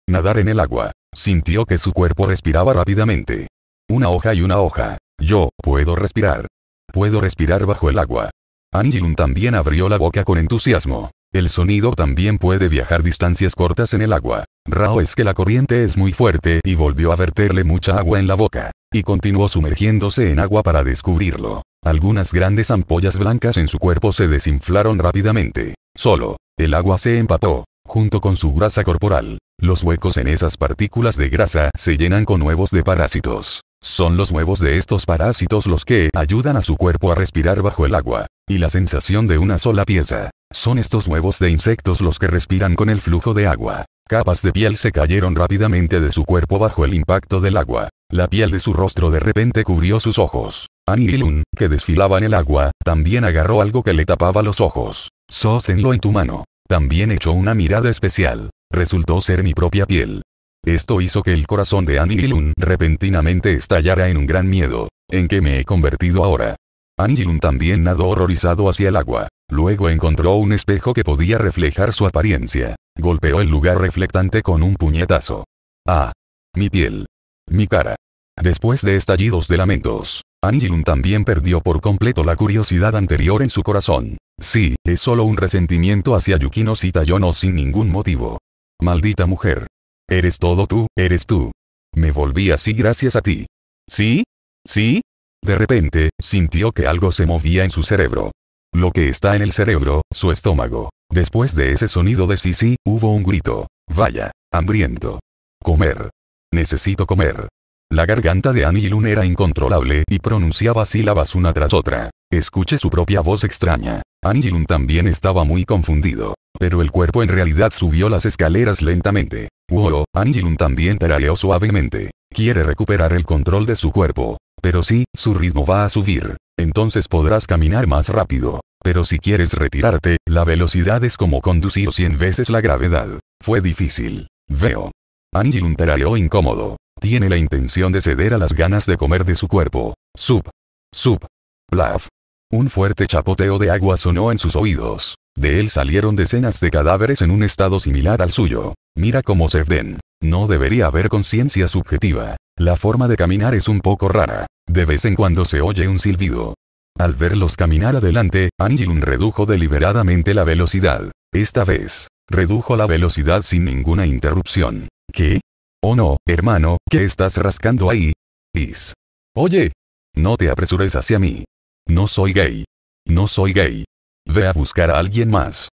Nadar en el agua. Sintió que su cuerpo respiraba rápidamente. Una hoja y una hoja. Yo, puedo respirar. Puedo respirar bajo el agua. Anjilun también abrió la boca con entusiasmo. El sonido también puede viajar distancias cortas en el agua. Rao es que la corriente es muy fuerte y volvió a verterle mucha agua en la boca. Y continuó sumergiéndose en agua para descubrirlo. Algunas grandes ampollas blancas en su cuerpo se desinflaron rápidamente. Solo, el agua se empapó, junto con su grasa corporal. Los huecos en esas partículas de grasa se llenan con huevos de parásitos. Son los huevos de estos parásitos los que ayudan a su cuerpo a respirar bajo el agua y la sensación de una sola pieza. Son estos huevos de insectos los que respiran con el flujo de agua. Capas de piel se cayeron rápidamente de su cuerpo bajo el impacto del agua. La piel de su rostro de repente cubrió sus ojos. Anirilun, que desfilaba en el agua, también agarró algo que le tapaba los ojos. Sócenlo en tu mano. También echó una mirada especial. Resultó ser mi propia piel. Esto hizo que el corazón de Anirilun repentinamente estallara en un gran miedo. ¿En qué me he convertido ahora? Angilun también nadó horrorizado hacia el agua. Luego encontró un espejo que podía reflejar su apariencia. Golpeó el lugar reflectante con un puñetazo. Ah. Mi piel. Mi cara. Después de estallidos de lamentos, Angilun también perdió por completo la curiosidad anterior en su corazón. Sí, es solo un resentimiento hacia Yukino Sitayono sin ningún motivo. Maldita mujer. Eres todo tú, eres tú. Me volví así gracias a ti. ¿Sí? ¿Sí? De repente, sintió que algo se movía en su cerebro. Lo que está en el cerebro, su estómago. Después de ese sonido de sí, hubo un grito. Vaya. Hambriento. Comer. Necesito comer. La garganta de Anilun era incontrolable y pronunciaba sílabas una tras otra. Escuche su propia voz extraña. Anilun también estaba muy confundido. Pero el cuerpo en realidad subió las escaleras lentamente. Wow, Anilun también tarareó suavemente. Quiere recuperar el control de su cuerpo. Pero sí, su ritmo va a subir. Entonces podrás caminar más rápido. Pero si quieres retirarte, la velocidad es como conducir 100 veces la gravedad. Fue difícil. Veo. Anilun tarareó incómodo. Tiene la intención de ceder a las ganas de comer de su cuerpo. Sub. Sub. blaf. Un fuerte chapoteo de agua sonó en sus oídos. De él salieron decenas de cadáveres en un estado similar al suyo. Mira cómo se ven. No debería haber conciencia subjetiva. La forma de caminar es un poco rara. De vez en cuando se oye un silbido. Al verlos caminar adelante, Angilun redujo deliberadamente la velocidad. Esta vez, redujo la velocidad sin ninguna interrupción. ¿Qué? Oh no, hermano, ¿qué estás rascando ahí? Is. Oye. No te apresures hacia mí. No soy gay. No soy gay. Ve a buscar a alguien más.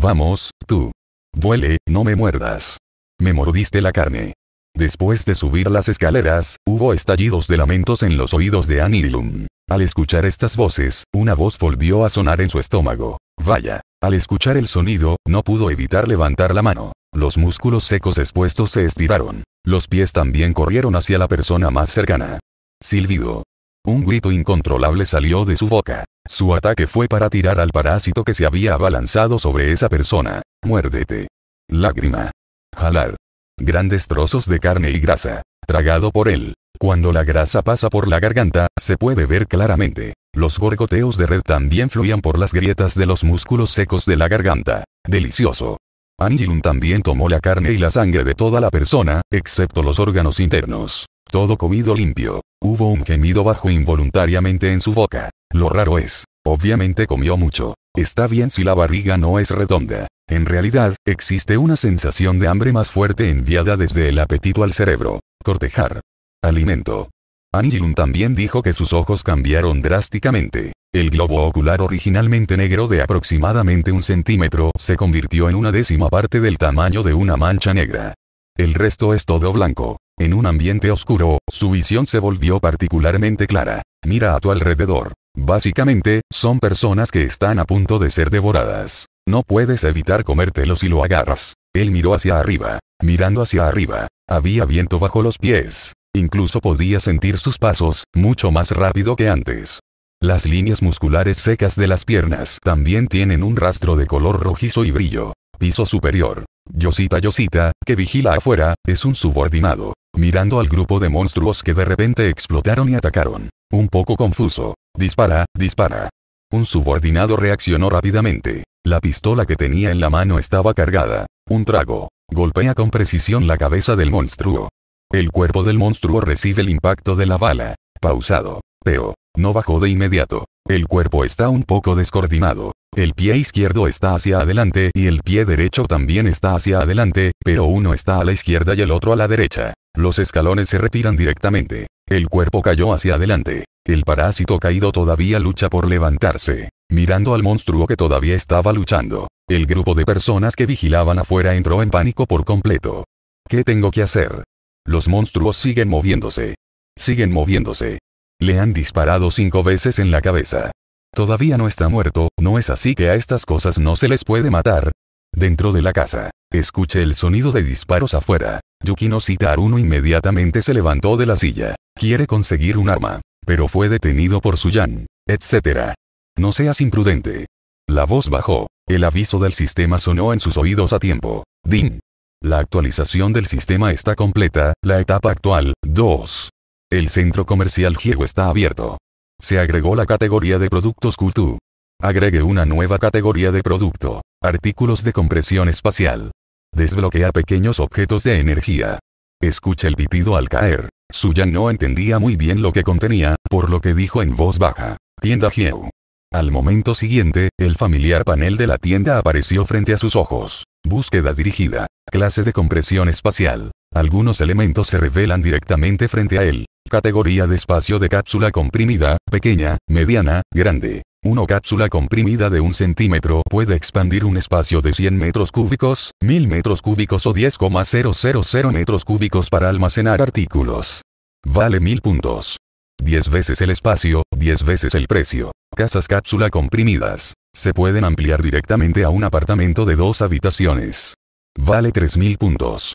Vamos, tú. Vuele, no me muerdas. Me mordiste la carne. Después de subir las escaleras, hubo estallidos de lamentos en los oídos de Anilum. Al escuchar estas voces, una voz volvió a sonar en su estómago. Vaya. Al escuchar el sonido, no pudo evitar levantar la mano. Los músculos secos expuestos se estiraron. Los pies también corrieron hacia la persona más cercana. Silbido. Un grito incontrolable salió de su boca. Su ataque fue para tirar al parásito que se había abalanzado sobre esa persona. Muérdete. Lágrima. Jalar. Grandes trozos de carne y grasa. Tragado por él. Cuando la grasa pasa por la garganta, se puede ver claramente. Los gorgoteos de red también fluían por las grietas de los músculos secos de la garganta. Delicioso. Anilun también tomó la carne y la sangre de toda la persona, excepto los órganos internos. Todo comido limpio. Hubo un gemido bajo involuntariamente en su boca. Lo raro es, obviamente comió mucho. Está bien si la barriga no es redonda. En realidad, existe una sensación de hambre más fuerte enviada desde el apetito al cerebro. Cortejar. Alimento. Anjilun también dijo que sus ojos cambiaron drásticamente. El globo ocular originalmente negro de aproximadamente un centímetro se convirtió en una décima parte del tamaño de una mancha negra. El resto es todo blanco. En un ambiente oscuro, su visión se volvió particularmente clara. Mira a tu alrededor. Básicamente, son personas que están a punto de ser devoradas. No puedes evitar comértelo si lo agarras. Él miró hacia arriba. Mirando hacia arriba, había viento bajo los pies. Incluso podía sentir sus pasos, mucho más rápido que antes. Las líneas musculares secas de las piernas también tienen un rastro de color rojizo y brillo. Piso superior. Yosita Yosita, que vigila afuera, es un subordinado. Mirando al grupo de monstruos que de repente explotaron y atacaron. Un poco confuso. Dispara, dispara. Un subordinado reaccionó rápidamente. La pistola que tenía en la mano estaba cargada. Un trago. Golpea con precisión la cabeza del monstruo. El cuerpo del monstruo recibe el impacto de la bala. Pausado. Pero, no bajó de inmediato. El cuerpo está un poco descoordinado. El pie izquierdo está hacia adelante y el pie derecho también está hacia adelante, pero uno está a la izquierda y el otro a la derecha. Los escalones se retiran directamente. El cuerpo cayó hacia adelante. El parásito caído todavía lucha por levantarse. Mirando al monstruo que todavía estaba luchando, el grupo de personas que vigilaban afuera entró en pánico por completo. ¿Qué tengo que hacer? Los monstruos siguen moviéndose. Siguen moviéndose. Le han disparado cinco veces en la cabeza. Todavía no está muerto, no es así que a estas cosas no se les puede matar. Dentro de la casa, escuche el sonido de disparos afuera. Yukino Sitaruno inmediatamente se levantó de la silla. Quiere conseguir un arma. Pero fue detenido por Suyan, etc. No seas imprudente. La voz bajó. El aviso del sistema sonó en sus oídos a tiempo. Din. La actualización del sistema está completa, la etapa actual, 2. El centro comercial Giego está abierto. Se agregó la categoría de productos q Agregue una nueva categoría de producto. Artículos de compresión espacial. Desbloquea pequeños objetos de energía. Escucha el pitido al caer. Suya no entendía muy bien lo que contenía, por lo que dijo en voz baja. Tienda Hieu. Al momento siguiente, el familiar panel de la tienda apareció frente a sus ojos. Búsqueda dirigida. Clase de compresión espacial. Algunos elementos se revelan directamente frente a él. Categoría de espacio de cápsula comprimida, pequeña, mediana, grande. Una cápsula comprimida de un centímetro puede expandir un espacio de 100 metros cúbicos, 1000 metros cúbicos o 10,000 metros cúbicos para almacenar artículos. Vale 1000 puntos. 10 veces el espacio, 10 veces el precio. Casas cápsula comprimidas. Se pueden ampliar directamente a un apartamento de dos habitaciones. Vale 3000 puntos.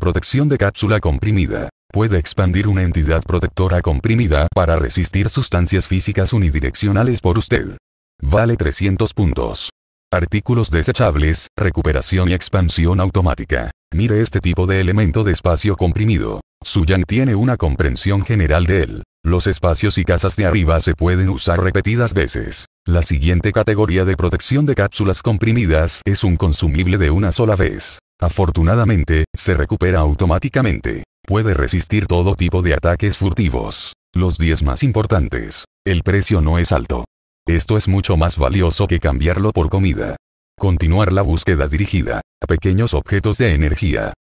Protección de cápsula comprimida. Puede expandir una entidad protectora comprimida para resistir sustancias físicas unidireccionales por usted. Vale 300 puntos. Artículos desechables, recuperación y expansión automática. Mire este tipo de elemento de espacio comprimido. Suyang tiene una comprensión general de él. Los espacios y casas de arriba se pueden usar repetidas veces. La siguiente categoría de protección de cápsulas comprimidas es un consumible de una sola vez. Afortunadamente, se recupera automáticamente. Puede resistir todo tipo de ataques furtivos. Los 10 más importantes. El precio no es alto. Esto es mucho más valioso que cambiarlo por comida. Continuar la búsqueda dirigida a pequeños objetos de energía.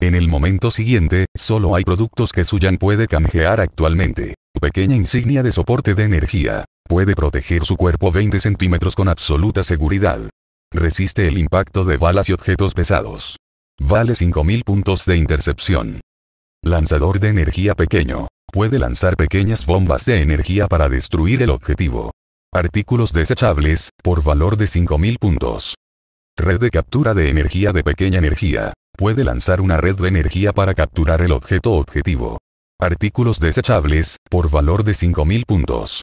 En el momento siguiente, solo hay productos que Suyan puede canjear actualmente. Pequeña insignia de soporte de energía. Puede proteger su cuerpo 20 centímetros con absoluta seguridad. Resiste el impacto de balas y objetos pesados. Vale 5000 puntos de intercepción. Lanzador de energía pequeño. Puede lanzar pequeñas bombas de energía para destruir el objetivo. Artículos desechables, por valor de 5000 puntos. Red de captura de energía de pequeña energía. Puede lanzar una red de energía para capturar el objeto objetivo. Artículos desechables, por valor de 5000 puntos.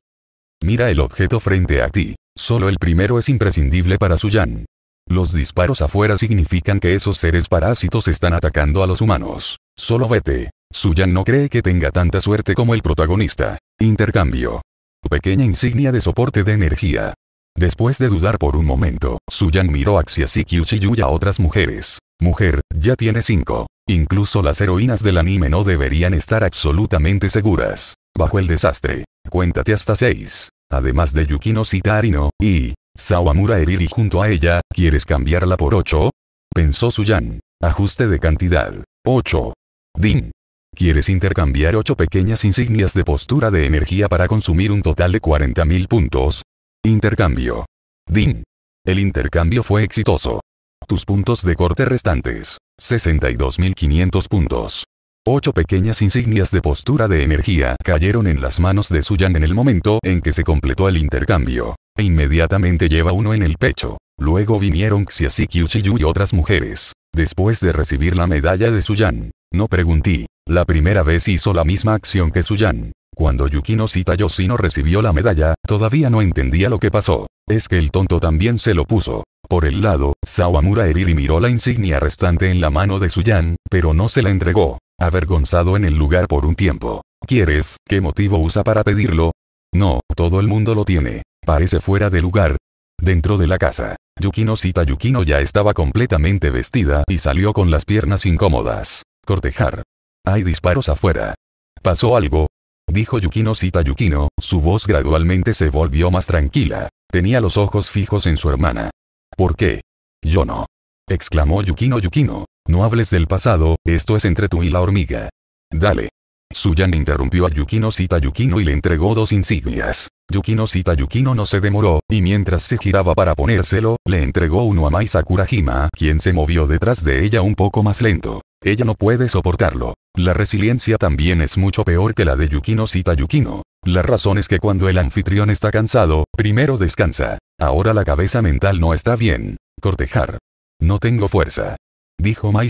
Mira el objeto frente a ti. Solo el primero es imprescindible para su yan. Los disparos afuera significan que esos seres parásitos están atacando a los humanos. Solo vete. Suyan no cree que tenga tanta suerte como el protagonista. Intercambio. Pequeña insignia de soporte de energía. Después de dudar por un momento, Suyan miró hacia Shiju y a otras mujeres. Mujer, ya tiene cinco. Incluso las heroínas del anime no deberían estar absolutamente seguras. Bajo el desastre, cuéntate hasta 6. Además de Yukino Sitarino, y Sawamura Eriri junto a ella, ¿quieres cambiarla por 8? Pensó Suyan. Ajuste de cantidad. 8. Din. ¿Quieres intercambiar 8 pequeñas insignias de postura de energía para consumir un total de 40.000 puntos? Intercambio. Din. El intercambio fue exitoso. Tus puntos de corte restantes. 62.500 puntos. Ocho pequeñas insignias de postura de energía cayeron en las manos de Suyan en el momento en que se completó el intercambio. E inmediatamente lleva uno en el pecho. Luego vinieron Xiasi y otras mujeres. Después de recibir la medalla de Suyan, no pregunté. La primera vez hizo la misma acción que Suyan. Cuando Yukino Sitayoshino recibió la medalla, todavía no entendía lo que pasó. Es que el tonto también se lo puso. Por el lado, Sawamura Eriri miró la insignia restante en la mano de Suyan, pero no se la entregó avergonzado en el lugar por un tiempo. ¿Quieres? ¿Qué motivo usa para pedirlo? No, todo el mundo lo tiene. Parece fuera de lugar. Dentro de la casa, Yukino Sita Yukino ya estaba completamente vestida y salió con las piernas incómodas. Cortejar. Hay disparos afuera. ¿Pasó algo? Dijo Yukino Sita Yukino, su voz gradualmente se volvió más tranquila. Tenía los ojos fijos en su hermana. ¿Por qué? Yo no. Exclamó Yukino Yukino. No hables del pasado, esto es entre tú y la hormiga. Dale. Suyan interrumpió a Yukino Sita Yukino y le entregó dos insignias. Yukino Sita Yukino no se demoró, y mientras se giraba para ponérselo, le entregó uno a Mai Sakurajima, quien se movió detrás de ella un poco más lento. Ella no puede soportarlo. La resiliencia también es mucho peor que la de Yukino Sita Yukino. La razón es que cuando el anfitrión está cansado, primero descansa. Ahora la cabeza mental no está bien. Cortejar. No tengo fuerza dijo Mai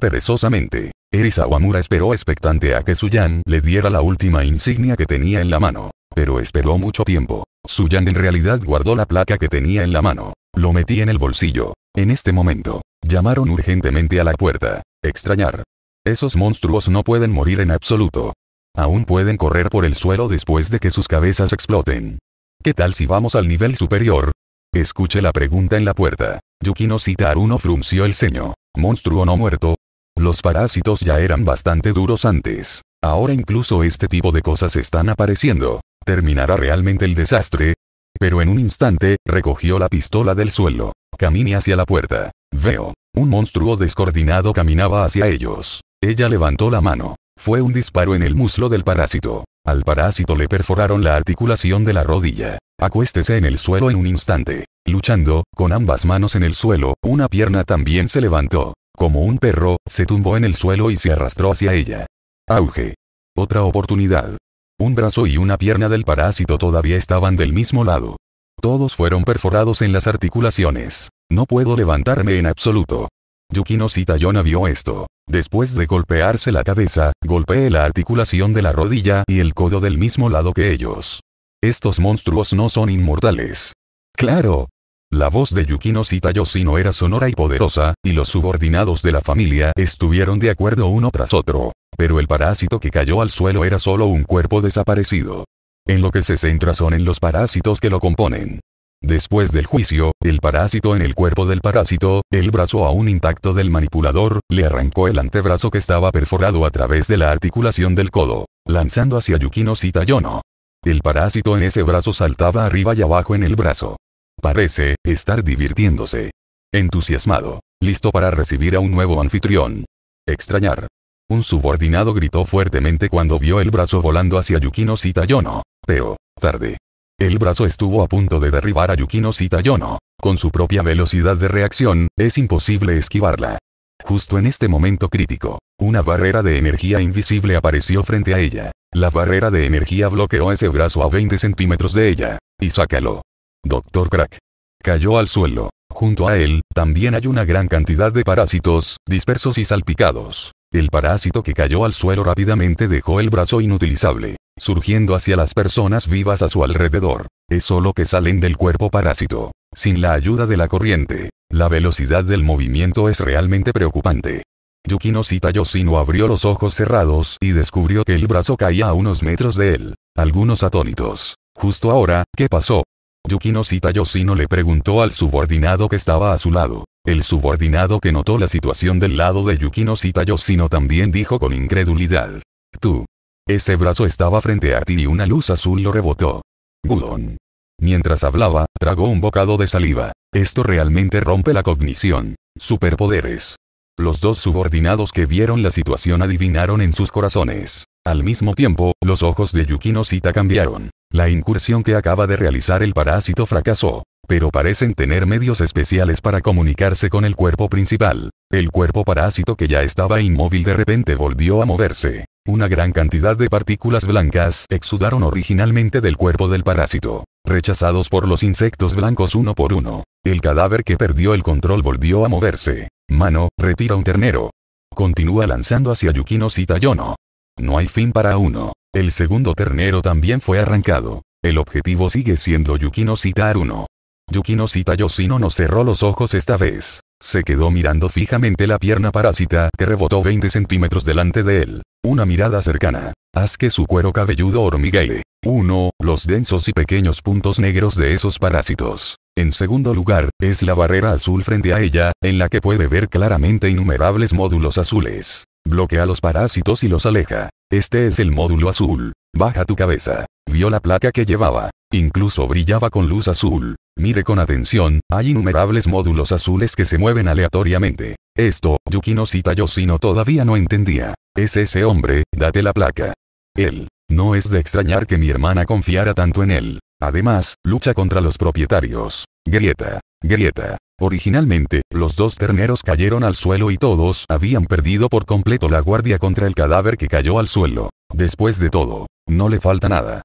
perezosamente. Eri Sawamura esperó expectante a que Suyan le diera la última insignia que tenía en la mano. Pero esperó mucho tiempo. Suyan en realidad guardó la placa que tenía en la mano. Lo metí en el bolsillo. En este momento, llamaron urgentemente a la puerta. Extrañar. Esos monstruos no pueden morir en absoluto. Aún pueden correr por el suelo después de que sus cabezas exploten. ¿Qué tal si vamos al nivel superior? Escuche la pregunta en la puerta. Yukino Sitaruno frunció el ceño. ¿Monstruo no muerto? Los parásitos ya eran bastante duros antes. Ahora incluso este tipo de cosas están apareciendo. ¿Terminará realmente el desastre? Pero en un instante, recogió la pistola del suelo. Camine hacia la puerta. Veo. Un monstruo descoordinado caminaba hacia ellos. Ella levantó la mano. Fue un disparo en el muslo del parásito. Al parásito le perforaron la articulación de la rodilla. Acuéstese en el suelo en un instante. Luchando, con ambas manos en el suelo, una pierna también se levantó. Como un perro, se tumbó en el suelo y se arrastró hacia ella. Auge. Otra oportunidad. Un brazo y una pierna del parásito todavía estaban del mismo lado. Todos fueron perforados en las articulaciones. No puedo levantarme en absoluto. Yukino Sitayona vio esto. Después de golpearse la cabeza, golpeé la articulación de la rodilla y el codo del mismo lado que ellos. Estos monstruos no son inmortales. Claro. La voz de Yukino Sitayosino era sonora y poderosa, y los subordinados de la familia estuvieron de acuerdo uno tras otro. Pero el parásito que cayó al suelo era solo un cuerpo desaparecido. En lo que se centra son en los parásitos que lo componen. Después del juicio, el parásito en el cuerpo del parásito, el brazo aún intacto del manipulador, le arrancó el antebrazo que estaba perforado a través de la articulación del codo, lanzando hacia Yukino Sitayono. El parásito en ese brazo saltaba arriba y abajo en el brazo. Parece, estar divirtiéndose. Entusiasmado. Listo para recibir a un nuevo anfitrión. Extrañar. Un subordinado gritó fuertemente cuando vio el brazo volando hacia Yukino Sitayono. Pero, tarde. El brazo estuvo a punto de derribar a Yukino Sitayono. Con su propia velocidad de reacción, es imposible esquivarla. Justo en este momento crítico, una barrera de energía invisible apareció frente a ella. La barrera de energía bloqueó ese brazo a 20 centímetros de ella. Y sácalo. Doctor Crack. Cayó al suelo. Junto a él, también hay una gran cantidad de parásitos, dispersos y salpicados. El parásito que cayó al suelo rápidamente dejó el brazo inutilizable, surgiendo hacia las personas vivas a su alrededor. Es solo que salen del cuerpo parásito. Sin la ayuda de la corriente, la velocidad del movimiento es realmente preocupante. Yukino Yosino abrió los ojos cerrados y descubrió que el brazo caía a unos metros de él. Algunos atónitos. Justo ahora, ¿qué pasó? Yukino Yosino le preguntó al subordinado que estaba a su lado. El subordinado que notó la situación del lado de Yukino Yosino también dijo con incredulidad. Tú. Ese brazo estaba frente a ti y una luz azul lo rebotó. Gudon. Mientras hablaba, tragó un bocado de saliva. Esto realmente rompe la cognición. Superpoderes. Los dos subordinados que vieron la situación adivinaron en sus corazones. Al mismo tiempo, los ojos de Yukino Sita cambiaron. La incursión que acaba de realizar el parásito fracasó pero parecen tener medios especiales para comunicarse con el cuerpo principal. El cuerpo parásito que ya estaba inmóvil de repente volvió a moverse. Una gran cantidad de partículas blancas exudaron originalmente del cuerpo del parásito, rechazados por los insectos blancos uno por uno. El cadáver que perdió el control volvió a moverse. Mano, retira un ternero. Continúa lanzando hacia Yukino Yono. No hay fin para uno. El segundo ternero también fue arrancado. El objetivo sigue siendo Yukino Citar 1. Yukino Yoshino no cerró los ojos esta vez. Se quedó mirando fijamente la pierna parásita que rebotó 20 centímetros delante de él. Una mirada cercana. Haz que su cuero cabelludo hormiguee. Uno, Los densos y pequeños puntos negros de esos parásitos. En segundo lugar, es la barrera azul frente a ella, en la que puede ver claramente innumerables módulos azules. Bloquea los parásitos y los aleja. Este es el módulo azul. Baja tu cabeza. Vio la placa que llevaba. Incluso brillaba con luz azul. Mire con atención, hay innumerables módulos azules que se mueven aleatoriamente. Esto, Yukino cita Yoshino todavía no entendía. Es ese hombre, date la placa. Él. No es de extrañar que mi hermana confiara tanto en él. Además, lucha contra los propietarios. Grieta. Grieta. Originalmente, los dos terneros cayeron al suelo y todos habían perdido por completo la guardia contra el cadáver que cayó al suelo. Después de todo, no le falta nada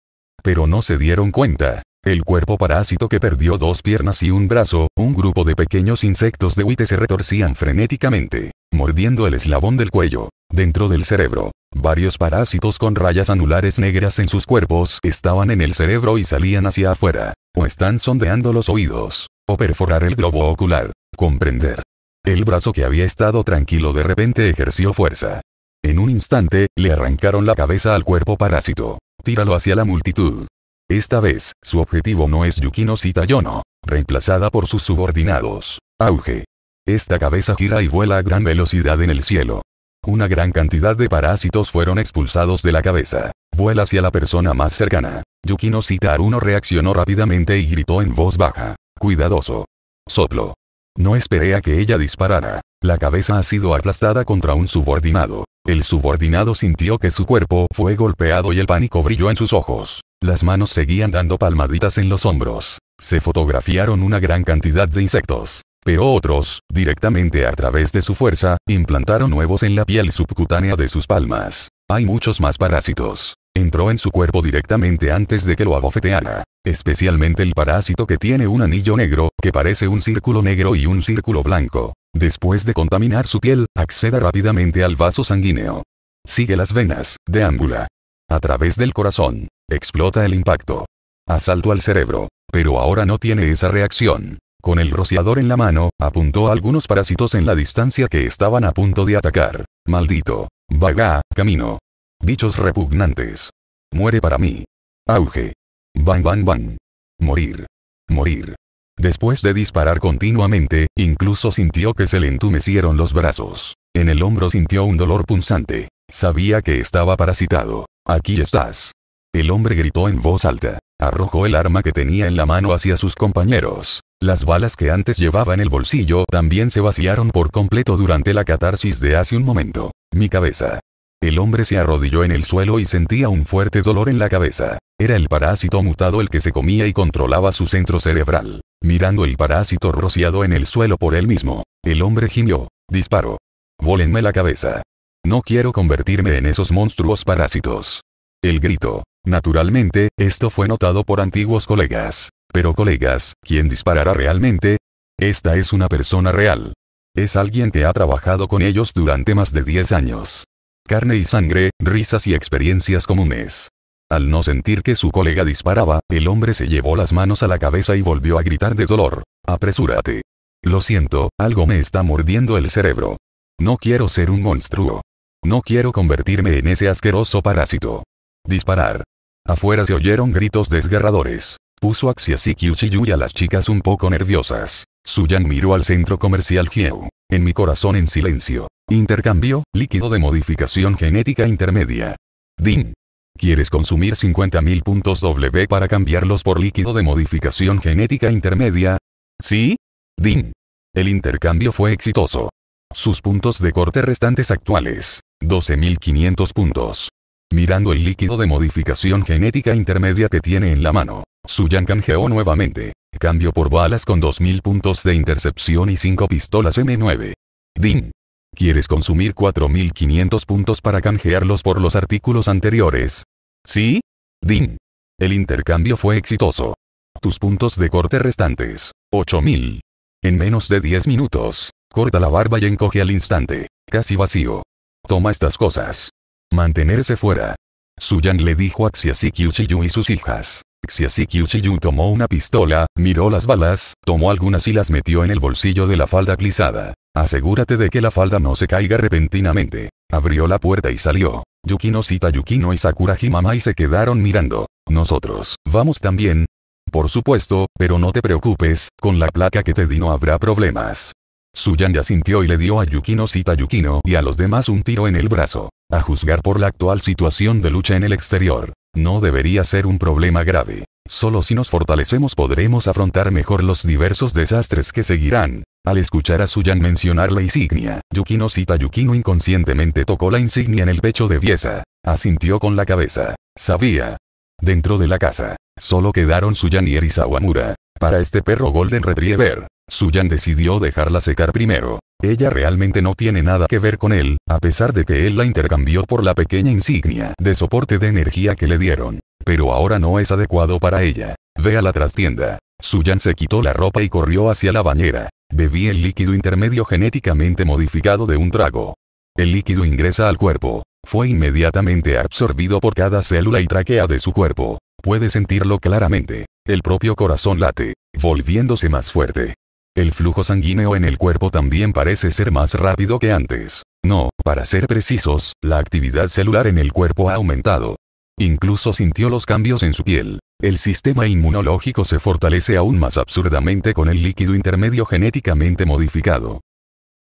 pero no se dieron cuenta. El cuerpo parásito que perdió dos piernas y un brazo, un grupo de pequeños insectos de huite se retorcían frenéticamente, mordiendo el eslabón del cuello. Dentro del cerebro, varios parásitos con rayas anulares negras en sus cuerpos estaban en el cerebro y salían hacia afuera, o están sondeando los oídos, o perforar el globo ocular, comprender. El brazo que había estado tranquilo de repente ejerció fuerza. En un instante, le arrancaron la cabeza al cuerpo parásito tíralo hacia la multitud. Esta vez, su objetivo no es Yukino Yono, reemplazada por sus subordinados. Auge. Esta cabeza gira y vuela a gran velocidad en el cielo. Una gran cantidad de parásitos fueron expulsados de la cabeza. Vuela hacia la persona más cercana. Yukino Aruno reaccionó rápidamente y gritó en voz baja. Cuidadoso. Soplo. No esperé a que ella disparara. La cabeza ha sido aplastada contra un subordinado. El subordinado sintió que su cuerpo fue golpeado y el pánico brilló en sus ojos. Las manos seguían dando palmaditas en los hombros. Se fotografiaron una gran cantidad de insectos. Pero otros, directamente a través de su fuerza, implantaron nuevos en la piel subcutánea de sus palmas. Hay muchos más parásitos entró en su cuerpo directamente antes de que lo abofeteara. Especialmente el parásito que tiene un anillo negro, que parece un círculo negro y un círculo blanco. Después de contaminar su piel, acceda rápidamente al vaso sanguíneo. Sigue las venas, de ángula, A través del corazón. Explota el impacto. Asalto al cerebro. Pero ahora no tiene esa reacción. Con el rociador en la mano, apuntó a algunos parásitos en la distancia que estaban a punto de atacar. Maldito. Vaga, camino. Bichos repugnantes. Muere para mí. Auge. Bang bang bang. Morir. Morir. Después de disparar continuamente, incluso sintió que se le entumecieron los brazos. En el hombro sintió un dolor punzante. Sabía que estaba parasitado. Aquí estás. El hombre gritó en voz alta. Arrojó el arma que tenía en la mano hacia sus compañeros. Las balas que antes llevaba en el bolsillo también se vaciaron por completo durante la catarsis de hace un momento. Mi cabeza. El hombre se arrodilló en el suelo y sentía un fuerte dolor en la cabeza. Era el parásito mutado el que se comía y controlaba su centro cerebral. Mirando el parásito rociado en el suelo por él mismo, el hombre gimió. Disparo. Vólenme la cabeza. No quiero convertirme en esos monstruos parásitos. El grito. Naturalmente, esto fue notado por antiguos colegas. Pero colegas, ¿quién disparará realmente? Esta es una persona real. Es alguien que ha trabajado con ellos durante más de 10 años carne y sangre, risas y experiencias comunes. Al no sentir que su colega disparaba, el hombre se llevó las manos a la cabeza y volvió a gritar de dolor. Apresúrate. Lo siento, algo me está mordiendo el cerebro. No quiero ser un monstruo. No quiero convertirme en ese asqueroso parásito. Disparar. Afuera se oyeron gritos desgarradores. Puso y y a las chicas un poco nerviosas. Suyan miró al centro comercial Hieu. En mi corazón en silencio. Intercambio, líquido de modificación genética intermedia. DIN. ¿Quieres consumir 50.000 puntos W para cambiarlos por líquido de modificación genética intermedia? ¿Sí? DIN. El intercambio fue exitoso. Sus puntos de corte restantes actuales, 12.500 puntos. Mirando el líquido de modificación genética intermedia que tiene en la mano, Suyan canjeó nuevamente. Cambio por balas con 2.000 puntos de intercepción y 5 pistolas M9. DIN. ¿Quieres consumir 4.500 puntos para canjearlos por los artículos anteriores? ¿Sí? Din. El intercambio fue exitoso. Tus puntos de corte restantes. 8.000. En menos de 10 minutos. Corta la barba y encoge al instante. Casi vacío. Toma estas cosas. Mantenerse fuera. Suyan le dijo a Xiasi Chiyu y sus hijas. Xiasi Chiyu tomó una pistola, miró las balas, tomó algunas y las metió en el bolsillo de la falda plisada. Asegúrate de que la falda no se caiga repentinamente. Abrió la puerta y salió. Yukino cita Yukino y Sakura y se quedaron mirando. Nosotros, vamos también. Por supuesto, pero no te preocupes, con la placa que te di no habrá problemas. Suyan ya sintió y le dio a Yukino Sita Yukino y a los demás un tiro en el brazo. A juzgar por la actual situación de lucha en el exterior, no debería ser un problema grave. Solo si nos fortalecemos podremos afrontar mejor los diversos desastres que seguirán. Al escuchar a Suyan mencionar la insignia, Yukino cita Yukino inconscientemente tocó la insignia en el pecho de Biesa. Asintió con la cabeza. Sabía. Dentro de la casa, solo quedaron Suyan y Sawamura Para este perro Golden Retriever, Suyan decidió dejarla secar primero. Ella realmente no tiene nada que ver con él, a pesar de que él la intercambió por la pequeña insignia de soporte de energía que le dieron. Pero ahora no es adecuado para ella. Ve a la trastienda. Suyan se quitó la ropa y corrió hacia la bañera. Bebí el líquido intermedio genéticamente modificado de un trago. El líquido ingresa al cuerpo. Fue inmediatamente absorbido por cada célula y tráquea de su cuerpo. Puede sentirlo claramente. El propio corazón late, volviéndose más fuerte. El flujo sanguíneo en el cuerpo también parece ser más rápido que antes. No, para ser precisos, la actividad celular en el cuerpo ha aumentado. Incluso sintió los cambios en su piel. El sistema inmunológico se fortalece aún más absurdamente con el líquido intermedio genéticamente modificado.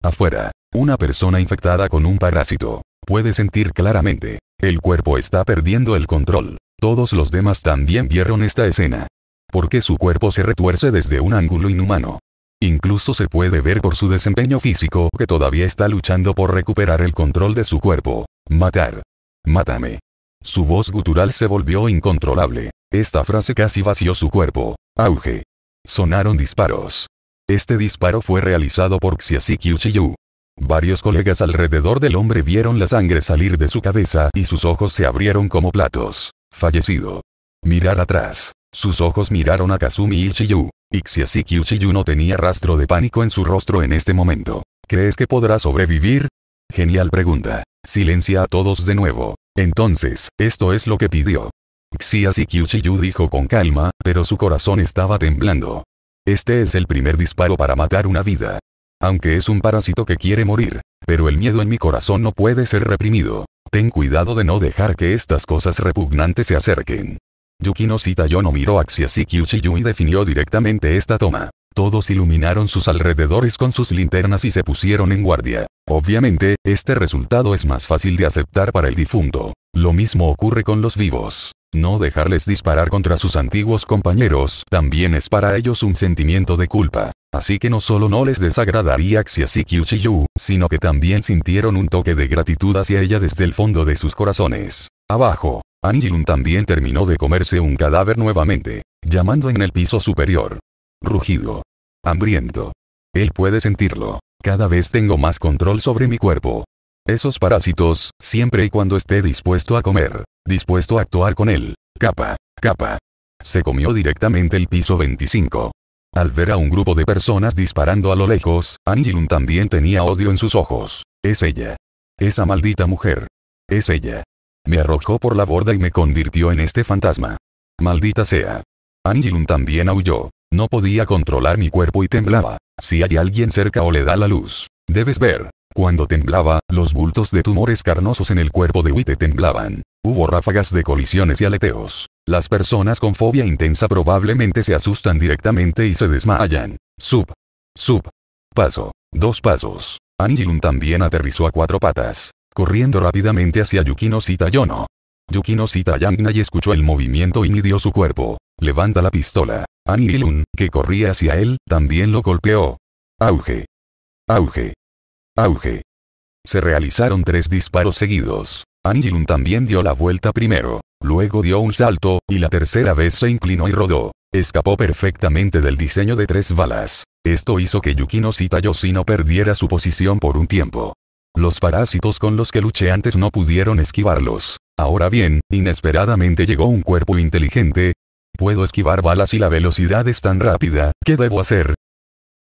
Afuera, una persona infectada con un parásito puede sentir claramente. El cuerpo está perdiendo el control. Todos los demás también vieron esta escena. Porque su cuerpo se retuerce desde un ángulo inhumano. Incluso se puede ver por su desempeño físico que todavía está luchando por recuperar el control de su cuerpo. Matar. Mátame. Su voz gutural se volvió incontrolable. Esta frase casi vació su cuerpo. Auge. Sonaron disparos. Este disparo fue realizado por Xiasikiu Uchiyu. Varios colegas alrededor del hombre vieron la sangre salir de su cabeza y sus ojos se abrieron como platos. Fallecido. Mirar atrás. Sus ojos miraron a Kazumi Uchiyu. Ixiasiki Uchiyu no tenía rastro de pánico en su rostro en este momento. ¿Crees que podrá sobrevivir? Genial pregunta. Silencia a todos de nuevo. Entonces, esto es lo que pidió. Xia yu dijo con calma, pero su corazón estaba temblando. Este es el primer disparo para matar una vida. Aunque es un parásito que quiere morir, pero el miedo en mi corazón no puede ser reprimido. Ten cuidado de no dejar que estas cosas repugnantes se acerquen. Yukino no miró a y Kyuchiyu y definió directamente esta toma. Todos iluminaron sus alrededores con sus linternas y se pusieron en guardia. Obviamente, este resultado es más fácil de aceptar para el difunto. Lo mismo ocurre con los vivos. No dejarles disparar contra sus antiguos compañeros también es para ellos un sentimiento de culpa. Así que no solo no les desagradaría y Yu, sino que también sintieron un toque de gratitud hacia ella desde el fondo de sus corazones. Abajo, Anjilun también terminó de comerse un cadáver nuevamente, llamando en el piso superior. Rugido hambriento. Él puede sentirlo. Cada vez tengo más control sobre mi cuerpo. Esos parásitos, siempre y cuando esté dispuesto a comer, dispuesto a actuar con él. Capa, capa. Se comió directamente el piso 25. Al ver a un grupo de personas disparando a lo lejos, Angilun también tenía odio en sus ojos. Es ella. Esa maldita mujer. Es ella. Me arrojó por la borda y me convirtió en este fantasma. Maldita sea. Angilun también aulló. No podía controlar mi cuerpo y temblaba. Si hay alguien cerca o le da la luz, debes ver. Cuando temblaba, los bultos de tumores carnosos en el cuerpo de Witte temblaban. Hubo ráfagas de colisiones y aleteos. Las personas con fobia intensa probablemente se asustan directamente y se desmayan. Sub. Sub. Paso. Dos pasos. Anilun también aterrizó a cuatro patas, corriendo rápidamente hacia Yukino Sitayono. Yukino cita a y escuchó el movimiento y midió su cuerpo. Levanta la pistola. Anilun, que corría hacia él, también lo golpeó. Auge. Auge. Auge. Se realizaron tres disparos seguidos. Anilun también dio la vuelta primero. Luego dio un salto, y la tercera vez se inclinó y rodó. Escapó perfectamente del diseño de tres balas. Esto hizo que Yukino Sita Yoshino perdiera su posición por un tiempo. Los parásitos con los que luché antes no pudieron esquivarlos. Ahora bien, inesperadamente llegó un cuerpo inteligente. Puedo esquivar balas y la velocidad es tan rápida, ¿qué debo hacer?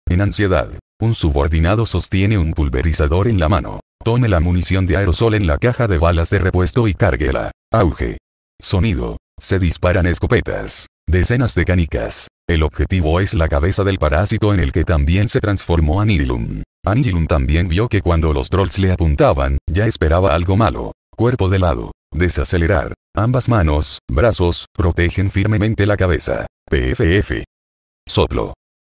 En ansiedad, un subordinado sostiene un pulverizador en la mano. Tome la munición de aerosol en la caja de balas de repuesto y cárguela. Auge. Sonido. Se disparan escopetas. Decenas de canicas. El objetivo es la cabeza del parásito en el que también se transformó Anilum. Anilum también vio que cuando los trolls le apuntaban, ya esperaba algo malo. Cuerpo de lado. Desacelerar. Ambas manos, brazos, protegen firmemente la cabeza. PFF. Soplo.